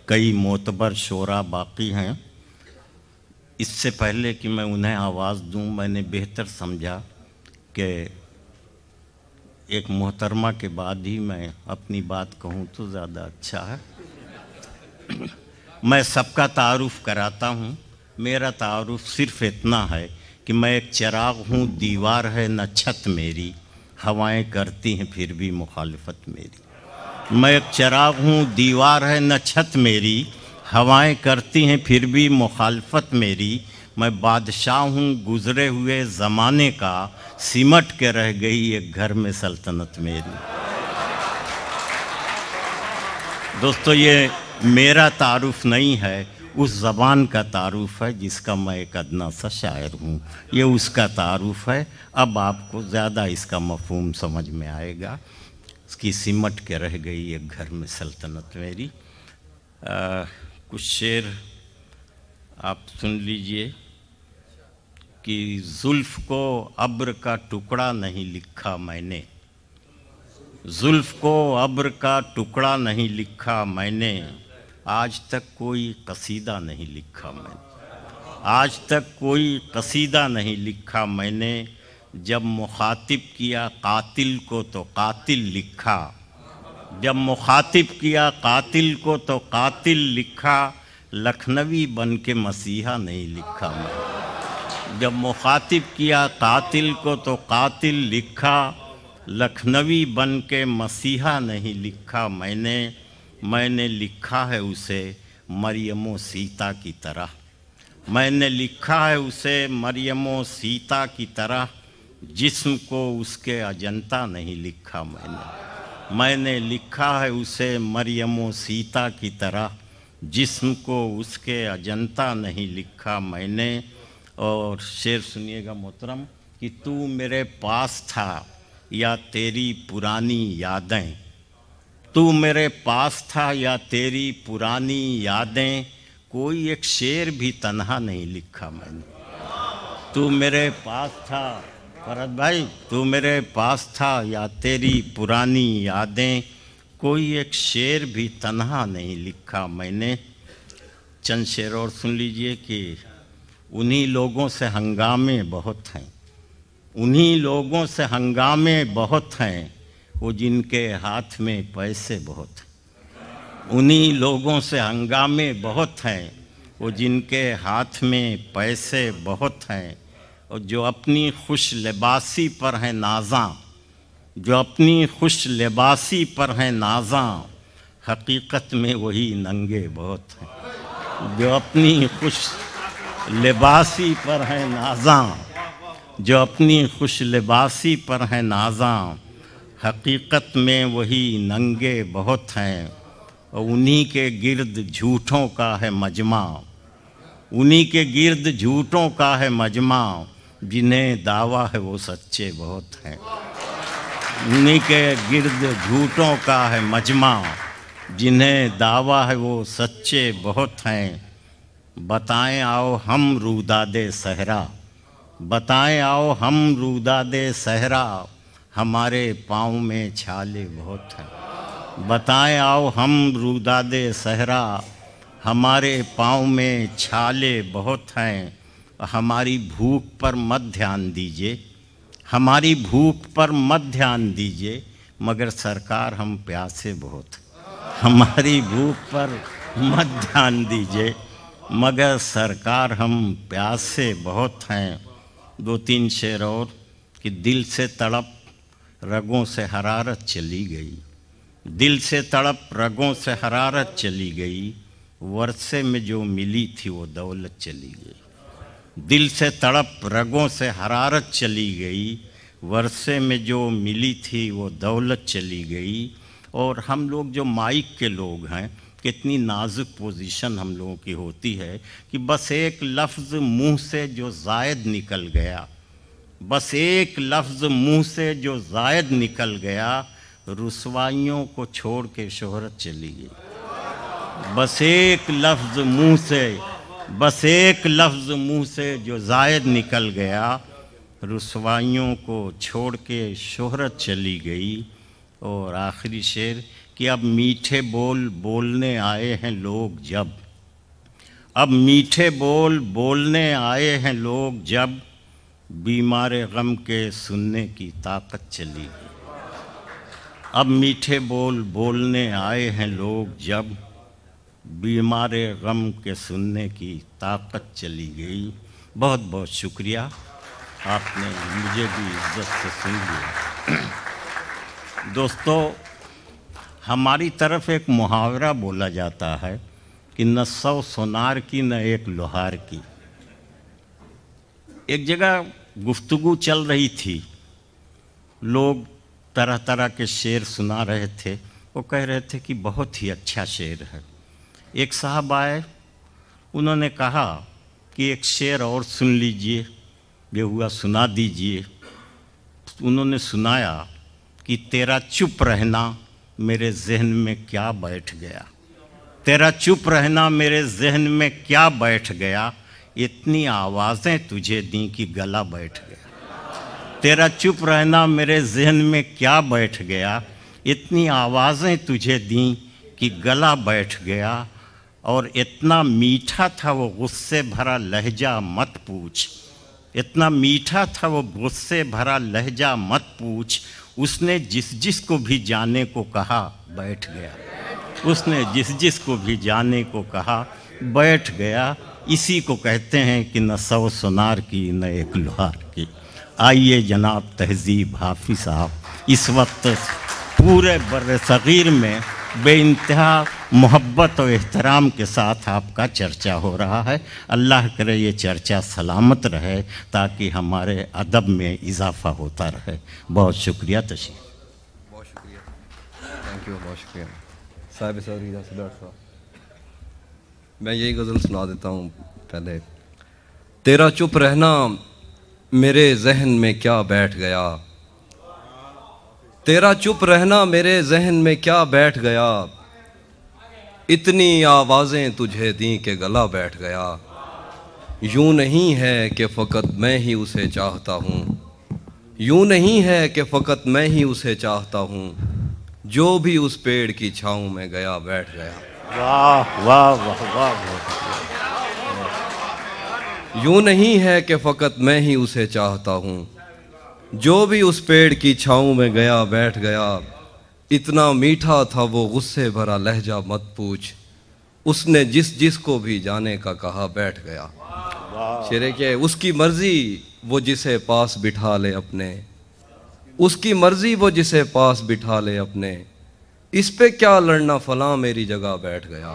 कई मोतबर शोरा बाकी हैं इससे पहले कि मैं उन्हें आवाज़ दूं मैंने बेहतर समझा कि एक मोहतरमा के बाद ही मैं अपनी बात कहूं तो ज़्यादा अच्छा है मैं सबका तारुफ कराता हूं मेरा तारुफ सिर्फ इतना है कि मैं एक चिराग हूं दीवार है न छत मेरी हवाएं करती हैं फिर भी मुखालफत मेरी मैं एक चराग हूँ दीवार है न छत मेरी हवाएं करती हैं फिर भी मुखालफत मेरी मैं बादशाह हूँ गुज़रे हुए ज़माने का सिमट के रह गई एक घर में सल्तनत मेरी दोस्तों ये मेरा तारुफ नहीं है उस ज़बान का तारुफ है जिसका मैं एक अदना सा शायर हूँ ये उसका तारुफ है अब आपको ज़्यादा इसका मफहम समझ में आएगा की सिमट के रह गई एक घर में सल्तनत मेरी आ, कुछ शेर आप सुन लीजिए कि जुल्फ को अब्र का टुकड़ा नहीं लिखा मैंने जुल्फ को अब्र का टुकड़ा नहीं लिखा मैंने आज तक कोई कसीदा नहीं लिखा मैंने आज तक कोई कसीदा नहीं लिखा मैंने जब मुखातिब किया कातिल को तो कातिल लिखा जब मुखातिब किया कातिल को तो कातिल लिखा लखनवी बन के मसीहा नहीं लिखा मैं जब मुखातिब किया कातिल को तो कातिल लिखा लखनवी बन के मसीहा नहीं लिखा मैंने मैंने लिखा है उसे मरियमो सीता की तरह मैंने लिखा है उसे मरियमो सीता की तरह जिसम को उसके अजंता नहीं लिखा मैंने मैंने लिखा है उसे मरियमो सीता की तरह जिसम को उसके अजंता नहीं लिखा मैंने और शेर सुनिएगा मोहतरम कि तू मेरे पास था या तेरी पुरानी यादें तू मेरे पास था या तेरी पुरानी यादें कोई एक शेर भी तनहा नहीं लिखा मैंने तू मेरे पास था भरत भाई तू मेरे पास था या तेरी पुरानी यादें कोई एक शेर भी तनहा नहीं लिखा मैंने चंद शेर और सुन लीजिए कि उन्हीं लोगों से हंगामे बहुत हैं उन्हीं लोगों से हंगामे बहुत हैं वो जिनके हाथ में पैसे बहुत हैं उन्हीं लोगों से हंगामे बहुत हैं वो जिनके हाथ में पैसे बहुत हैं और जो अपनी खुश लिबासी पर हैं नाजा जो अपनी खुश लिबासी पर हैं नाजा हकीकत में वही नंगे बहुत हैं जो अपनी खुश लिबासी पर हैं नाजा जो अपनी खुश लिबासी पर हैं नाजा हकीकत में वही नंगे बहुत हैं और उन्हीं के गिर्द झूठों का है मजमा उन्हीं के गिर्द झूठों का है मजमा जिन्हें दावा है वो सच्चे बहुत हैं उन्हीं के गिर्द झूठों का है मजमा जिन्हें दावा है वो सच्चे बहुत हैं बताएं आओ हम रूदादे सहरा बताएं आओ हम रूदादे सहरा हमारे पाँव में छाले बहुत हैं बताएं आओ हम रूदादे सहरा हमारे पाँव में छाले बहुत हैं हमारी भूख पर मत ध्यान दीजिए हमारी भूख पर मत ध्यान दीजिए मगर सरकार हम प्यासे बहुत हमारी भूख पर मत ध्यान दीजिए मगर सरकार हम प्यासे बहुत हैं दो तीन शेर और कि दिल से तड़प रगों से हरारत चली गई दिल से तड़प रगों से हरारत चली गई वर्षे में जो मिली थी वो दौलत चली गई दिल से तड़प रगों से हरारत चली गई वर्षे में जो मिली थी वो दौलत चली गई और हम लोग जो माइक के लोग हैं कितनी नाजुक पोजीशन हम लोगों की होती है कि बस एक लफ्ज़ मुंह से जो जायद निकल गया बस एक लफ्ज़ मुंह से जो जायद निकल गया रसवाइयों को छोड़ के शोहरत चली गई बस एक लफ्ज़ मुंह से बस एक लफ्ज़ मुंह से जो जायद निकल गया रसवाइयों को छोड़ के शोहरत चली गई और आखिरी शेर कि अब मीठे बोल बोलने आए हैं लोग जब अब मीठे बोल बोलने आए हैं लोग जब बीमार गम के सुनने की ताकत चली गई अब मीठे बोल बोलने आए हैं लोग जब बीमार गम के सुनने की ताकत चली गई बहुत बहुत शुक्रिया आपने मुझे भी इज्जत से सुन लिया दोस्तों हमारी तरफ एक मुहावरा बोला जाता है कि न सौ सोनार की न एक लोहार की एक जगह गुफ्तगु चल रही थी लोग तरह तरह के शेर सुना रहे थे वो कह रहे थे कि बहुत ही अच्छा शेर है एक साहब आए उन्होंने कहा कि एक शेर और सुन लीजिए बेहुआ सुना दीजिए उन्होंने सुनाया कि तेरा चुप रहना मेरे जहन में क्या बैठ गया तेरा चुप रहना मेरे जहन में क्या बैठ गया इतनी आवाज़ें तुझे दी कि गला बैठ गया तेरा चुप रहना मेरे जहन में क्या बैठ गया इतनी आवाज़ें तुझे दी कि गला बैठ गया और इतना मीठा था वो गुस्से भरा लहजा मत पूछ इतना मीठा था वो गुस्से भरा लहजा मत पूछ उसने जिस जिस को भी जाने को कहा बैठ गया उसने जिस जिस को भी जाने को कहा बैठ गया इसी को कहते हैं कि न सौ सुनार की न एक लुहार की आइए जनाब तहजीब हाफि साहब इस वक्त पूरे बर सग़ीर में बेानतहा मोहब्बत और एहतराम के साथ आपका चर्चा हो रहा है अल्लाह करे ये चर्चा सलामत रहे ताकि हमारे अदब में इजाफा होता रहे बहुत शुक्रिया तशी बहुत शुक्रिया थैंक यू बहुत शुक्रिया साहब साहब मैं यही गज़ल सुना देता हूँ पहले तेरा चुप रहना मेरे जहन में क्या बैठ गया तेरा चुप रहना मेरे जहन में क्या बैठ गया इतनी आवाज़ें तुझे दी के गला बैठ गया यूं नहीं है कि फ़कत मैं ही उसे चाहता हूँ यूं नहीं है कि फ़कत मैं ही उसे चाहता हूँ जो भी उस पेड़ की छाँव में गया बैठ गया वाह वाह वाह वाह यूं नहीं है कि फ़कत मैं ही उसे चाहता हूँ जो भी उस पेड़ की छाऊ में गया बैठ गया इतना मीठा था वो गुस्से भरा लहजा मत पूछ उसने जिस जिस को भी जाने का कहा बैठ गया शेरे के उसकी मर्जी वो जिसे पास बिठा ले अपने उसकी मर्जी वो जिसे पास बिठा ले अपने इस पे क्या लड़ना फला मेरी जगह बैठ गया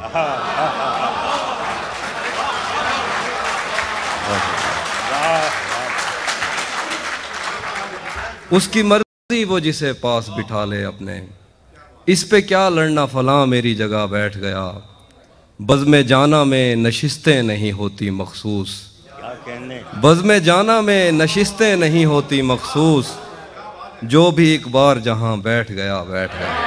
उसकी मर्जी वो जिसे पास बिठा ले अपने इस पे क्या लड़ना फलां मेरी जगह बैठ गया में जाना में नशिस्तें नहीं होती मखसूस में जाना में नशिस्तें नहीं होती मखसूस जो भी एक बार जहां बैठ गया बैठ गया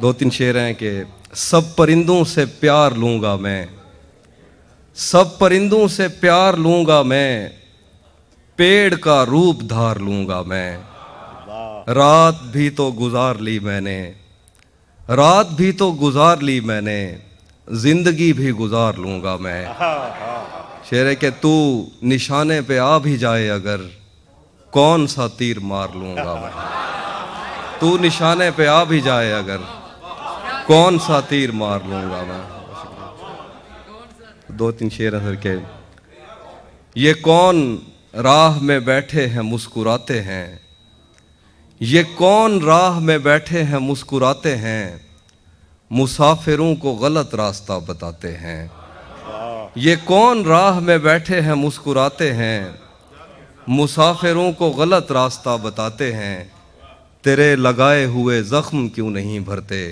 दो तीन शेर हैं कि सब परिंदों से प्यार लूंगा मैं सब परिंदों से प्यार लूंगा मैं पेड़ का रूप धार लूंगा मैं रात भी तो गुजार ली मैंने रात भी तो गुजार ली मैंने जिंदगी भी गुजार लूंगा मैं शेर के तू निशाने पे आ भी जाए अगर कौन सा तीर मार लूंगा मैं तू निशाने पे आ भी जाए अगर कौन सा तीर मार लूंगा मैं दो तीन शेर हजर के ये कौन राह में बैठे हैं मुस्कुराते हैं ये कौन राह में बैठे हैं मुस्कुराते हैं मुसाफिरों को गलत रास्ता बताते हैं ये कौन राह में बैठे हैं मुस्कुराते हैं मुसाफिरों को गलत रास्ता बताते हैं तेरे लगाए हुए ज़ख्म क्यों नहीं भरते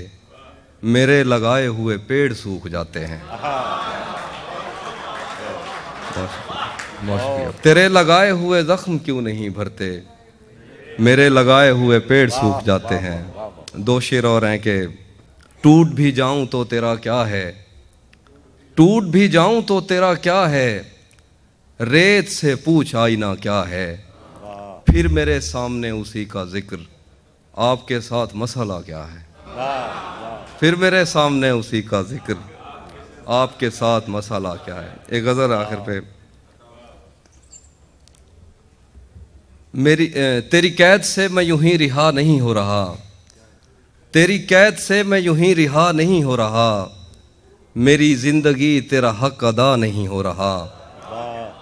मेरे लगाए हुए पेड़ सूख जाते हैं तेरे लगाए हुए जख्म क्यों नहीं भरते मेरे लगाए हुए पेड़ सूख जाते हैं दो शेर और हैं कि टूट भी जाऊं तो तेरा क्या है टूट भी जाऊं तो तेरा क्या है रेत से पूछ आईना क्या है फिर मेरे सामने उसी का जिक्र आपके साथ मसला क्या है फिर मेरे सामने उसी का जिक्र आपके साथ मसाला क्या है एक गज़र आखिर पे मेरी तेरी कैद से मैं यूं ही रिहा नहीं हो रहा तेरी कैद से मैं यूं ही रिहा नहीं हो रहा मेरी ज़िंदगी तेरा हक अदा नहीं हो रहा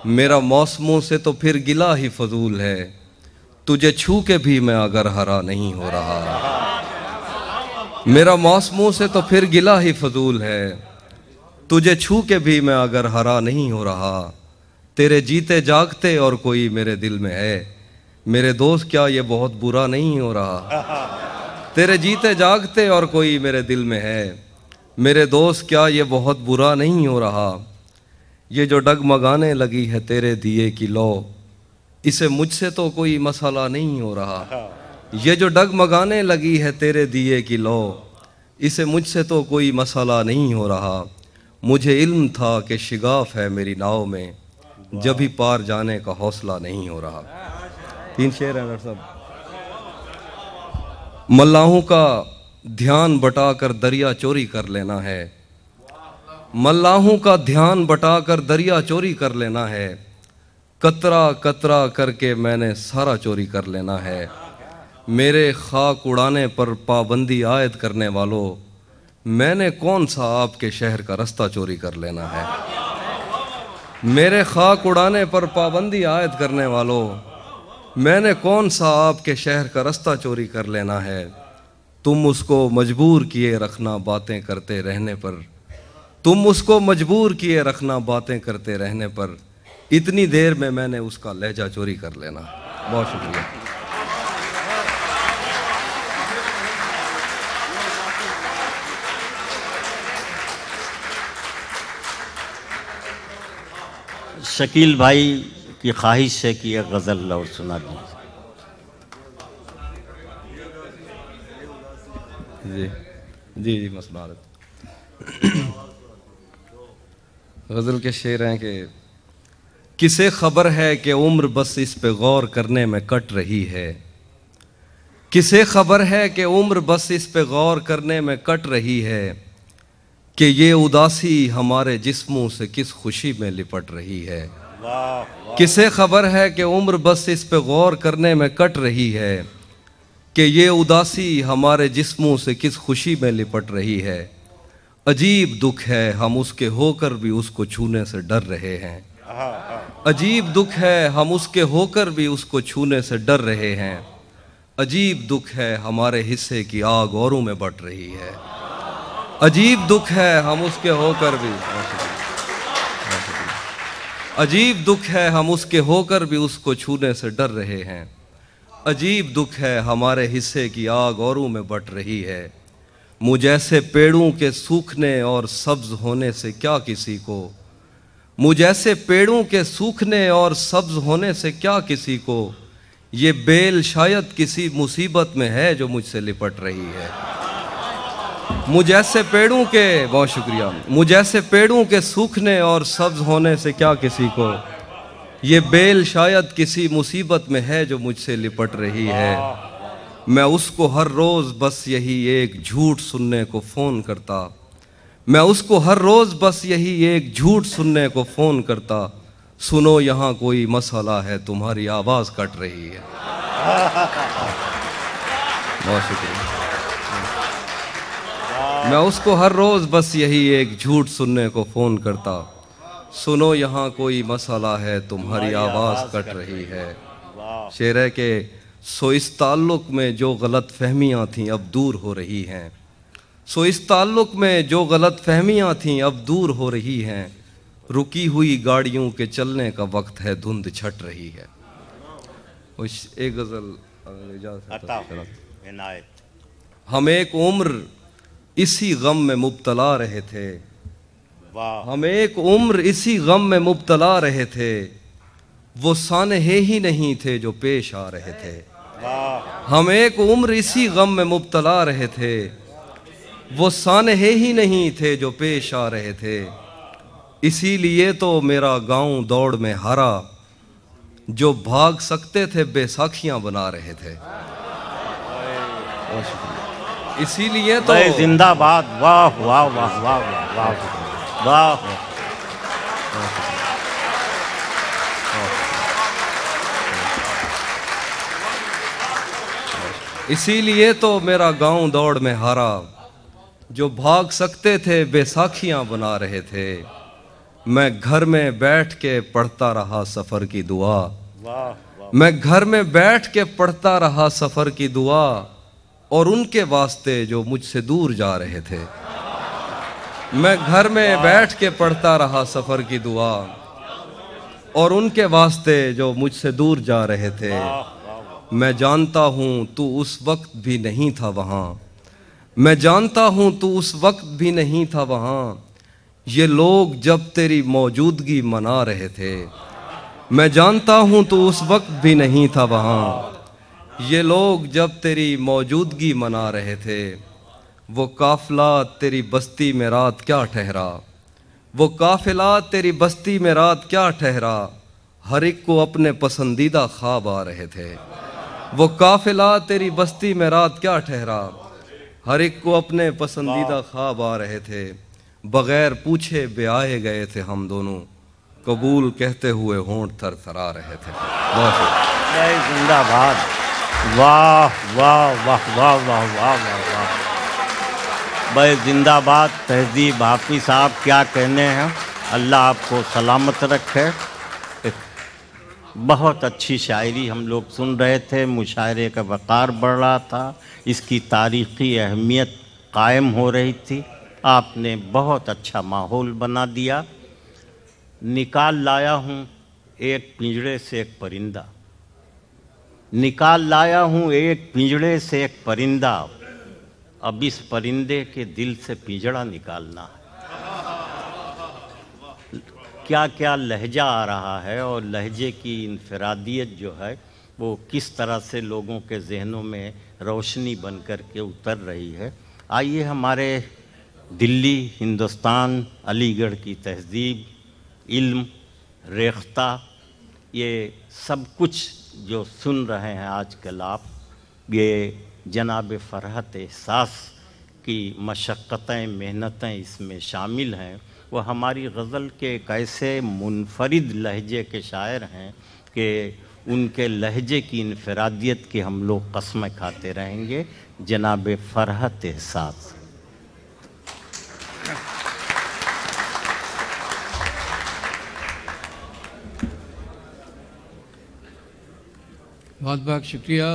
मेरा मौसमों से तो फिर गिला ही फजूल है तुझे छू के भी मैं अगर हरा नहीं हो रहा मेरा मौस मुंह से तो फिर गिला ही फजूल है तुझे छू के भी मैं अगर हरा नहीं हो रहा तेरे जीते जागते और कोई मेरे दिल में है मेरे दोस्त क्या ये बहुत बुरा नहीं हो रहा तेरे जीते जागते और कोई मेरे दिल में है मेरे दोस्त क्या ये बहुत बुरा नहीं हो रहा ये जो डगमगाने लगी है तेरे दिए की लो इसे मुझसे तो कोई मसाला नहीं हो रहा ये जो डगमगाने लगी है तेरे दिए की लो इसे मुझसे तो कोई मसाला नहीं हो रहा मुझे इल्म था कि शिगाफ है मेरी नाव में जब भी पार जाने का हौसला नहीं हो रहा तीन शेर हैं डॉक्टर साहब मल्लाहों का ध्यान बटा कर दरिया चोरी कर लेना है मल्लाहों का ध्यान बटा कर दरिया चोरी कर लेना है कतरा कतरा करके मैंने सारा चोरी कर लेना है मेरे खाक उड़ाने पर पाबंदी आयद करने वालों मैंने कौन सा आपके शहर का रास्ता चोरी कर लेना है मेरे खाक उड़ाने पर पाबंदी आयद करने वालों मैंने कौन सा आपके शहर का रास्ता चोरी कर लेना है तुम उसको मजबूर किए रखना बातें करते रहने पर तुम उसको मजबूर किए रखना बातें करते रहने पर इतनी देर में मैंने उसका लहजा चोरी कर लेना बहुत शुक्रिया शकील भाई की ख्वाहिश है कि यह गज़ल और सुना दी जी जी जी गज़ल के शेर हैं कि किसे खबर है कि उम्र बस इस पे गौर करने में कट रही है किसे खबर है कि उम्र बस इस पे गौर करने में कट रही है कि ये उदासी हमारे जिस्मों से किस खुशी में लिपट रही है किसे खबर है कि उम्र बस इस पे गौर करने में कट रही है कि ये उदासी हमारे जिस्मों से किस खुशी में लिपट रही है अजीब दुख है हम उसके होकर भी उसको छूने से डर रहे हैं अजीब दुख है हम उसके होकर भी उसको छूने से डर रहे हैं अजीब दुख है हमारे हिस्से की आग औरों में बट रही है अजीब दुख है हम उसके होकर भी अजीब दुख है हम उसके होकर भी उसको छूने से डर रहे हैं अजीब दुख है हमारे हिस्से की आग औरों में बट रही है मुझ ऐसे पेड़ों के सूखने और सब्ज होने से क्या किसी को मुझ ऐसे पेड़ों के सूखने और सब्ज होने से क्या किसी को ये बेल शायद किसी मुसीबत में है जो मुझसे लिपट रही है ऐसे पेड़ों के बहुत शुक्रिया मुझसे पेड़ों के सूखने और सब्ज होने से क्या किसी को ये बेल शायद किसी मुसीबत में है जो मुझसे लिपट रही है मैं उसको हर रोज़ बस यही एक झूठ सुनने को फ़ोन करता मैं उसको हर रोज़ बस यही एक झूठ सुनने को फ़ोन करता सुनो यहाँ कोई मसला है तुम्हारी आवाज़ कट रही है बहुत शुक्रिया मैं उसको हर रोज़ बस यही एक झूठ सुनने को फ़ोन करता सुनो यहाँ कोई मसला है तुम्हारी आवाज़ कट रही है शेर है कि सो इस ताल्लुक़ में जो गलत फहमियाँ थीं अब दूर हो रही हैं सो इस ताल्लुक़ में जो गलत फहमियाँ थीं अब दूर हो रही हैं रुकी हुई गाड़ियों के चलने का वक्त है धुंध छट रही है एक गज़ल हम एक उम्र इसी गम में मुबतला रहे थे हम एक उम्र इसी गम में मुबतला रहे थे वो सानहे ही नहीं थे जो पेश आ रहे थे हम एक उम्र इसी गम में मुबतला रहे थे वो सानहे ही नहीं थे जो पेश आ रहे थे इसीलिए तो मेरा गांव दौड़ में हारा जो भाग सकते थे बेसाखियां बना रहे थे इसीलिए तो जिंदाबाद वाह वाह वाह वाह वाह वाह इसीलिए तो मेरा गांव दौड़ में हारा जो भाग सकते थे बेसाखियां बना रहे थे मैं घर में बैठ के पढ़ता रहा सफर की दुआ मैं घर में बैठ के पढ़ता रहा सफर की दुआ और उनके वास्ते जो मुझसे दूर जा रहे थे मैं घर में बैठ के पढ़ता रहा सफ़र की दुआ और उनके वास्ते जो मुझसे दूर जा रहे थे मैं जानता हूँ तू उस वक्त भी नहीं था वहाँ मैं जानता हूँ तू उस वक्त भी नहीं था वहाँ ये लोग जब तेरी मौजूदगी मना रहे थे मैं जानता हूँ तू उस वक्त भी नहीं था वहाँ ये लोग जब तेरी मौजूदगी मना रहे थे वो काफिला तेरी बस्ती में रात क्या ठहरा वो काफिला तेरी बस्ती में रात क्या ठहरा हर एक को अपने पसंदीदा ख्वाब आ रहे थे वो काफिला तेरी बस्ती में रात क्या ठहरा हर एक को अपने पसंदीदा ख्वाब आ रहे थे बगैर पूछे आए गए थे हम दोनों कबूल कहते हुए होंठ थर थरा रहे थे बहुत जिंदाबाद वाह वाह वाह वाह वाह वाह वाह वाह भाई जिंदाबाद तहजीब हाफि साहब क्या कहने हैं अल्लाह आपको सलामत रखे बहुत अच्छी शायरी हम लोग सुन रहे थे मुशायरे का वक़ार बढ़ रहा था इसकी तारीख़ी अहमियत कायम हो रही थी आपने बहुत अच्छा माहौल बना दिया निकाल लाया हूँ एक पिंजड़े से एक परिंदा निकाल लाया हूँ एक पिंजड़े से एक परिंदा अब इस परिंदे के दिल से पिंजड़ा निकालना है क्या क्या लहजा आ रहा है और लहजे की इनफरादियत जो है वो किस तरह से लोगों के जहनों में रोशनी बन कर के उतर रही है आइए हमारे दिल्ली हिंदुस्तान अलीगढ़ की तहजीब इल्म रेख्ता ये सब कुछ जो सुन रहे हैं आजकल आप ये जनाब फरहत एहसास की मशक्क़तें मेहनतें इसमें शामिल हैं वो हमारी गज़ल के एक ऐसे मुनफरद लहजे के शायर हैं कि उनके लहजे की इनफरादियत की हम लोग कसम खाते रहेंगे जनाब फरहत एहसास बहुत बहुत शुक्रिया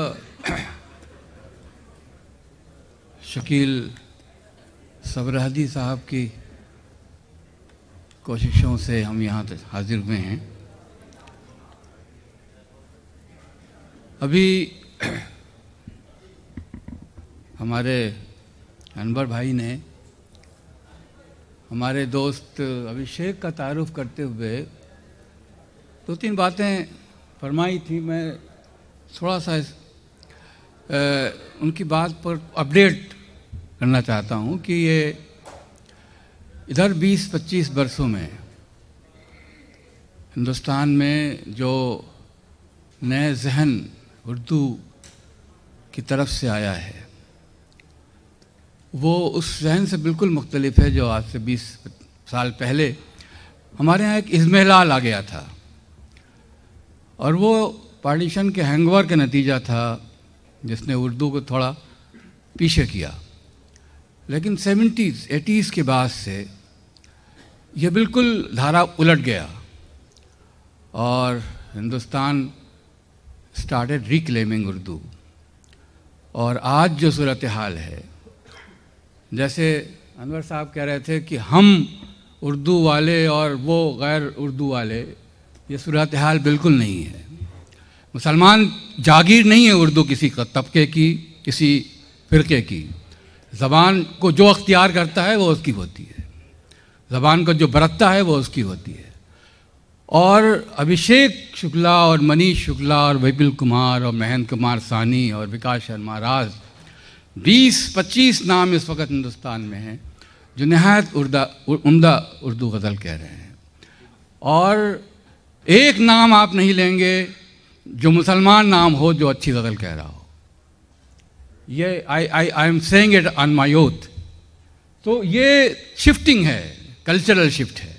शकील सबरहदी साहब की कोशिशों से हम यहाँ हाजिर हुए हैं अभी हमारे अनवर भाई ने हमारे दोस्त अभिषेक का तारुफ करते हुए दो तीन बातें फरमाई थी मैं थोड़ा सा इस, आ, उनकी बात पर अपडेट करना चाहता हूँ कि ये इधर 20-25 वर्षों में हिंदुस्तान में जो नए जहन उर्दू की तरफ से आया है वो उस जहन से बिल्कुल मुख्तलिफ है जो आज से 20 साल पहले हमारे यहाँ एक इजमहलाल आ गया था और वो पार्टीशन के हैंगओवर का नतीजा था जिसने उर्दू को थोड़ा पीछे किया लेकिन सेवेंटीज़ एटीज़ के बाद से यह बिल्कुल धारा उलट गया और हिंदुस्तान स्टार्टेड रिक्लेमिंग उर्दू और आज जो सूरत हाल है जैसे अनवर साहब कह रहे थे कि हम उर्दू वाले और वो गैर उर्दू वाले ये सूरत हाल बिल्कुल नहीं है मुसलमान जागीर नहीं है उर्दू किसी का तबके की किसी फ़िरके की ज़बान को जो अख्तियार करता है वो उसकी होती है ज़बान को जो बरतता है वो उसकी होती है और अभिषेक शुक्ला और मनीष शुक्ला और विपिल कुमार और महेंद्र कुमार सानी और विकास शर्मा राज 20-25 नाम इस वक्त हिंदुस्तान में हैं जो नहायत उर्दा उमदा उर्दू गज़ल कह रहे हैं और एक नाम आप नहीं लेंगे जो मुसलमान नाम हो जो अच्छी गज़ल कह रहा हो ये I I I am saying it on my youth तो ये शिफ्टिंग है कल्चरल शिफ्ट है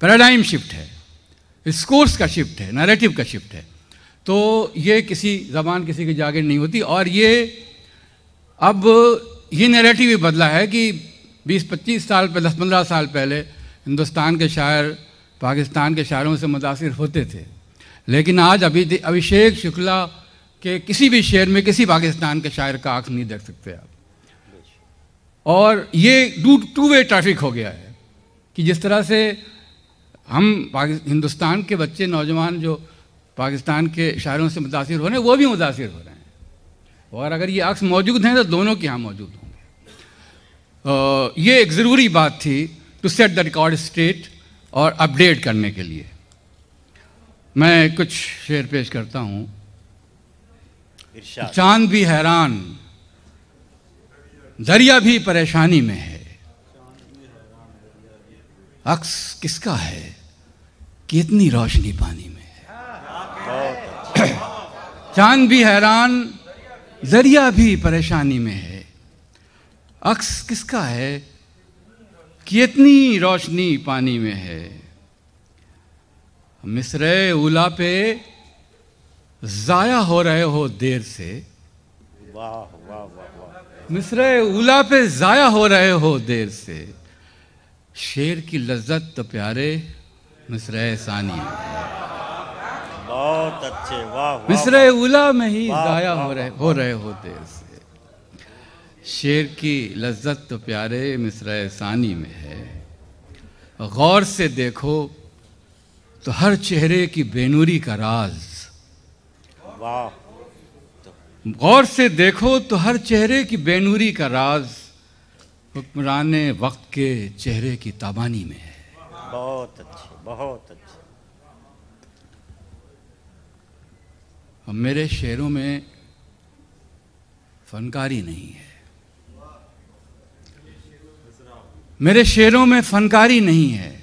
पैराडाइम शिफ्ट है स्कोर्स का शिफ्ट है नरेटिव का शिफ्ट है तो ये किसी जबान किसी की जागर नहीं होती और ये अब ये नरेटिव ही बदला है कि 20-25 साल पहले दस पंद्रह साल पहले हिंदुस्तान के शायर पाकिस्तान के शायरों से मुतासर होते थे लेकिन आज अभी अभिषेक शुक्ला के किसी भी शेर में किसी पाकिस्तान के शायर का आंख नहीं देख सकते आप और ये टू टू वे ट्रैफिक हो गया है कि जिस तरह से हम हिंदुस्तान के बच्चे नौजवान जो पाकिस्तान के शायरों से मुतासर हो रहे हैं वो भी मुतासर हो रहे हैं और अगर ये अक्स मौजूद हैं तो दोनों के यहाँ मौजूद होंगे ये एक ज़रूरी बात थी to set the record straight और अपडेट करने के लिए मैं कुछ शेर पेश करता हूं चांद भी हैरान दरिया भी परेशानी में है अक्स किसका है कि इतनी रोशनी पानी में है अच्छा। चांद भी हैरान दरिया भी परेशानी में है अक्स किसका है कि इतनी रोशनी पानी में है मिसरे उला पे जाया हो रहे हो देर से वाह वाह वाह मिसरे उला पे जाया हो रहे हो देर से शेर की लज्जत तो प्यारे मिसरे सानी बहुत अच्छे वाह मिसरे उला में ही जाया हो रहे हो रहे हो देर से शेर की लज्जत तो प्यारे मिसरा सानी में है गौर से देखो तो हर चेहरे की बेनूरी का राज गौर से देखो तो हर चेहरे की बेनूरी का राज हुक्मरान वक्त के चेहरे की ताबानी में है बहुत अच्छे बहुत अच्छे और मेरे शेरों में फनकारी नहीं है मेरे शेरों में फनकारी नहीं है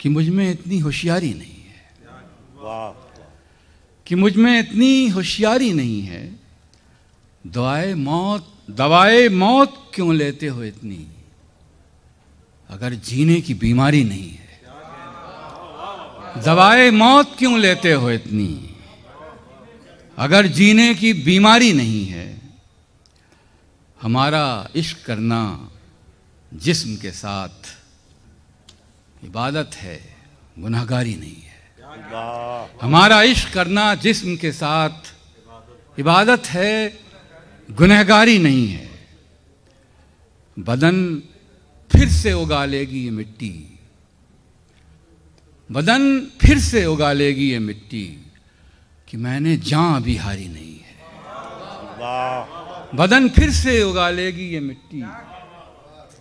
कि मुझ में इतनी होशियारी नहीं है कि मुझ में इतनी होशियारी नहीं है दवाए मौत दवाए मौत क्यों लेते हो इतनी अगर जीने की बीमारी नहीं है दवाए मौत क्यों लेते हो इतनी अगर जीने की बीमारी नहीं है हमारा इश्क करना जिस्म के साथ इबादत है गुनाहगारी नहीं है हमारा इश्क करना जिस्म के साथ इबादत है गुनहगारी नहीं है बदन फिर से उगा लेगी ये मिट्टी बदन फिर से उगा लेगी ये मिट्टी कि मैंने जान अभी हारी नहीं है बदन फिर से उगा लेगी ये मिट्टी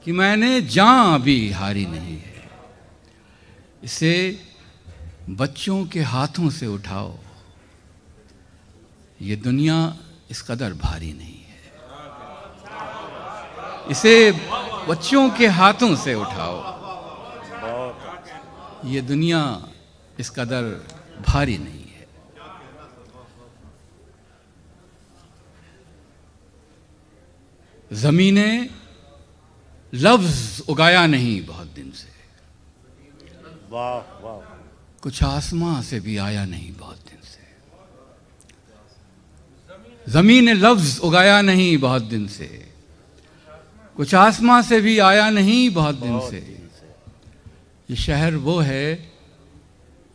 कि मैंने जान अभी हारी नहीं है इसे बच्चों के हाथों से उठाओ ये दुनिया इस कदर भारी नहीं है इसे बच्चों के हाथों से उठाओ ये दुनिया इस कदर भारी नहीं है ज़मीने लफ्ज़ उगाया नहीं बहुत दिन से वाह वाह कुछ आसमां से भी आया नहीं बहुत दिन से जमीन लफ्ज उगाया नहीं बहुत दिन से कुछ आसमां से भी आया नहीं बहुत दिन से ये शहर वो है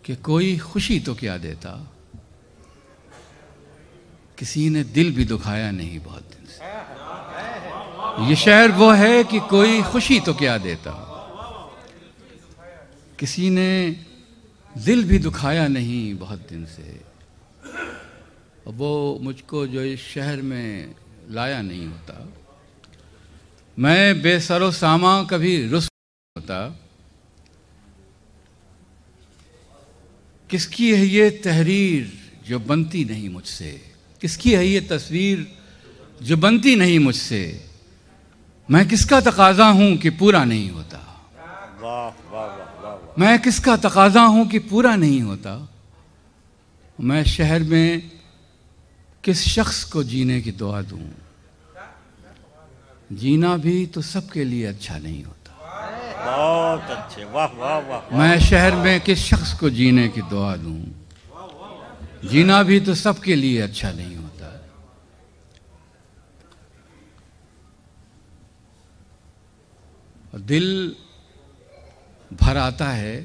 कि कोई खुशी तो क्या देता किसी ने दिल भी दुखाया नहीं बहुत दिन से ये शहर वो है कि कोई खुशी तो क्या देता किसी ने दिल भी दुखाया नहीं बहुत दिन से वो मुझको जो इस शहर में लाया नहीं होता मैं बेसरो सामा कभी रुस होता किसकी है ये तहरीर जो बनती नहीं मुझसे किसकी है ये तस्वीर जो बनती नहीं मुझसे मैं किसका तकाजा हूं कि पूरा नहीं होता वाह वाह मैं किसका तकाजा हूं कि पूरा नहीं होता मैं शहर में किस शख्स को जीने की दुआ दू जीना भी तो सबके लिए अच्छा नहीं होता बहुत अच्छे वाह वाह वाह मैं शहर में किस शख्स को जीने की दुआ दू जीना भी तो सबके लिए अच्छा नहीं होता दिल भर आता है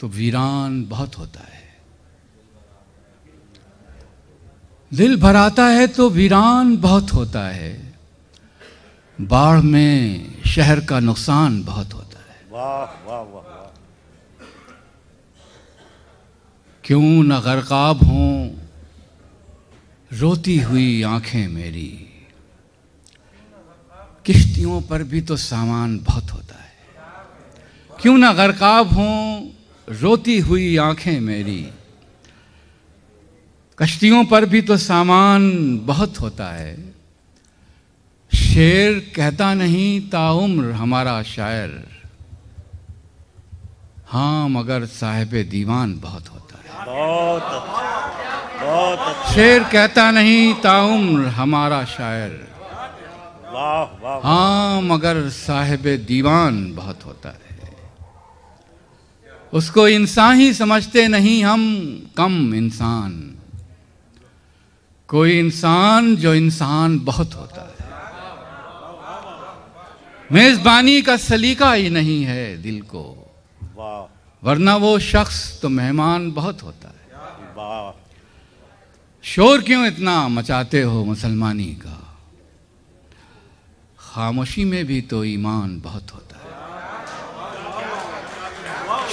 तो वीरान बहुत होता है दिल भराता है तो वीरान बहुत होता है बाढ़ में शहर का नुकसान बहुत होता है वाह वाह वाह क्यों न गरकाब हों रोती हुई आंखें मेरी किश्तियों पर भी तो सामान बहुत होता है क्यों ना गरकाब हों रोती हुई आंखें मेरी कश्तियों पर भी तो सामान बहुत होता है शेर कहता नहीं ताउम्र हमारा शायर हाँ मगर साहेब दीवान बहुत होता है बहुत अच्छा बहुत अच्छा शेर कहता नहीं ताउम्र हमारा शायर वाह वाह हाँ मगर साहेब दीवान बहुत होता है उसको इंसान ही समझते नहीं हम कम इंसान कोई इंसान जो इंसान बहुत होता है मेजबानी का सलीका ही नहीं है दिल को वरना वो शख्स तो मेहमान बहुत होता है शोर क्यों इतना मचाते हो मुसलमानी का खामोशी में भी तो ईमान बहुत होता है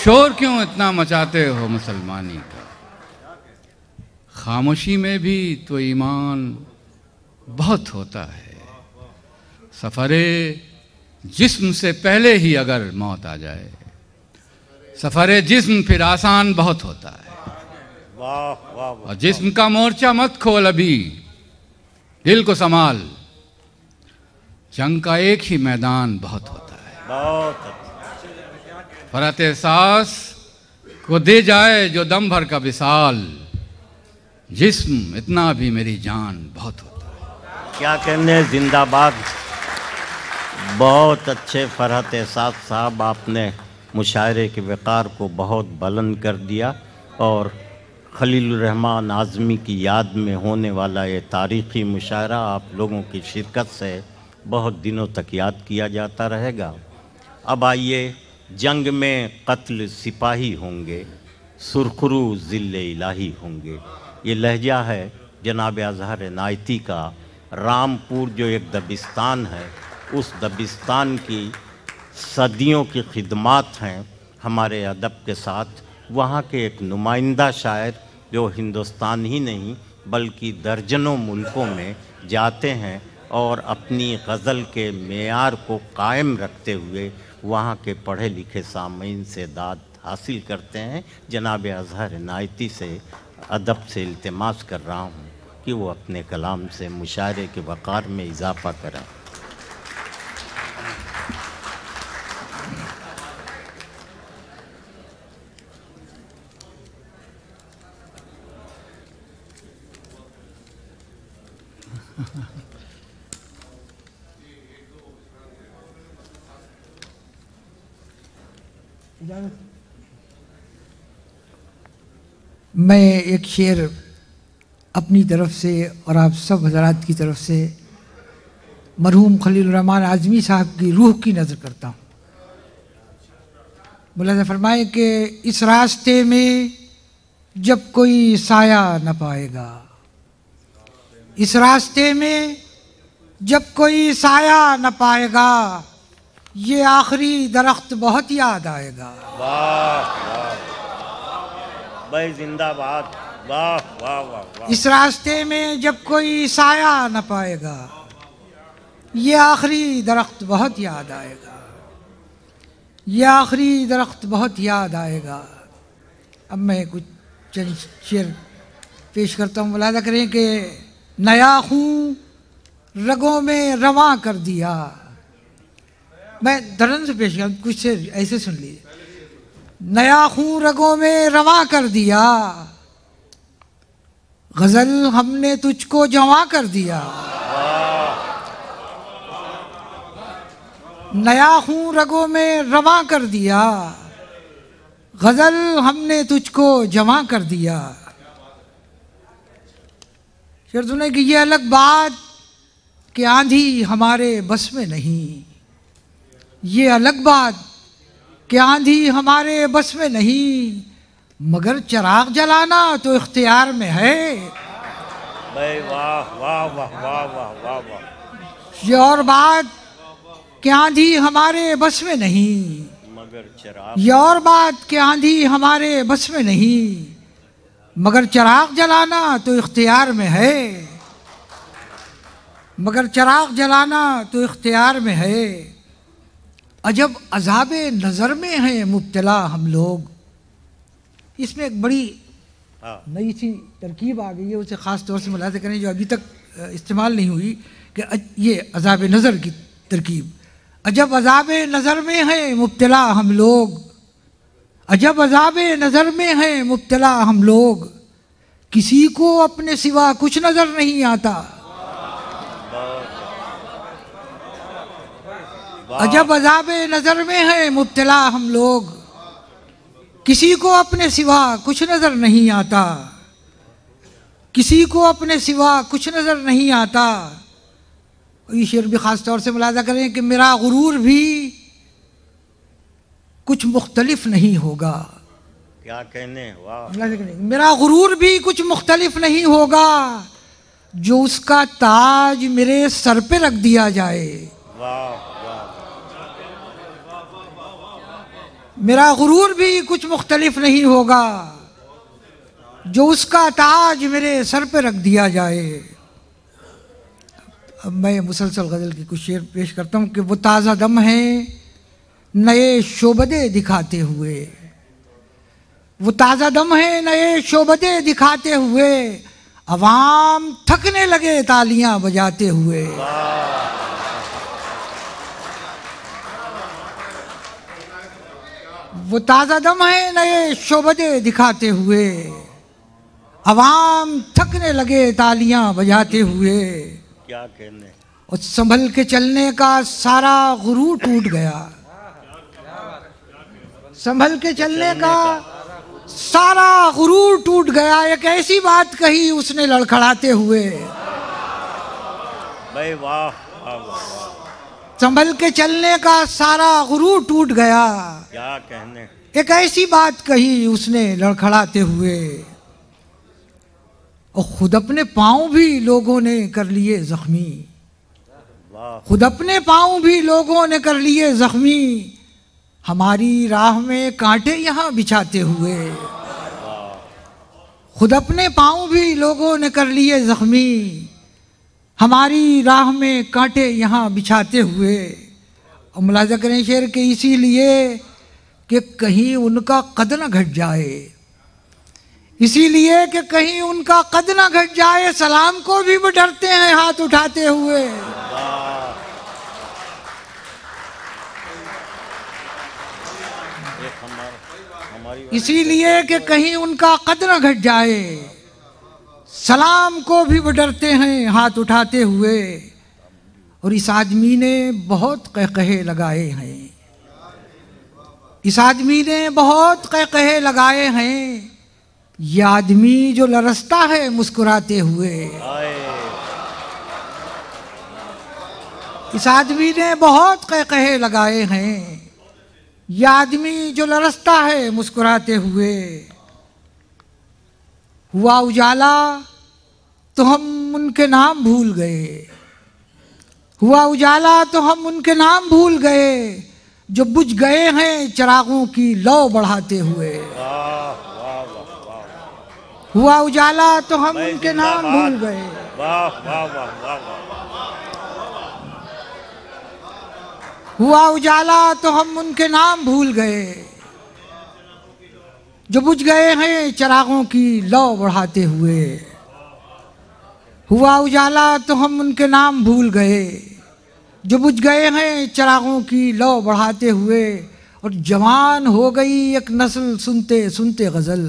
शोर क्यों इतना मचाते हो मुसलमानी का खामोशी में भी तो ईमान बहुत होता है सफ़रे जिस्म से पहले ही अगर मौत आ जाए सफरे जिस्म फिर आसान बहुत होता है और जिस्म का मोर्चा मत खोल अभी दिल को संभाल जंग का एक ही मैदान बहुत होता है बहुत फरत एहसास को दे जाए जो दम भर का विशाल जिस्म इतना भी मेरी जान बहुत होता है क्या कहने जिंदाबाद बहुत अच्छे फरहत एहसास साहब आपने मुशायरे के वक़ार को बहुत बुलंद कर दिया और खलील रहमान आज़मी की याद में होने वाला ये तारीख़ी मुशायरा आप लोगों की शिरकत से बहुत दिनों तक याद किया जाता रहेगा अब आइए जंग में कत्ल सिपाही होंगे सुरखरु ज़िल इलाही होंगे ये लहजा है जनाब अजहर नायती का रामपुर जो एक दबिस्तान है उस दबिस्तान की सदियों की खिदमत हैं हमारे अदब के साथ वहाँ के एक नुमाइंदा शायर जो हिंदुस्तान ही नहीं बल्कि दर्जनों मुल्कों में जाते हैं और अपनी गज़ल के मैार को कायम रखते हुए वहाँ के पढ़े लिखे सामीन से दाद हासिल करते हैं जनाब अजहर नायती से अदब से इल्तमास कर रहा हूँ कि वो अपने कलाम से मुशारे के वक़ार में इजाफ़ा करें Ha ha. मैं एक शेर अपनी तरफ से और आप सब हजरात की तरफ से मरहूम खलील रहमान आज़मी साहब की रूह की नज़र करता हूँ मुलाजा फरमाए कि इस रास्ते में जब कोई साया न पाएगा इस रास्ते में जब कोई साया न पाएगा ये आखिरी दरख्त बहुत याद आएगा वाह भाई जिंदाबाद वाह वाह वाह इस रास्ते में जब कोई साया न पाएगा ये आखिरी दरख्त बहुत याद आएगा ये आखिरी दरख्त बहुत याद आएगा अब मैं कुछ चंद शेर पेश करता हूँ मुलादा करें कि नया खूँ रगों में रवा कर दिया मैं धरन से पेश कर कुछ से ऐसे सुन लीजिए नया खून रगों में रवा कर दिया गजल हमने तुझको जमा कर दिया नया खून रगों में रवा कर दिया गजल हमने तुझको जमा कर दिया फिर सुने कि यह अलग बात कि आंधी हमारे बस में नहीं ये अलग बात कि आंधी हमारे बस में नहीं मगर चराग जलाना तो इख्तियार में है वाह वाह वाह वाह वाह वाह वाह ये और बात कि आंधी हमारे बस में नहीं मगर चराग ये और बात कि आंधी हमारे बस में नहीं मगर चराग जलाना तो इख्तियार में है मगर चराग जलाना तो इख्तियार में है अजब अजाब नज़र में हैं मुबतला हम लोग इसमें एक बड़ी हाँ। नई सी तरकीब आ गई है उसे ख़ास तौर से मुलाजा करें जो अभी तक इस्तेमाल नहीं हुई कि ये अजाब नज़र की तरकीब अजब अजाब नज़र में हैं मुबतला हम लोग अजब अजाब नज़र में हैं मुबतला हम लोग किसी को अपने सिवा कुछ नज़र नहीं आता अजब अजाब नज़र में है मुबतला हम लोग किसी को अपने सिवा कुछ नज़र नहीं आता किसी को अपने सिवा कुछ नज़र नहीं आता ये शेर भी ख़ास तौर से मुलाजा करें कि मेरा गुरूर भी कुछ मुख्तलिफ नहीं होगा क्या कहने मेरा गुरूर भी कुछ मुख्तलिफ नहीं होगा जो उसका ताज मेरे सर पे रख दिया जाए वाह मेरा गुरूर भी कुछ मुख्तलिफ नहीं होगा जो उसका ताज मेरे सर पर रख दिया जाए अब मैं मुसलसल गज़ल की कुछ शेर पेश करता हूँ कि वो ताज़ा दम है नए शोबदे दिखाते हुए वो ताज़ा दम है नए शोबदे दिखाते हुए अवाम थकने लगे तालियां बजाते हुए वो ताज़ा दम है नए शोबे दिखाते हुए आवाम थकने लगे तालियां बजाते हुए क्या कहने और संभल के चलने का सारा गुरू टूट गया संभल के चलने का सारा गुरू टूट गया एक ऐसी बात कही उसने लड़खड़ाते हुए भाई वाह वाह वाह संभल के चलने का सारा गुरू टूट गया क्या कहने एक ऐसी बात कही उसने लड़खड़ाते हुए और खुद अपने पांव भी लोगों ने कर लिए जख्मी खुद अपने पांव भी लोगों ने कर लिए जख्मी हमारी राह में कांटे यहाँ बिछाते हुए खुद अपने पांव भी लोगों ने कर लिए जख्मी हमारी राह में कांटे यहाँ बिछाते हुए और मुलाजा करें शेर के इसीलिए कि कहीं उनका कद ना घट जाए इसीलिए कि कहीं उनका कद ना घट जाए सलाम को भी वो डरते हैं हाथ उठाते हुए इसीलिए कि कहीं उनका कद ना घट जाए सलाम को भी वो डरते हैं हाथ उठाते हुए और इस आदमी ने बहुत कह कहे लगाए हैं इस आदमी ने बहुत कह कहे लगाए हैं ये आदमी जो लरसता है मुस्कुराते हुए इस आदमी ने बहुत कह कहे लगाए हैं यह आदमी जो लरसता है मुस्कुराते हुए हुआ उजाला तो हम उनके नाम भूल गए हुआ उजाला तो हम उनके नाम भूल गए जो बुझ गए हैं चरागों की लौ बढ़ाते हुए हुआ तो उजाला तो हम उनके नाम भूल गए हुआ उजाला तो हम उनके नाम भूल गए जो बुझ गए हैं चरागों की लौ बढ़ाते हुए हुआ उजाला तो हम उनके नाम भूल गए जो बुझ गए हैं चरागों की लौ बढ़ाते हुए और जवान हो गई एक नस्ल सुनते सुनते गज़ल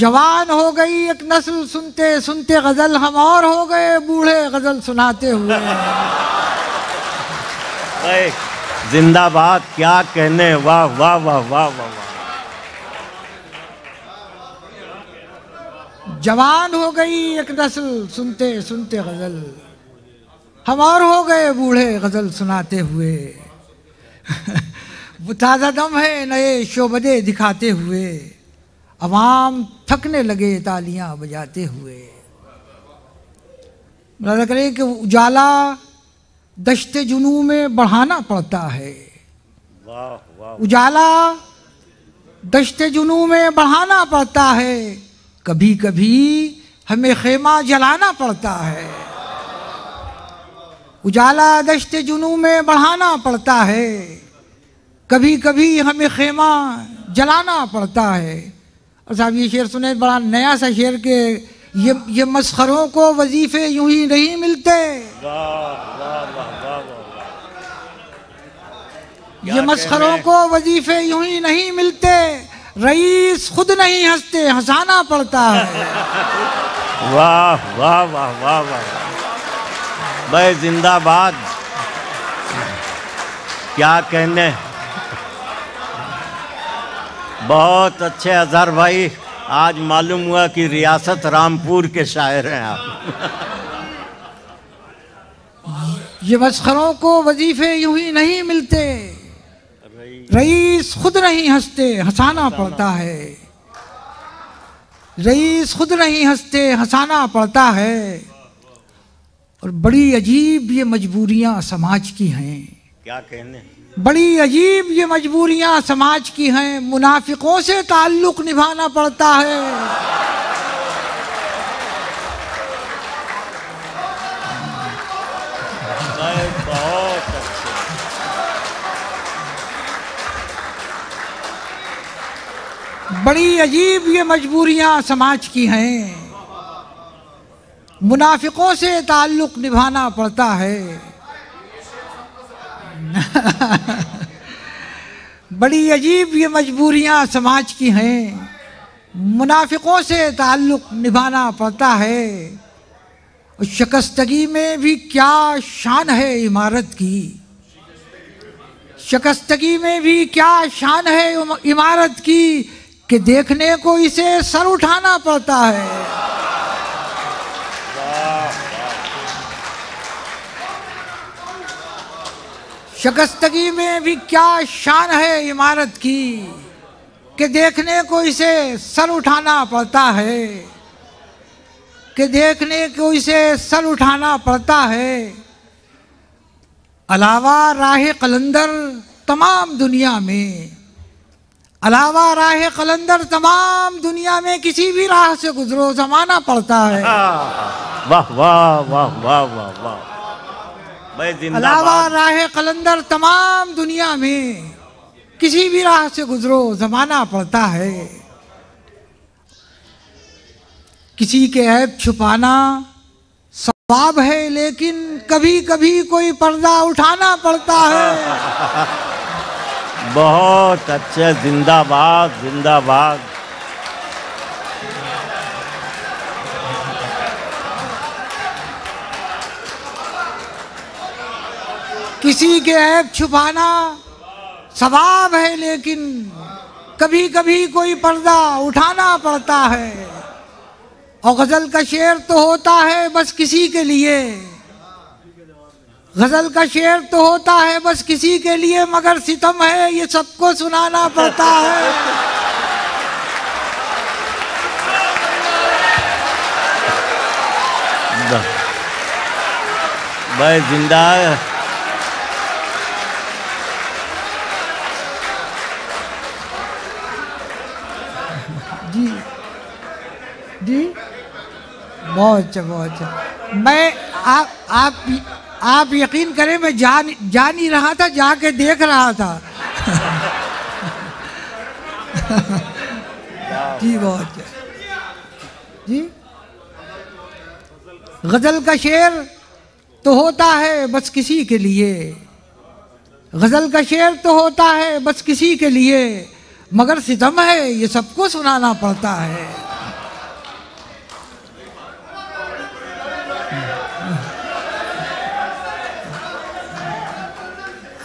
जवान हो गई एक नस्ल सुनते सुनते गजल हम और हो गए बूढ़े गजल सुनाते हुए जिंदाबाद क्या कहने वाह वाह वाह वाह वाह वाह जवान हो गई एक नस्ल सुनते सुनते गजल हम और हो गए बूढ़े गजल सुनाते हुए ताज़ा दम है नए शोबदे दिखाते हुए अवाम थकने लगे तालियां बजाते हुए मुरादा करें कि उजाला दश्त जुनू में बढ़ाना पड़ता है वाह वाह उजाला दश्त जुनू में बढ़ाना पड़ता है कभी कभी हमें खेमा जलाना पड़ता है उजाला दश्त जुनू में बढ़ाना पड़ता है कभी कभी हमें खेमा जलाना पड़ता है और साहब ये शेर सुने बड़ा नया सा शेर के ये ये मस्खरों को वजीफे यूं ही नहीं मिलते ये मस्खरों को वजीफे यूं ही नहीं मिलते रईस खुद नहीं हंसते हंसाना पड़ता है वाह वाह वाह वाह वाह भाई जिंदाबाद क्या कहने बहुत अच्छे अजहर भाई आज मालूम हुआ कि रियासत रामपुर के शायर हैं आप ये मस्खरों को वजीफे यूं ही नहीं मिलते रईस खुद नहीं हंसते हंसाना पड़ता है रईस खुद नहीं हंसते हंसाना पड़ता है और बड़ी अजीब ये मजबूरियां समाज की हैं क्या कहने बड़ी अजीब ये मजबूरियां समाज की हैं मुनाफिकों से ताल्लुक निभाना पड़ता है बड़ी अजीब ये मजबूरियां समाज की हैं मुनाफिकों से ताल्लुक निभाना पड़ता है बड़ी अजीब ये मजबूरियां समाज की हैं मुनाफिकों से ताल्लुक निभाना पड़ता है शिकस्तगी में भी क्या शान है इमारत की शिकस्तगी में भी क्या शान है इमारत की कि देखने को इसे सर उठाना पड़ता है शकस्तगी में भी क्या शान है इमारत की कि देखने को इसे सर उठाना पड़ता है कि देखने को इसे सर उठाना पड़ता है अलावा राह कलंदर तमाम दुनिया में अलावा राह कलंदर तमाम दुनिया में किसी भी राह से गुजरो जमाना पड़ता है हाँ, हाँ, हाँ। वाह वाह वाह वाह वाह वाह अलावा राह कलंदर तमाम दुनिया में किसी भी राह से गुजरो जमाना पड़ता है किसी के ऐप छुपाना स्वभाव है लेकिन कभी कभी कोई पर्दा उठाना पड़ता है बहुत अच्छे जिंदाबाद जिंदाबाद किसी के ऐप छुपाना सवाब है लेकिन कभी कभी कोई पर्दा उठाना पड़ता है और गज़ल का शेर तो होता है बस किसी के लिए गजल का शेर तो होता है बस किसी के लिए मगर सितम है ये सबको सुनाना पड़ता है भाई जिंदा जी जी बहुत अच्छा बहुत अच्छा मैं आप आप आप यकीन करें मैं जान जा नहीं रहा था जाके देख रहा था जी बहुत जी गज़ल का शेर तो होता है बस किसी के लिए गज़ल का शेर तो होता है बस किसी के लिए मगर सितम है ये सबको सुनाना पड़ता है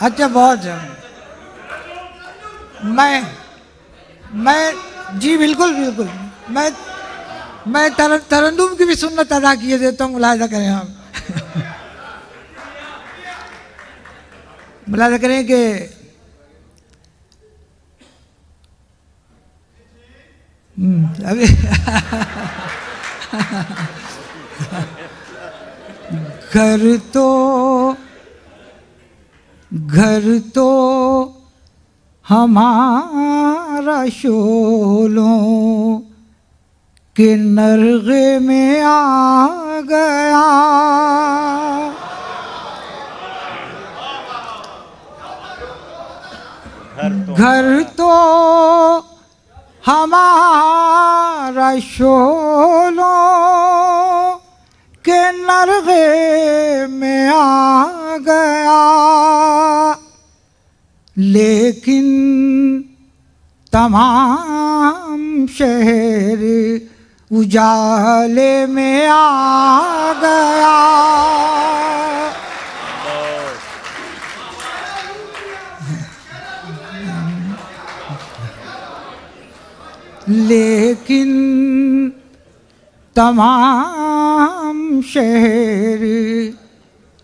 अच्छा बहुत जम मैं मैं जी बिल्कुल बिल्कुल मैं मैं तरन तरंदुम की भी सुन्नत अदा किए देता हूँ मुलायदा करें आप मुलायदा करें कि हम्म, अभी घर तो घर तो हमारा शोलों के नरगे में आ गया घर तो हमारा शोलों के नरवे में आ गया लेकिन तमाम शहर उजाले में आ गया लेकिन तमाम शहर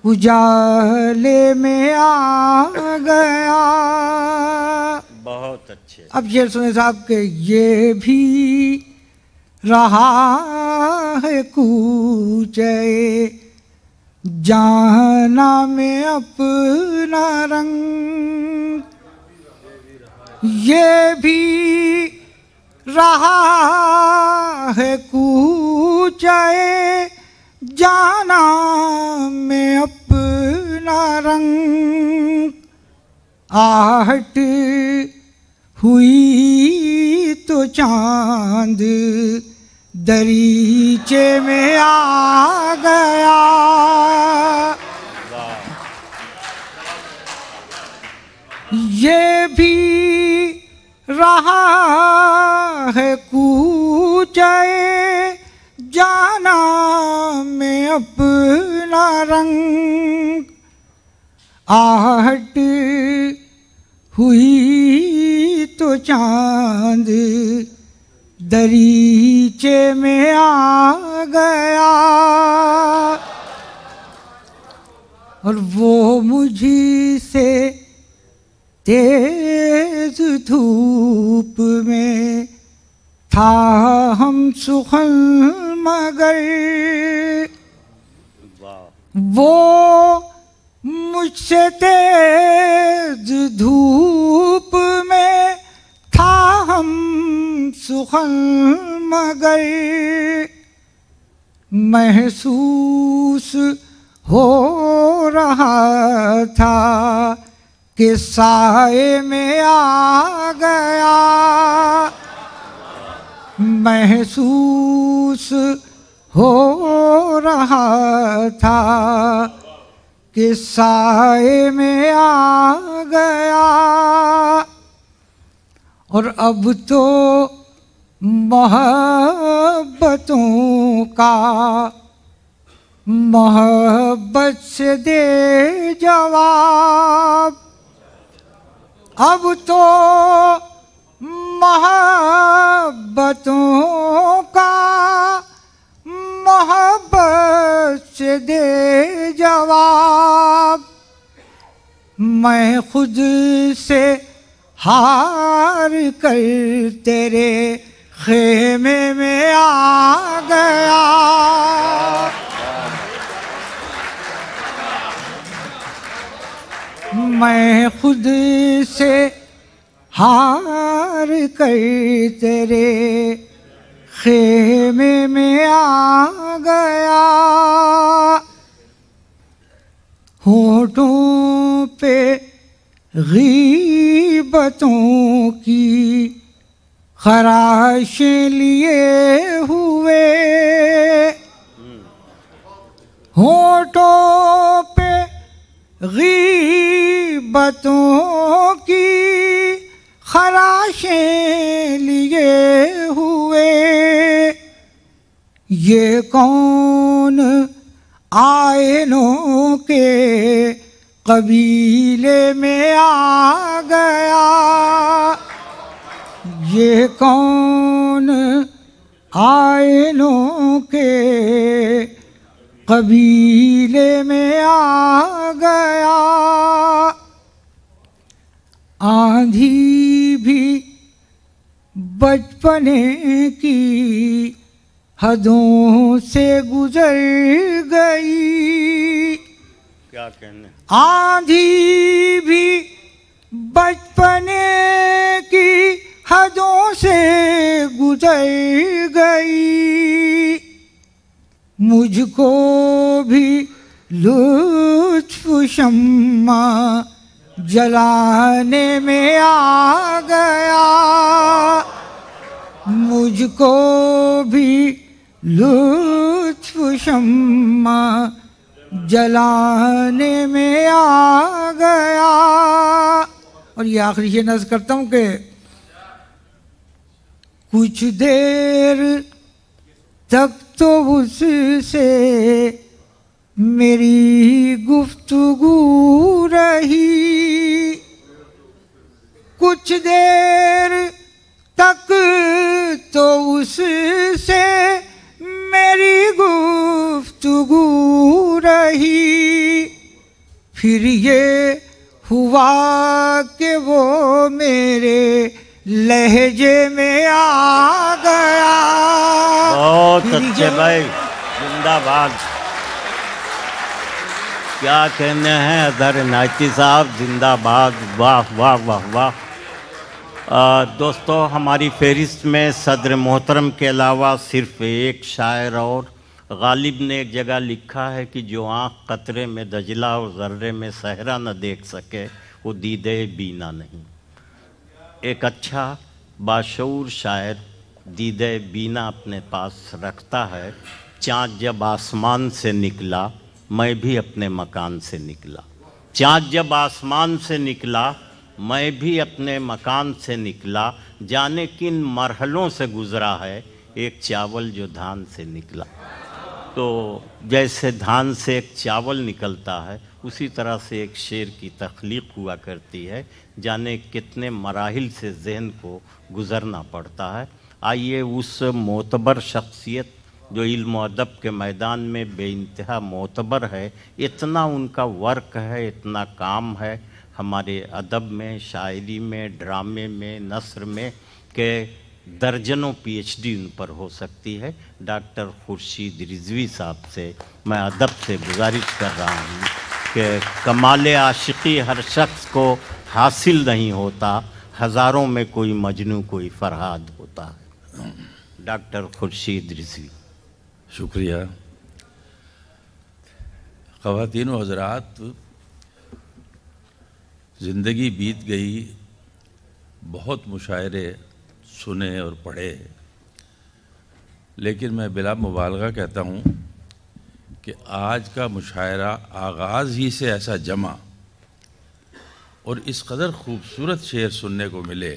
उजाले में आ गया बहुत अच्छे अब शेर सुने साहब के ये भी रहा है कूचे जाना में अपना रंग ये भी रहा है कूचाए जाना में अपना रंग आहट हुई तो चांद दरीचे में आ गया ये भी रहा है कूचे जाना में अपना रंग आहट हुई तो चांद दरीचे में आ गया और वो मुझी से तेज धूप में था हम सुखन मगर वो मुझसे तेज धूप में था हम सुखन मगर महसूस हो रहा था के साए में आ गया महसूस हो रहा था कि साए में आ गया और अब तो मोहब्बतों का मोहब्बत से दे जवाब अब तो मोहब्बतों का मोहब्बत से दे जवाब मैं खुद से हार कर तेरे खेमे में आ गया मैं खुद से हार कर तेरे खेमे में आ गया होठों पे गीबतों की खराश लिए हुए होठों गीबतों की खराशें लिए हुए ये कौन आयनों के कबीले में आ गया ये कौन आयनों के कबीले में आ गया आंधी भी बचपने की हदों से गुजर गई क्या कहने आंधी भी बचपने की हदों से गुजर गई मुझको भी लुत्फ जलाने में आ गया मुझको भी लुत्फ जलाने में आ गया और ये आखिरी ये नज करता हूँ कि कुछ देर तक तो उससे मेरी गुफ्तगु रही कुछ देर तक तो उससे मेरी गुफ्तगु रही फिर ये हुआ कि वो मेरे लहजे में आ गया बहुत अच्छे भाई जिंदाबाद क्या कहने हैं अदर नाची साहब जिंदाबाद वाह वाह वाह वाह दोस्तों हमारी फहरिस्त में सदर मोहतरम के अलावा सिर्फ एक शायर और गालिब ने एक जगह लिखा है कि जो आँख कतरे में दजला और जर्रे में सहरा न देख सके वो दीदे बीना नहीं एक अच्छा बाशूर शायर दीदे बीना अपने पास रखता है चाँद जब आसमान से निकला मैं भी अपने मकान से निकला चाँद जब आसमान से निकला मैं भी अपने मकान से निकला जाने किन मरहलों से गुज़रा है एक चावल जो धान से निकला तो जैसे धान से एक चावल निकलता है उसी तरह से एक शेर की तख्लीक हुआ करती है जाने कितने मराहल से जहन को गुज़रना पड़ता है आइए उस मोतबर शख्सियत जो इल्म अदब के मैदान में बेानतहा मोतबर है इतना उनका वर्क है इतना काम है हमारे अदब में शायरी में ड्रामे में नसर में के दर्जनों पीएचडी उन पर हो सकती है डॉक्टर खुर्शीद रिजवी साहब से मैं अदब से गुजारिश कर रहा हूँ कि कमाल आशिकी हर शख्स को हासिल नहीं होता हज़ारों में कोई मजनू कोई फरहाद होता है डॉक्टर खुर्शीद रिजवी शुक्रिया ख़वान हजरात ज़िंदगी बीत गई बहुत मुशायरे सुने और पढ़े लेकिन मैं बिला मुबालगा कहता हूँ कि आज का मुशायरा आगाज़ ही से ऐसा जमा और इस कदर खूबसूरत शेर सुनने को मिले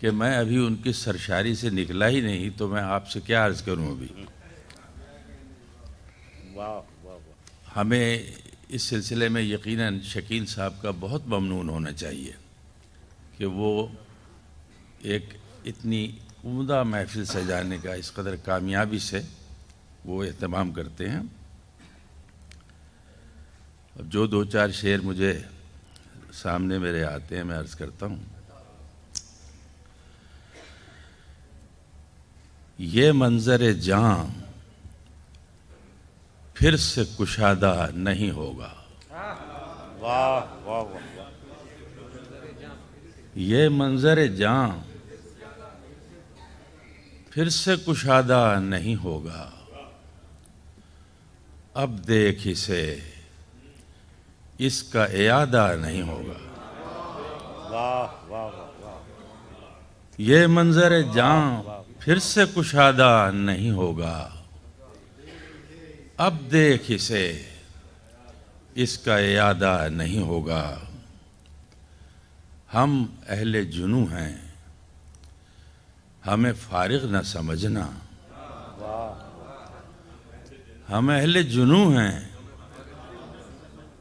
कि मैं अभी उनकी सरशारी से निकला ही नहीं तो मैं आपसे क्या अर्ज़ करूँ अभी हमें इस सिलसिले में यकीनन शकील साहब का बहुत ममनून होना चाहिए कि वो एक इतनी उमदा महफिल सजाने का इस कदर कामयाबी से वो अहतमाम करते हैं अब जो दो चार शेर मुझे सामने मेरे आते हैं मैं अर्ज़ करता हूँ ये मंज़र जाम फिर से कुशादा नहीं होगा वाह वाह वाह ये मंज़र जाम फिर से कुशादा नहीं होगा अब देख इसे इसका यादा नहीं होगा वाह वाह ये मंजर जहाँ फिर से कुशादा नहीं होगा अब देख इसे इसका यादा नहीं होगा हम अहले जुनू हैं हमें फारिग न समझना हम अहले जुनू हैं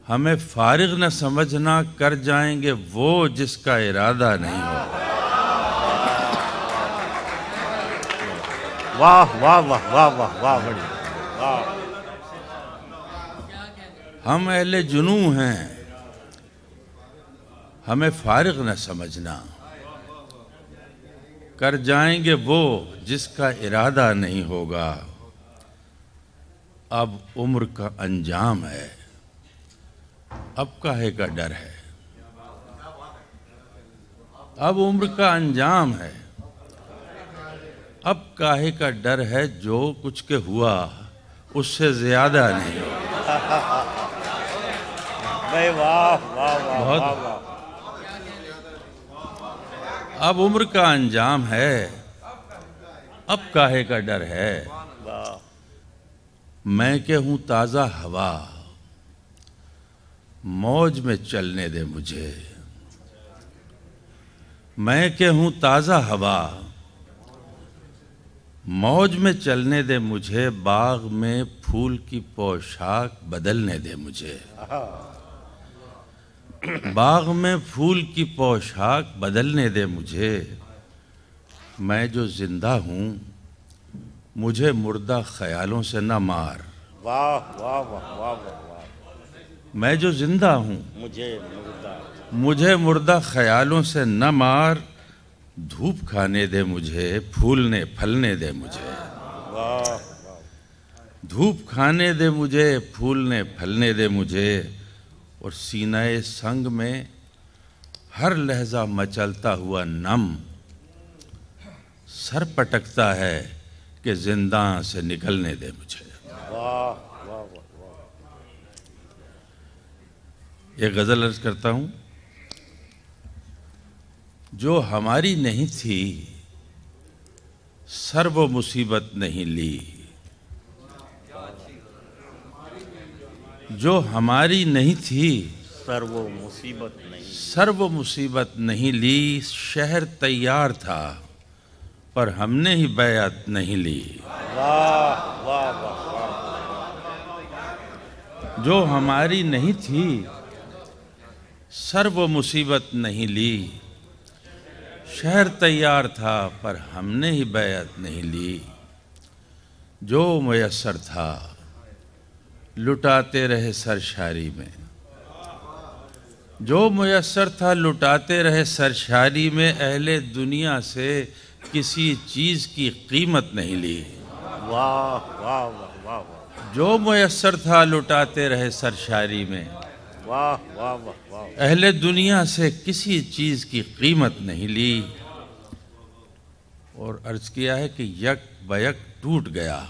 हमें फारिग न समझना कर जाएंगे वो जिसका इरादा नहीं हो वाह वाह वाह वाह वाह वाह बढ़िया हम अहले जुनू हैं हमें फारिग न समझना कर जाएंगे वो जिसका इरादा नहीं होगा अब उम्र का अंजाम है अब काहे का डर है अब उम्र का अंजाम है अब काहे का डर है जो कुछ के हुआ उससे ज्यादा नहीं वाह वाह वाह बहुत अब उम्र का अंजाम है अब काहे का डर है मैं के हूं ताजा हवा मौज में चलने दे मुझे मैं के हूं ताजा हवा मौज में चलने दे मुझे बाग में फूल की पोशाक बदलने दे मुझे बाग में फूल की पोशाक बदलने दे मुझे मैं जो जिंदा हूँ मुझे मुर्दा ख्यालों से न मार वाह वाह वाह वाह वाह मैं जो जिंदा हूँ मुझे मुर्दा मुझे मुर्दा ख्यालों से न मार धूप खाने दे मुझे फूलने फलने दे मुझे धूप खाने दे मुझे फूलने फलने दे मुझे और सीनाए संग में हर लहजा मचलता हुआ नम सर पटकता है कि जिंदा से निकलने दे मुझे ये गज़ल अर्ज करता हूं जो हमारी नहीं थी सर वो मुसीबत नहीं ली जो हमारी नहीं थी सर्व मुसीबत नहीं सर्व मुसीबत नहीं ली शहर तैयार था पर हमने ही बयात नहीं ली वाह वाह वाह जो हमारी नहीं थी सर्व मुसीबत नहीं ली शहर तैयार था पर हमने ही बयात नहीं ली जो मैसर था लुटाते रहे सरशारी में जो मैसर था लुटाते रहे सरशारी में अहले दुनिया से किसी चीज़ की कीमत नहीं ली वाह वाह वाह वाह जो मैसर था लुटाते रहे सरशारी में वाह वाह वाह अहले दुनिया से किसी चीज़ की कीमत नहीं ली और अर्ज़ किया है कि यक बयक टूट गया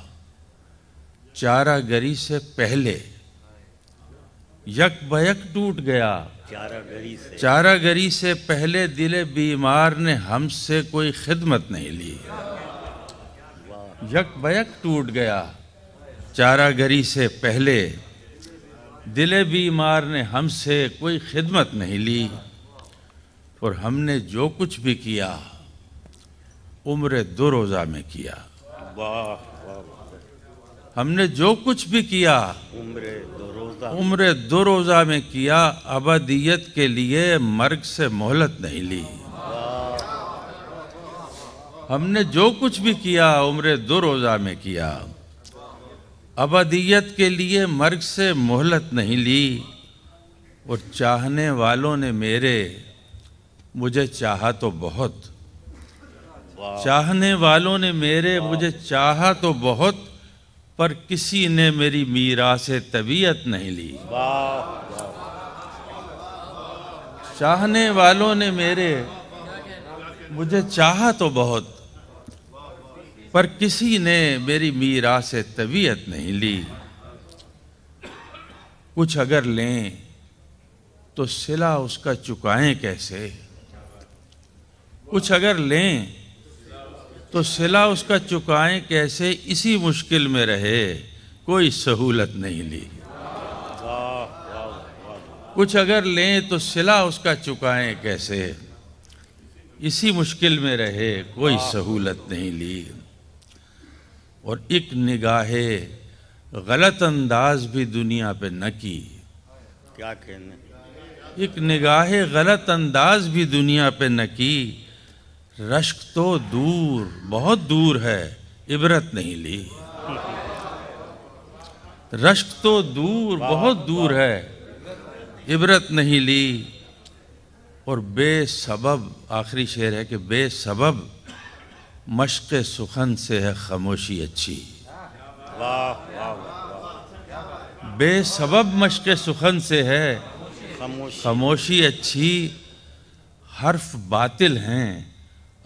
चारागरी से पहले यक बयक टूट गया चारागरी से से पहले दिले बीमार ने हमसे कोई खिदमत नहीं ली यक बयक टूट गया चारागरी से पहले दिले बीमार ने हमसे कोई खिदमत नहीं ली और हमने जो कुछ भी किया उम्र दो रोज़ा में किया वाह हमने जो कुछ भी किया उम्र दो रोज़ा उम्र दो रोज़ा में किया अबदियत के लिए मर्ग से मोहलत नहीं ली हमने जो कुछ भी किया उम्र दो रोज़ा में किया अबदियत के लिए मर्ग से मोहलत नहीं ली और चाहने वालों ने मेरे मुझे चाहा तो बहुत चाहने वालों ने मेरे मुझे चाहा तो बहुत पर किसी ने मेरी मीरा से तबीयत नहीं ली चाहने वालों ने मेरे मुझे चाहा तो बहुत पर किसी ने मेरी मीरा से तबीयत नहीं ली कुछ अगर लें तो सिला उसका चुकाएं कैसे कुछ अगर लें तो सिला उसका चुकाएं कैसे इसी मुश्किल में रहे कोई सहूलत नहीं ली कुछ अगर लें तो सिला उसका चुकाएं कैसे इसी मुश्किल में रहे कोई सहूलत नहीं ली और एक निगाह गलत अंदाज भी दुनिया पे न की क्या कहने एक निगाह गलत अंदाज भी दुनिया पे न की रश्क तो दूर बहुत दूर है इबरत नहीं ली रश्क तो दूर बहुत दूर है इबरत नहीं ली और बेसबब आखिरी शेर है कि बेसबब मश्क सुखन से है खामोशी अच्छी बेसबब मश्क सुखन से है खामोशी अच्छी हर्फ बातिल हैं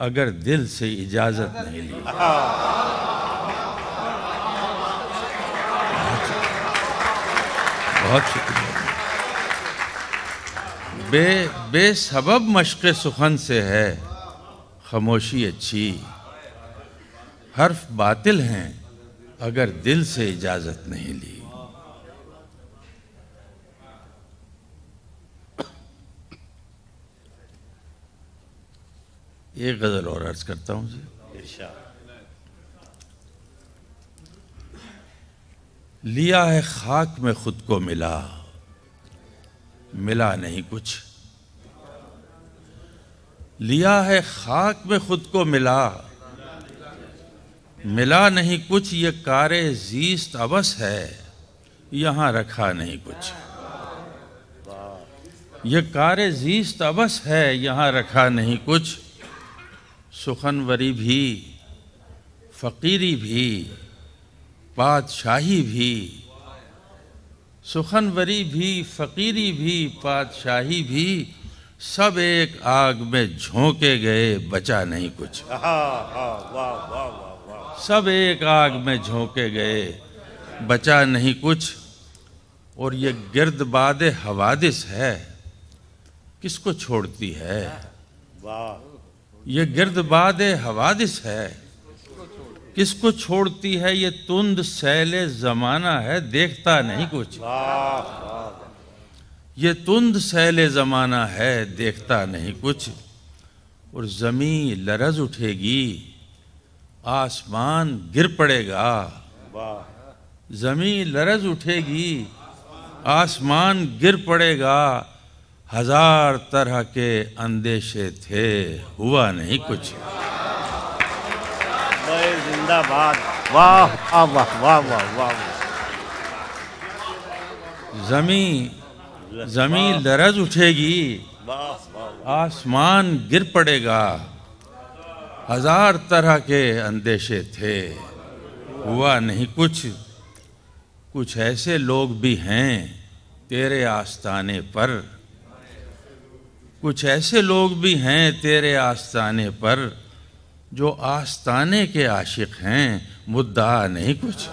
अगर दिल से इजाजत नहीं ली बहुत शुक्रिया बे बेसबब मशक़ सुखन से है खामोशी अच्छी हर्फ बातिल हैं अगर दिल से इजाज़त नहीं ली एक गज़ल और अर्ज़ करता हूँ जी लिया है खाक में खुद को मिला मिला नहीं कुछ लिया है खाक में खुद को मिला मिला नहीं कुछ ये कारे जीस्त अबस है यहाँ रखा नहीं कुछ ये कार जीस्त अबस है यहाँ रखा नहीं कुछ सुखनवरी भी फ़कीरी भी पातशाही भी सुखनवरी भी फ़कीरी भी पातशाही भी सब एक आग में झोंके गए बचा नहीं कुछ सब एक आग में झोंके गए बचा नहीं कुछ और ये बाद हवादिस है किसको छोड़ती है वाह ये गिर्दबाद हवादिस है किसको छोड़ती है ये तुंद सैले जमाना है देखता नहीं कुछ ये तुंद सैले जमाना है देखता नहीं कुछ और जमी लरज उठेगी आसमान गिर पड़ेगा जमी लरज उठेगी आसमान गिर पड़ेगा हजार तरह के अंदेशे थे हुआ नहीं कुछ जिंदाबाद वाह वाह वाह वाह वाह जमी जमी लरज उठेगी आसमान गिर पड़ेगा हजार तरह के अंदेशे थे हुआ नहीं कुछ कुछ ऐसे लोग भी हैं तेरे आस्ताने पर कुछ ऐसे लोग भी हैं तेरे आस्ताने पर जो आस्ताने के आशिक हैं मुद्दा नहीं कुछ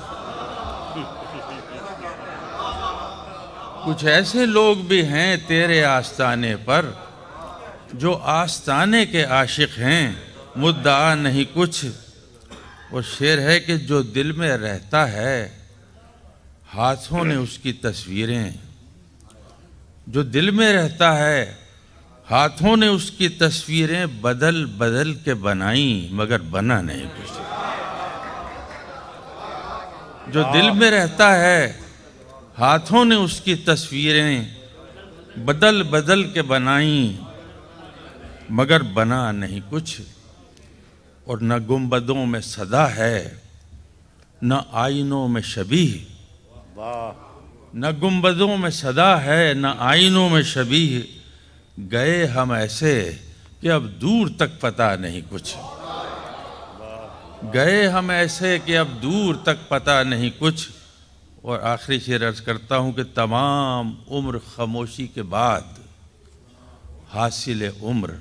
कुछ ऐसे लोग भी हैं तेरे आस्ताने पर जो आस्ताने के आशिक हैं मुद्दा नहीं कुछ वो शेर है कि जो दिल में रहता है हाथों ने उसकी तस्वीरें जो दिल में रहता है हाथों ने उसकी तस्वीरें बदल बदल के बनाई मगर बना नहीं कुछ जो दिल में रहता है हाथों ने उसकी तस्वीरें बदल बदल के बनाई मगर बना नहीं कुछ और न गुम्बदों में सदा है न आइनों में शबी न गुम्बदों में सदा है न आइनों में शबी गए हम ऐसे कि अब दूर तक पता नहीं कुछ गए हम ऐसे कि अब दूर तक पता नहीं कुछ और आखिरी शेर अर्ज करता हूँ कि तमाम उम्र खामोशी के बाद हासिल उम्र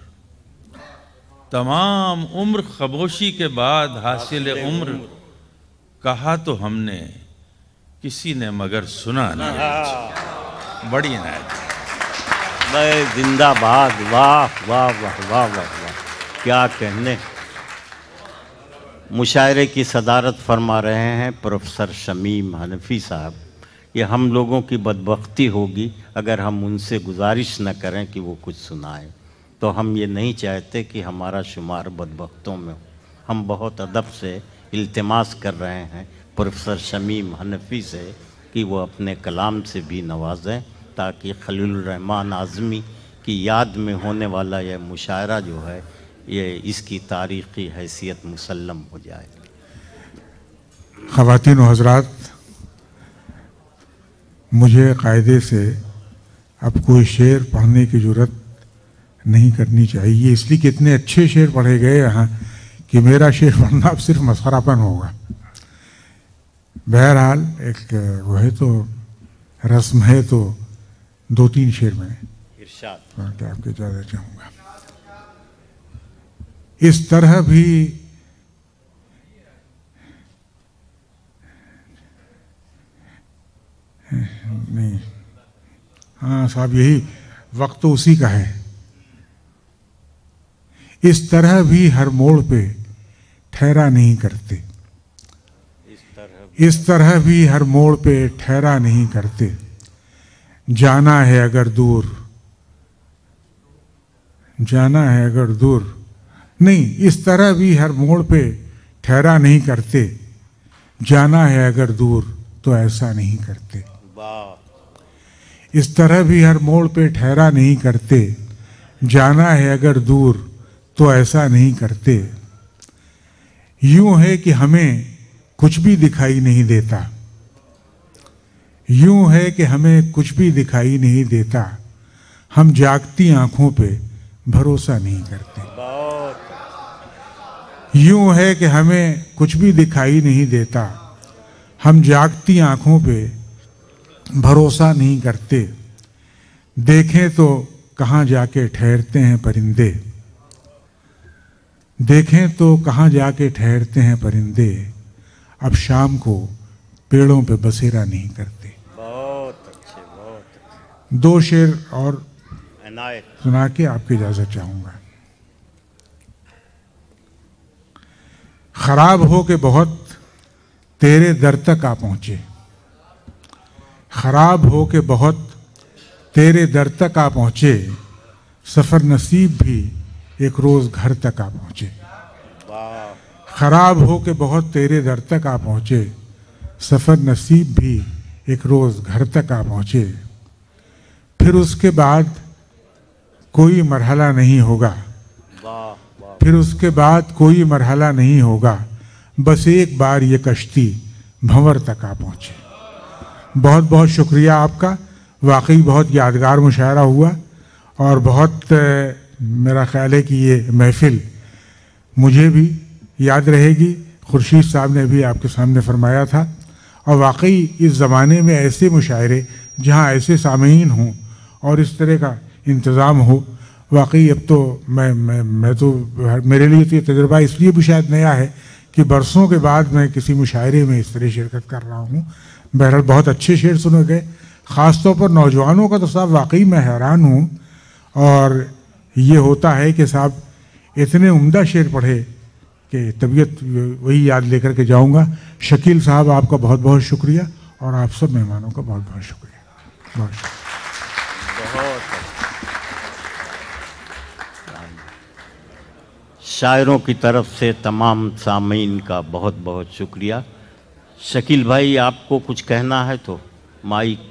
तमाम उम्र खामोशी के बाद हासिल उम्र कहा तो हमने किसी ने मगर सुना नहीं हाँ। बड़ी नायत जिंदाबाद वाह वाह वाह वाह वाह वाह क्या कहने मुशायरे की सदारत फरमा रहे हैं प्रोफेसर शमीम हनफी साहब ये हम लोगों की बदबख्ती होगी अगर हम उनसे गुजारिश न करें कि वो कुछ सुनाएं तो हम ये नहीं चाहते कि हमारा शुमार बदबख्तों में हो हम बहुत अदब से इल्तमास कर रहे हैं प्रोफेसर शमीम हनफी से कि वो अपने कलाम से भी नवाजें ताकि खलीलरहमान आज़मी की याद में होने वाला यह मुशायरा जो है ये इसकी तारीख़ी हैसियत मुसलम हो जाए ख़वातिन हजरात मुझे कायदे से अब कोई शेर पढ़ने की ज़रूरत नहीं करनी चाहिए इसलिए कि इतने अच्छे शेर पढ़े गए यहाँ कि मेरा शेर पढ़ना अब सिर्फ मसखरापन होगा बहरहाल एक वह तो रस्म है तो दो तीन शेर में इरशाद हाँ, तो आपके ज़्यादा चाहूंगा अच्छा इस तरह भी नहीं हाँ साहब यही वक्त तो उसी का है इस तरह भी हर मोड़ पे ठहरा नहीं करते इस तरह भी हर मोड़ पे ठहरा नहीं करते जाना है अगर दूर जाना है अगर दूर नहीं इस तरह भी हर मोड़ पे ठहरा नहीं करते जाना है अगर दूर तो ऐसा नहीं करते इस तरह भी हर मोड़ पे ठहरा नहीं करते जाना है अगर दूर तो ऐसा नहीं करते यूं है कि हमें कुछ भी दिखाई नहीं देता यूं है कि हमें कुछ भी दिखाई नहीं देता हम जागती आंखों पे भरोसा नहीं करते यूं है कि हमें कुछ भी दिखाई नहीं देता हम जागती आंखों पे भरोसा नहीं करते देखें तो कहाँ जाके ठहरते हैं परिंदे देखें तो कहाँ जाके ठहरते हैं परिंदे अब शाम को पेड़ों पे बसेरा नहीं करते दो शेर और सुना के आपकी इजाज़त चाहूंगा खराब हो के बहुत तेरे दर तक आ पहुंचे खराब हो के बहुत तेरे दर तक आ पहुँचे सफ़र नसीब भी एक रोज़ घर तक आ पहुँचे खराब हो के बहुत तेरे दर तक आ पहुंचे सफ़र नसीब भी एक रोज़ घर तक आ पहुँचे फिर उसके बाद कोई मरहला नहीं होगा फिर उसके बाद कोई मरहला नहीं होगा बस एक बार ये कश्ती भंवर तक आ पहुँचे बहुत बहुत शुक्रिया आपका वाकई बहुत यादगार मुशायरा हुआ और बहुत मेरा ख्याल है कि ये महफिल मुझे भी याद रहेगी खुर्शीद साहब ने भी आपके सामने फरमाया था और वाकई इस ज़माने में ऐसे मुशायरे जहाँ ऐसे सामीन हों और इस तरह का इंतज़ाम हो वाकई अब तो मैं मैं मैं तो मेरे लिए तो ये तजर्बा इसलिए भी शायद नया है कि बरसों के बाद मैं किसी मुशायरे में इस तरह शिरकत कर रहा हूँ बहरहाल बहुत अच्छे शेर सुने गए ख़ास तौर पर नौजवानों का तो साहब वाकई मैं हैरान हूँ और ये होता है कि साहब इतने उमदा शेर पढ़े कि तबीयत वही याद लेकर के जाऊँगा शकील साहब आपका बहुत बहुत शुक्रिया और आप सब मेहमानों का बहुत बहुत शुक्रिया बहुत शुक्रिया बहुत शायरों की तरफ से तमाम सामीन का बहुत बहुत शुक्रिया शकील भाई आपको कुछ कहना है तो माइक